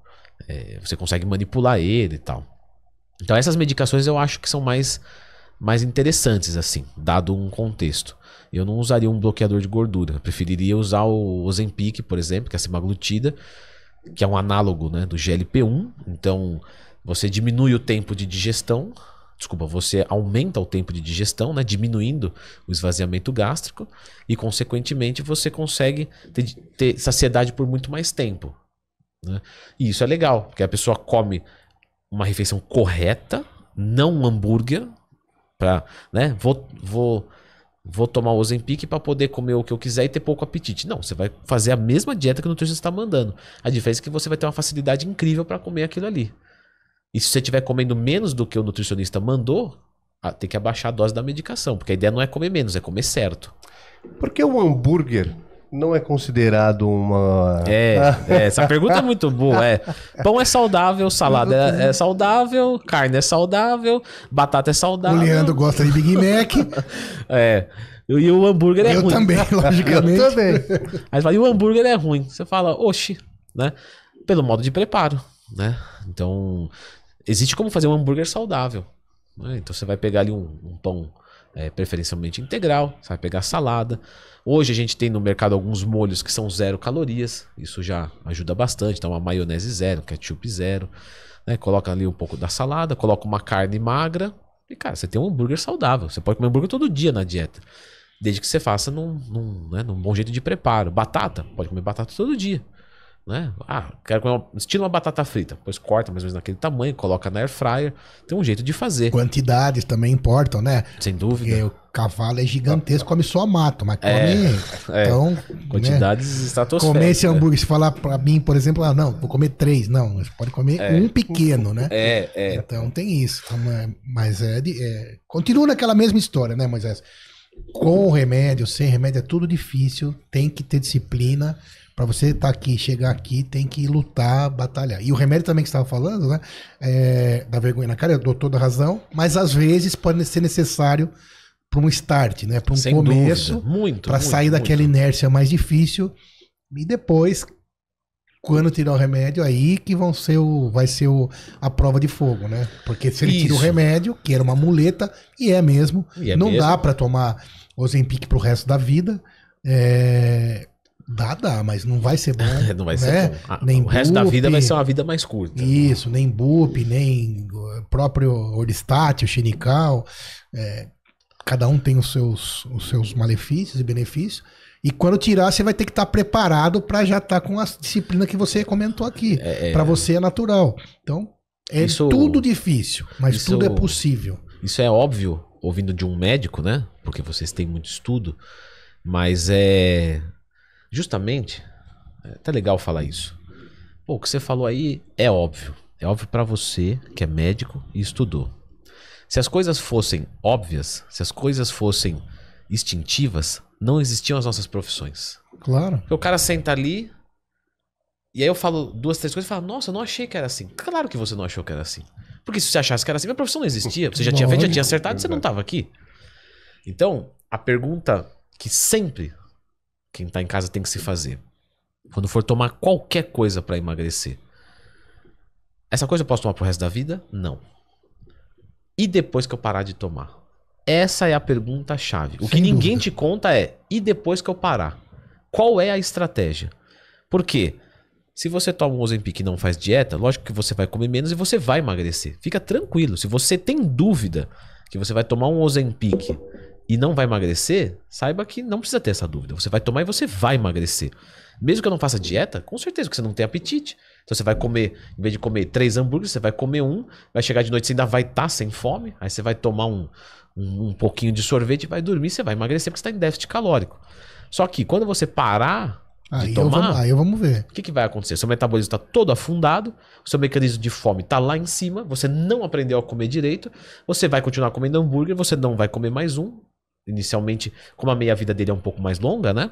é, você consegue manipular ele e tal. Então essas medicações eu acho que são mais, mais interessantes, assim, dado um contexto. Eu não usaria um bloqueador de gordura. Eu preferiria usar o Ozempic, por exemplo, que é a semaglutida, que é um análogo né, do GLP-1. Então você diminui o tempo de digestão. Desculpa, você aumenta o tempo de digestão, né, diminuindo o esvaziamento gástrico e, consequentemente, você consegue ter, ter saciedade por muito mais tempo. Né? E isso é legal, porque a pessoa come uma refeição correta, não um hambúrguer, para, né? Vou, vou, vou tomar o Ozempic para poder comer o que eu quiser e ter pouco apetite. Não, você vai fazer a mesma dieta que o nutricionista está mandando. A diferença é que você vai ter uma facilidade incrível para comer aquilo ali. E se você estiver comendo menos do que o nutricionista mandou, ah, tem que abaixar a dose da medicação, porque a ideia não é comer menos, é comer certo. Porque o hambúrguer não é considerado uma. É, é, essa pergunta é muito boa. É. Pão é saudável, salada é, é saudável, carne é saudável, batata é saudável. O Leandro gosta de Big Mac. é. E o hambúrguer é eu ruim. Também, logicamente. Eu também, Aí você fala, e o hambúrguer é ruim. Você fala, oxi, né? Pelo modo de preparo, né? Então, existe como fazer um hambúrguer saudável. Né? Então você vai pegar ali um, um pão é, preferencialmente integral, você vai pegar salada. Hoje a gente tem no mercado alguns molhos que são zero calorias, isso já ajuda bastante. Então, uma maionese zero, ketchup zero, né? Coloca ali um pouco da salada, coloca uma carne magra e, cara, você tem um hambúrguer saudável. Você pode comer hambúrguer todo dia na dieta, desde que você faça num, num, né? num bom jeito de preparo. Batata, pode comer batata todo dia. Né? Ah, quero comer uma, estilo uma batata frita. Pois corta mais ou menos naquele tamanho, coloca na air fryer. Tem um jeito de fazer. Quantidades também importam, né? Sem dúvida. Porque o cavalo é gigantesco, come só mato, mas come. É, é. então, é. Quantidades né? estratosféricas. Comer esse né? hambúrguer, né? se falar pra mim, por exemplo, ah, não, vou comer três. Não, você pode comer é. um pequeno, né? É, é. Então tem isso. É, mas é, é. Continua naquela mesma história, né, Moisés? Com remédio, sem remédio, é tudo difícil. Tem que ter disciplina para você estar tá aqui, chegar aqui, tem que lutar, batalhar. E o remédio também que estava falando, né? É, da vergonha na cara, eu dou toda a razão, mas às vezes pode ser necessário para um start, né? Para um Sem começo, dúvida. muito, para sair muito. daquela inércia mais difícil e depois quando tirar o remédio, aí que vão ser o, vai ser o, a prova de fogo, né? Porque se ele Isso. tira o remédio, que era uma muleta, e é mesmo, e é não mesmo. dá para tomar Ozempic pro resto da vida. É, Dá, dá, mas não vai ser bom. não vai ser né? bom. Ah, nem o resto da vida vai ser uma vida mais curta. Isso, nem bupe nem eh, próprio Oristátil, Xenical. É, cada um tem os seus, os seus malefícios e benefícios. E quando tirar, você vai ter que estar tá preparado para já estar tá com a disciplina que você comentou aqui. É, é. para você é natural. Então, é isso, tudo difícil, mas isso, tudo é possível. Isso é óbvio, ouvindo de um médico, né? Porque vocês têm muito estudo. Mas é Justamente, é tá legal falar isso. Pô, o que você falou aí é óbvio. É óbvio para você que é médico e estudou. Se as coisas fossem óbvias, se as coisas fossem instintivas, não existiam as nossas profissões. Claro. Porque o cara senta ali e aí eu falo duas, três coisas e fala: Nossa, eu não achei que era assim. Claro que você não achou que era assim. Porque se você achasse que era assim, minha profissão não existia. Você já Lógico. tinha feito, já tinha acertado, você não estava aqui. Então, a pergunta que sempre quem está em casa tem que se fazer. Quando for tomar qualquer coisa para emagrecer. Essa coisa eu posso tomar pro resto da vida? Não. E depois que eu parar de tomar? Essa é a pergunta chave. O Sem que ninguém dúvida. te conta é: e depois que eu parar? Qual é a estratégia? Por quê? Se você toma um Ozempic e não faz dieta, lógico que você vai comer menos e você vai emagrecer. Fica tranquilo. Se você tem dúvida que você vai tomar um Ozempic e não vai emagrecer, saiba que não precisa ter essa dúvida. Você vai tomar e você vai emagrecer. Mesmo que eu não faça dieta, com certeza que você não tem apetite. Então você vai comer, em vez de comer três hambúrgueres, você vai comer um, vai chegar de noite, você ainda vai estar tá sem fome, aí você vai tomar um, um, um pouquinho de sorvete e vai dormir, você vai emagrecer porque você está em déficit calórico. Só que quando você parar de tomar, eu vamos, aí eu vamos ver. O que, que vai acontecer? Seu metabolismo está todo afundado, o seu mecanismo de fome está lá em cima, você não aprendeu a comer direito, você vai continuar comendo hambúrguer, você não vai comer mais um, inicialmente, como a meia-vida dele é um pouco mais longa, né?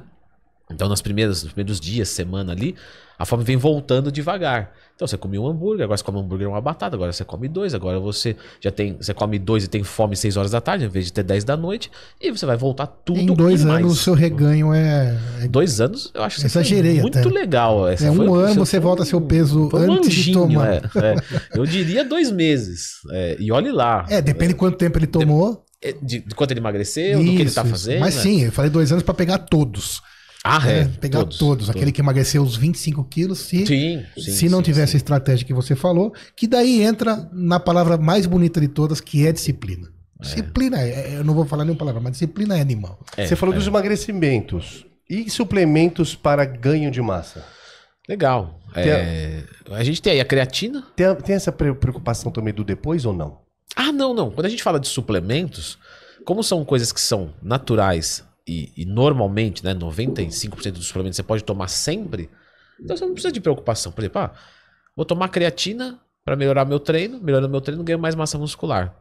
Então, nas primeiras, nos primeiros dias, semana ali, a fome vem voltando devagar. Então, você come um hambúrguer, agora você come um hambúrguer e uma batata, agora você come dois, agora você já tem, você come dois e tem fome seis horas da tarde, em vez de ter dez da noite, e você vai voltar tudo. Em dois anos mais. o seu reganho é, é. Dois anos, eu acho que Exagerei é muito até. legal. Essa é, é um foi, ano você volta a seu peso antes anjinho, de tomar. É, é. Eu diria dois meses. É, e olhe lá. É, depende é, quanto tempo ele tomou. É, de, de quanto ele emagreceu, isso, do que ele tá fazendo. Isso. Mas né? sim, eu falei dois anos para pegar todos. Ah, é? é pegar todos, todos, Aquele que emagreceu os 25 quilos, se, sim, sim, se não sim, tiver essa estratégia que você falou, que daí entra na palavra mais bonita de todas, que é disciplina. É. Disciplina, é, é. eu não vou falar nenhuma palavra, mas disciplina é animal. É, você falou dos emagrecimentos. E suplementos para ganho de massa? Legal. A... a... gente tem aí a creatina. Tem, tem essa preocupação também do depois ou não? Ah, não, não. Quando a gente fala de suplementos, como são coisas que são naturais e, e normalmente, né, 95% dos suplementos você pode tomar sempre, então você não precisa de preocupação. Por exemplo, ah, vou tomar creatina para melhorar meu treino, melhorando meu treino, ganho mais massa muscular.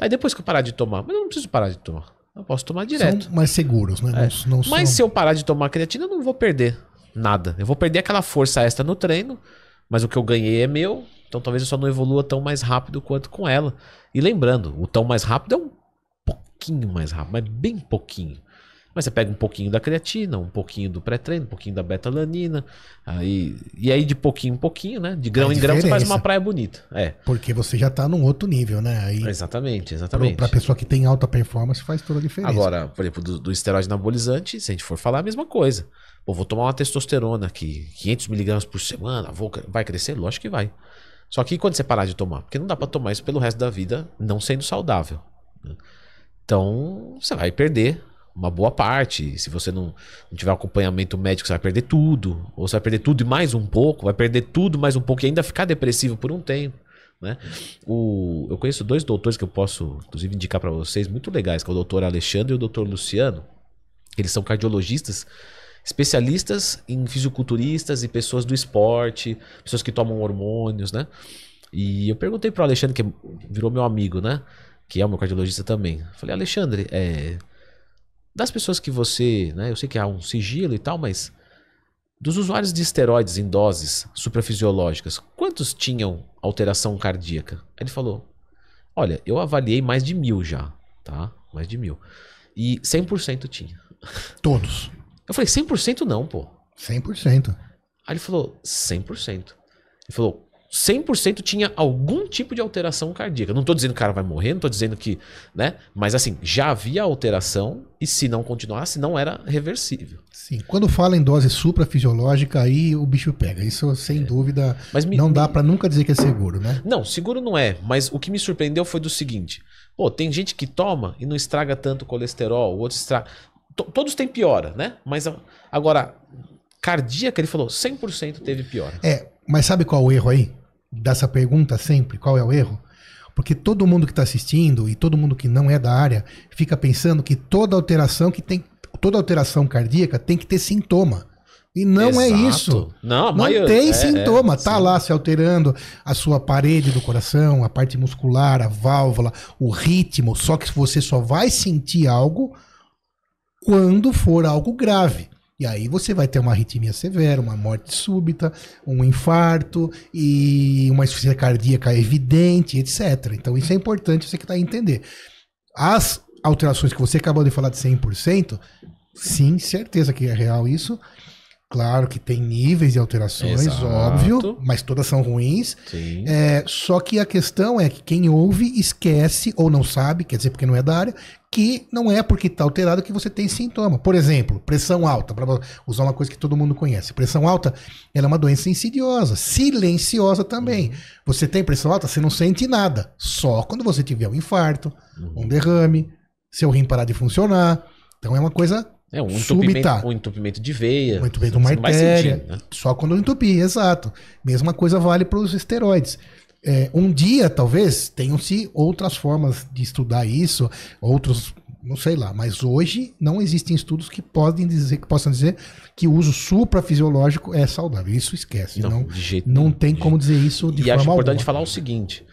Aí tá, depois que eu parar de tomar, mas eu não preciso parar de tomar. Eu posso tomar direto. São mais seguros, né? É. Não, não mas são... se eu parar de tomar creatina, eu não vou perder nada. Eu vou perder aquela força extra no treino, mas o que eu ganhei é meu, então talvez eu só não evolua tão mais rápido quanto com ela. E lembrando, o tão mais rápido é um pouquinho mais rápido, mas bem pouquinho. Mas você pega um pouquinho da creatina, um pouquinho do pré-treino, um pouquinho da betalanina, aí e aí de pouquinho em pouquinho, né? De grão é em grão você faz uma praia bonita. É. Porque você já tá num outro nível, né? Aí, exatamente, exatamente. Para pessoa que tem alta performance faz toda a diferença. Agora, por exemplo, do, do esteroide anabolizante, se a gente for falar a mesma coisa. Pô, vou tomar uma testosterona aqui, 500 miligramas por semana, vou, vai crescer? Lógico que vai. Só que quando você parar de tomar? Porque não dá para tomar isso pelo resto da vida não sendo saudável. Né? Então, você vai perder uma boa parte. Se você não, não, tiver acompanhamento médico, você vai perder tudo. Ou você vai perder tudo e mais um pouco. Vai perder tudo mais um pouco e ainda ficar depressivo por um tempo. Né? O, eu conheço dois doutores que eu posso, inclusive, indicar para vocês, muito legais, que é o doutor Alexandre e o doutor Luciano. Eles são cardiologistas especialistas em fisiculturistas e pessoas do esporte, pessoas que tomam hormônios, né? E eu perguntei para o Alexandre, que é, virou meu amigo, né? Que é meu cardiologista também. Falei, Alexandre, é, das pessoas que você, né? Eu sei que há um sigilo e tal, mas dos usuários de esteroides em doses suprafisiológicas, quantos tinham alteração cardíaca? Ele falou, olha, eu avaliei mais de mil já, tá? Mais de mil. E 100% tinha. Todos. Eu falei, 100% não, pô. 100%. Aí ele falou, 100%. Ele falou, 100% tinha algum tipo de alteração cardíaca. Não tô dizendo que o cara vai morrer, não tô dizendo que, né? Mas assim, já havia alteração e se não continuasse, não era reversível. Sim, quando fala em dose suprafisiológica, aí o bicho pega. Isso sem é. dúvida, mas me, não dá para nunca dizer que é seguro, né? Não, seguro não é, mas o que me surpreendeu foi do seguinte: pô, tem gente que toma e não estraga tanto o colesterol, o outro estraga todos têm piora, né? Mas agora, cardíaca, ele falou 100% teve piora. É, mas sabe qual é o erro aí? Dessa pergunta sempre, qual é o erro? Porque todo mundo que está assistindo e todo mundo que não é da área fica pensando que toda alteração que tem toda alteração cardíaca tem que ter sintoma. E não é Exato. é isso. Não, não maior... tem é, é sintoma. É, tá sim. lá se alterando a sua parede do coração, a parte muscular, a válvula, o ritmo. Só que você só vai sentir algo quando for algo grave. E aí você vai ter uma arritmia severa, uma morte súbita, um infarto e uma insuficiência cardíaca evidente, etc. Então isso é importante você que está entender. As alterações que você acabou de falar de 100%, sim, certeza que é real isso. Claro que tem níveis de alterações, Exato. óbvio, mas todas são ruins. Sim. É, só que a questão é que quem ouve esquece ou não sabe, quer dizer, porque não é da área, que não é porque está alterado que você tem sintoma. Por exemplo, pressão alta, para usar uma coisa que todo mundo conhece. Pressão alta ela é uma doença insidiosa, silenciosa também. Uhum. Você tem pressão alta, você não sente nada. Só quando você tiver um infarto, uhum. um derrame, seu rim parar de funcionar. Então é uma coisa é um entupimento, um entupimento de veia. Um entupimento de uma artéria. Sentir, né? Só quando entupir, exato. Mesma coisa vale para os esteroides. É, um dia, talvez, tenham-se outras formas de estudar isso, outros, não sei lá, mas hoje não existem estudos que podem dizer, que possam dizer que o uso suprafisiológico é saudável. Isso esquece. Não, não, não tem como dizer isso de e forma alguma. E acho importante falar o seguinte: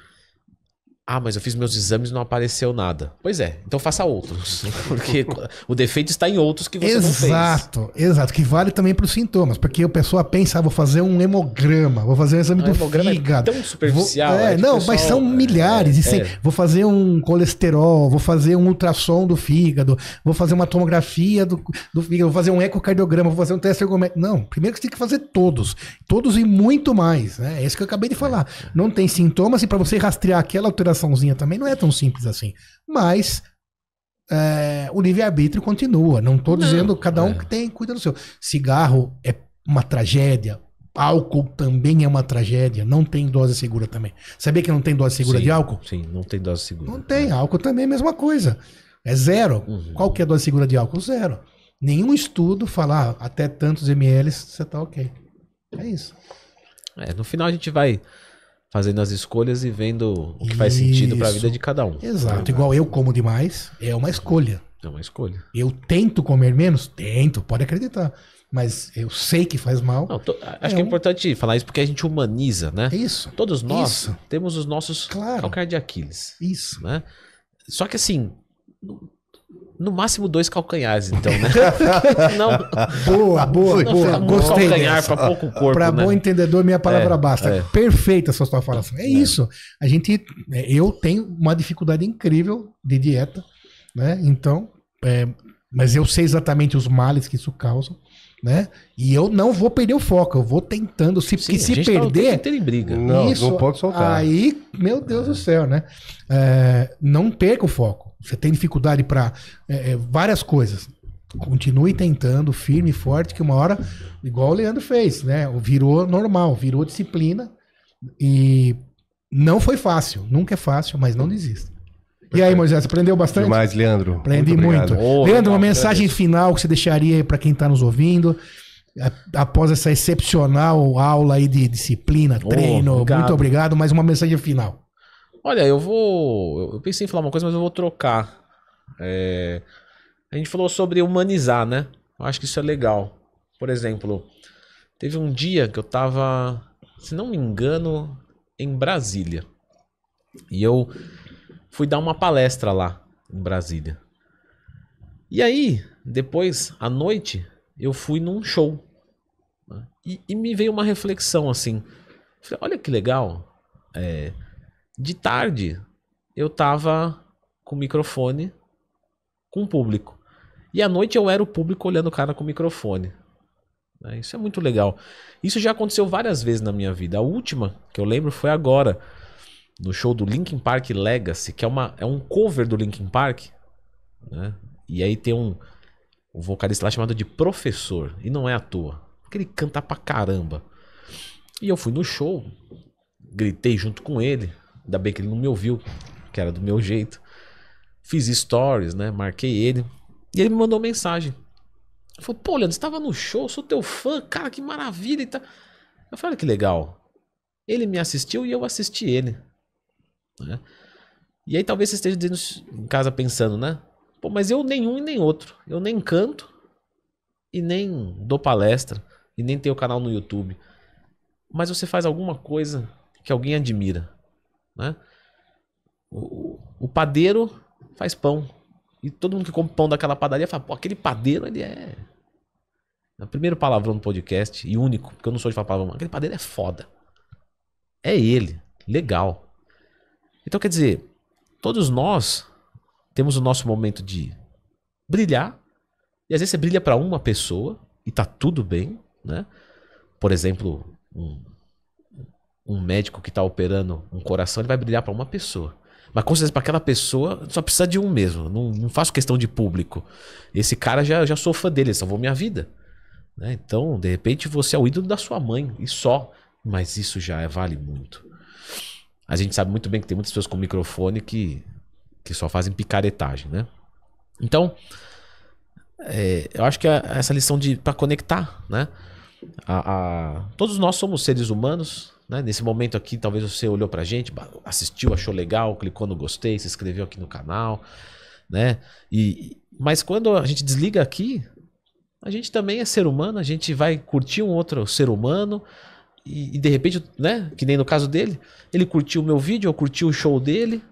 ah, mas eu fiz meus exames e não apareceu nada. Pois é, então faça outros. Porque o defeito está em outros que você exato, não fez. Exato, exato. Que vale também para os sintomas. Porque a pessoa pensa, ah, vou fazer um hemograma, vou fazer um exame ah, do é fígado. É tão superficial. Vou, é, é não, pessoal, mas são é, milhares. É, e sim. é. Vou fazer um colesterol, vou fazer um ultrassom do fígado, vou fazer uma tomografia do, do fígado, vou fazer um ecocardiograma, vou fazer um teste ergométrico. Não, primeiro que você tem que fazer todos. Todos e muito mais. Né? É isso que eu acabei de falar. É, não tem sintomas e para você rastrear aquela alteração operaçãozinha também não é tão simples assim. Mas é, o livre-arbítrio continua. Não estou dizendo cada um é. que tem, cuida do seu. Cigarro é uma tragédia. Álcool também é uma tragédia. Não tem dose segura também. Sabia que não tem dose segura sim, de álcool? Sim, não tem dose segura. Não tem. Álcool também é a mesma coisa. É zero. Uhum. Qual que é a dose segura de álcool? Zero. Nenhum estudo fala ah, até tantos ml você está ok. É isso. É, no final a gente vai fazendo as escolhas e vendo o que faz sentido para a vida de cada um. Exato. Igual eu como demais, é uma escolha. É uma escolha. Eu tento comer menos? Tento, pode acreditar. Mas eu sei que faz mal. Não, tô, acho é que é importante falar isso porque a gente humaniza, né? É isso. Todos nós isso. temos os nossos claro. de Aquiles. Isso. Né? Só que assim, no máximo dois calcanhares, então, né? não, boa, boa, não, boa. Gostei. Calcanhar para pouco corpo. Para né? bom entendedor, minha palavra é, basta. É. Perfeita essa sua fala. É, é isso. A gente, é, eu tenho uma dificuldade incrível de dieta, né? Então, é, mas eu sei exatamente os males que isso causa né? E eu não vou perder o foco, eu vou tentando. Se, Sim, se tá perder. Tá, briga. Não, isso, não pode soltar. Aí, meu Deus é. do céu, né? É, não perca o foco. Você tem dificuldade para é, é, várias coisas. Continue tentando, firme e forte, que uma hora, igual o Leandro fez, né? Virou normal, virou disciplina. E não foi fácil, nunca é fácil, mas não desista. E aí, Moisés, aprendeu bastante? Demais, Leandro. Aprendi muito. muito. Leandro, uma mensagem final que você deixaria para quem está nos ouvindo, após essa excepcional aula aí de disciplina, treino. Oh, obrigado. Muito obrigado, Mais uma mensagem final. Olha, eu vou. Eu pensei em falar uma coisa, mas eu vou trocar. É, a gente falou sobre humanizar, né? Eu acho que isso é legal. Por exemplo, teve um dia que eu tava, se não me engano, em Brasília. E eu fui dar uma palestra lá em Brasília. E aí, depois, à noite, eu fui num show. E, e me veio uma reflexão assim. Falei, olha que legal. É, de tarde, eu tava com o microfone com o público. E à noite eu era o público olhando o cara com o microfone. Né? Isso é muito legal. Isso já aconteceu várias vezes na minha vida. A última que eu lembro foi agora, no show do Linkin Park Legacy, que é, uma, é um cover do Linkin Park. Né? E aí tem um, um vocalista lá chamado de Professor, e não é à toa, porque ele canta pra caramba. E eu fui no show, gritei junto com ele, Ainda bem que ele não me ouviu, que era do meu jeito. Fiz stories, né? Marquei ele. E ele me mandou mensagem. Ele falou, pô, Leandro, você tava no show, sou teu fã, cara, que maravilha e tal. Eu falei, que legal. Ele me assistiu e eu assisti ele. Né? E aí talvez você esteja dizendo em casa pensando, né? Pô, mas eu nenhum e nem outro. Eu nem canto e nem dou palestra e nem tenho canal no YouTube. Mas você faz alguma coisa que alguém admira. Né? O, o padeiro faz pão. E todo mundo que compra pão daquela padaria fala, pô, aquele padeiro, ele é-, é. O primeiro palavrão do podcast, e único, porque eu não sou de falar palavrão, aquele padeiro é foda. É ele. Legal. Então, quer dizer, todos nós temos o nosso momento de brilhar. E às vezes você brilha para uma pessoa e tá tudo bem, né? Por exemplo, um um médico que está operando um coração, ele vai brilhar para uma pessoa. Mas com certeza, para aquela pessoa, só precisa de um mesmo. Não, não faço questão de público. Esse cara já, já sou fã dele, salvou minha vida. Né? Então, de repente, você é o ídolo da sua mãe e só. Mas isso já é, vale muito. A gente sabe muito bem que tem muitas pessoas com microfone que, que só fazem picaretagem, né? Então, é, eu acho que a, é essa lição de para conectar, né? A, a, todos nós somos seres humanos, né? Nesse momento aqui, talvez você olhou pra gente, assistiu, achou legal, clicou no gostei, se inscreveu aqui no canal, né? E, mas quando a gente desliga aqui, a gente também é ser humano, a gente vai curtir um outro ser humano e, e de repente, né? Que nem no caso dele, ele curtiu o meu vídeo, eu curti o show dele,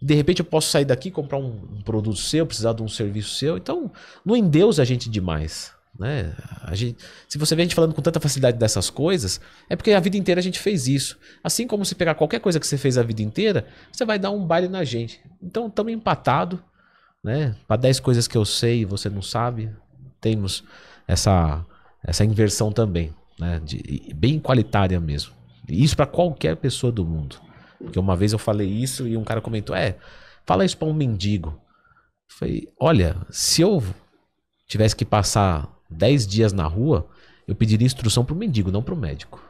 de repente eu posso sair daqui comprar um, um, produto seu, precisar de um serviço seu. Então, não endeusa a gente demais. Né? A gente, se você vê a gente falando com tanta facilidade dessas coisas, é porque a vida inteira a gente fez isso. Assim como se pegar qualquer coisa que você fez a vida inteira, você vai dar um baile na gente. Então estamos empatados. Né? Para 10 coisas que eu sei e você não sabe, temos essa, essa inversão também. Né? De, bem qualitária mesmo. E isso para qualquer pessoa do mundo. Porque uma vez eu falei isso e um cara comentou: É, fala isso para um mendigo. Eu falei: Olha, se eu tivesse que passar 10 dias na rua, eu pediria instrução para o mendigo, não para o médico.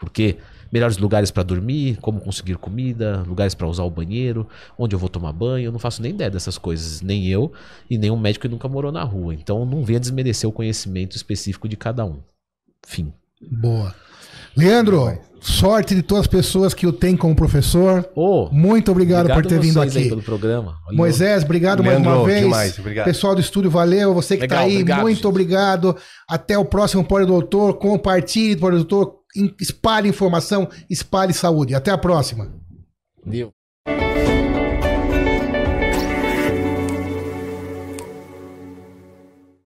Porque melhores lugares para dormir, como conseguir comida, lugares para usar o banheiro, onde eu vou tomar banho, eu não faço nem ideia dessas coisas, nem eu e nenhum médico que nunca morou na rua. Então não venha desmerecer o conhecimento específico de cada um. Fim. Boa. Leandro, sorte de todas as pessoas que o têm como professor. Oh, Muito obrigado, obrigado por ter vindo aqui. pelo programa. Moisés, obrigado Leandro, mais uma vez. Demais, obrigado. Pessoal do estúdio, valeu. Você que está aí, obrigado, muito gente. obrigado. Até o próximo Pódio Doutor. Compartilhe, Pódio Doutor. Espalhe informação, espalhe saúde. Até a próxima. Deu.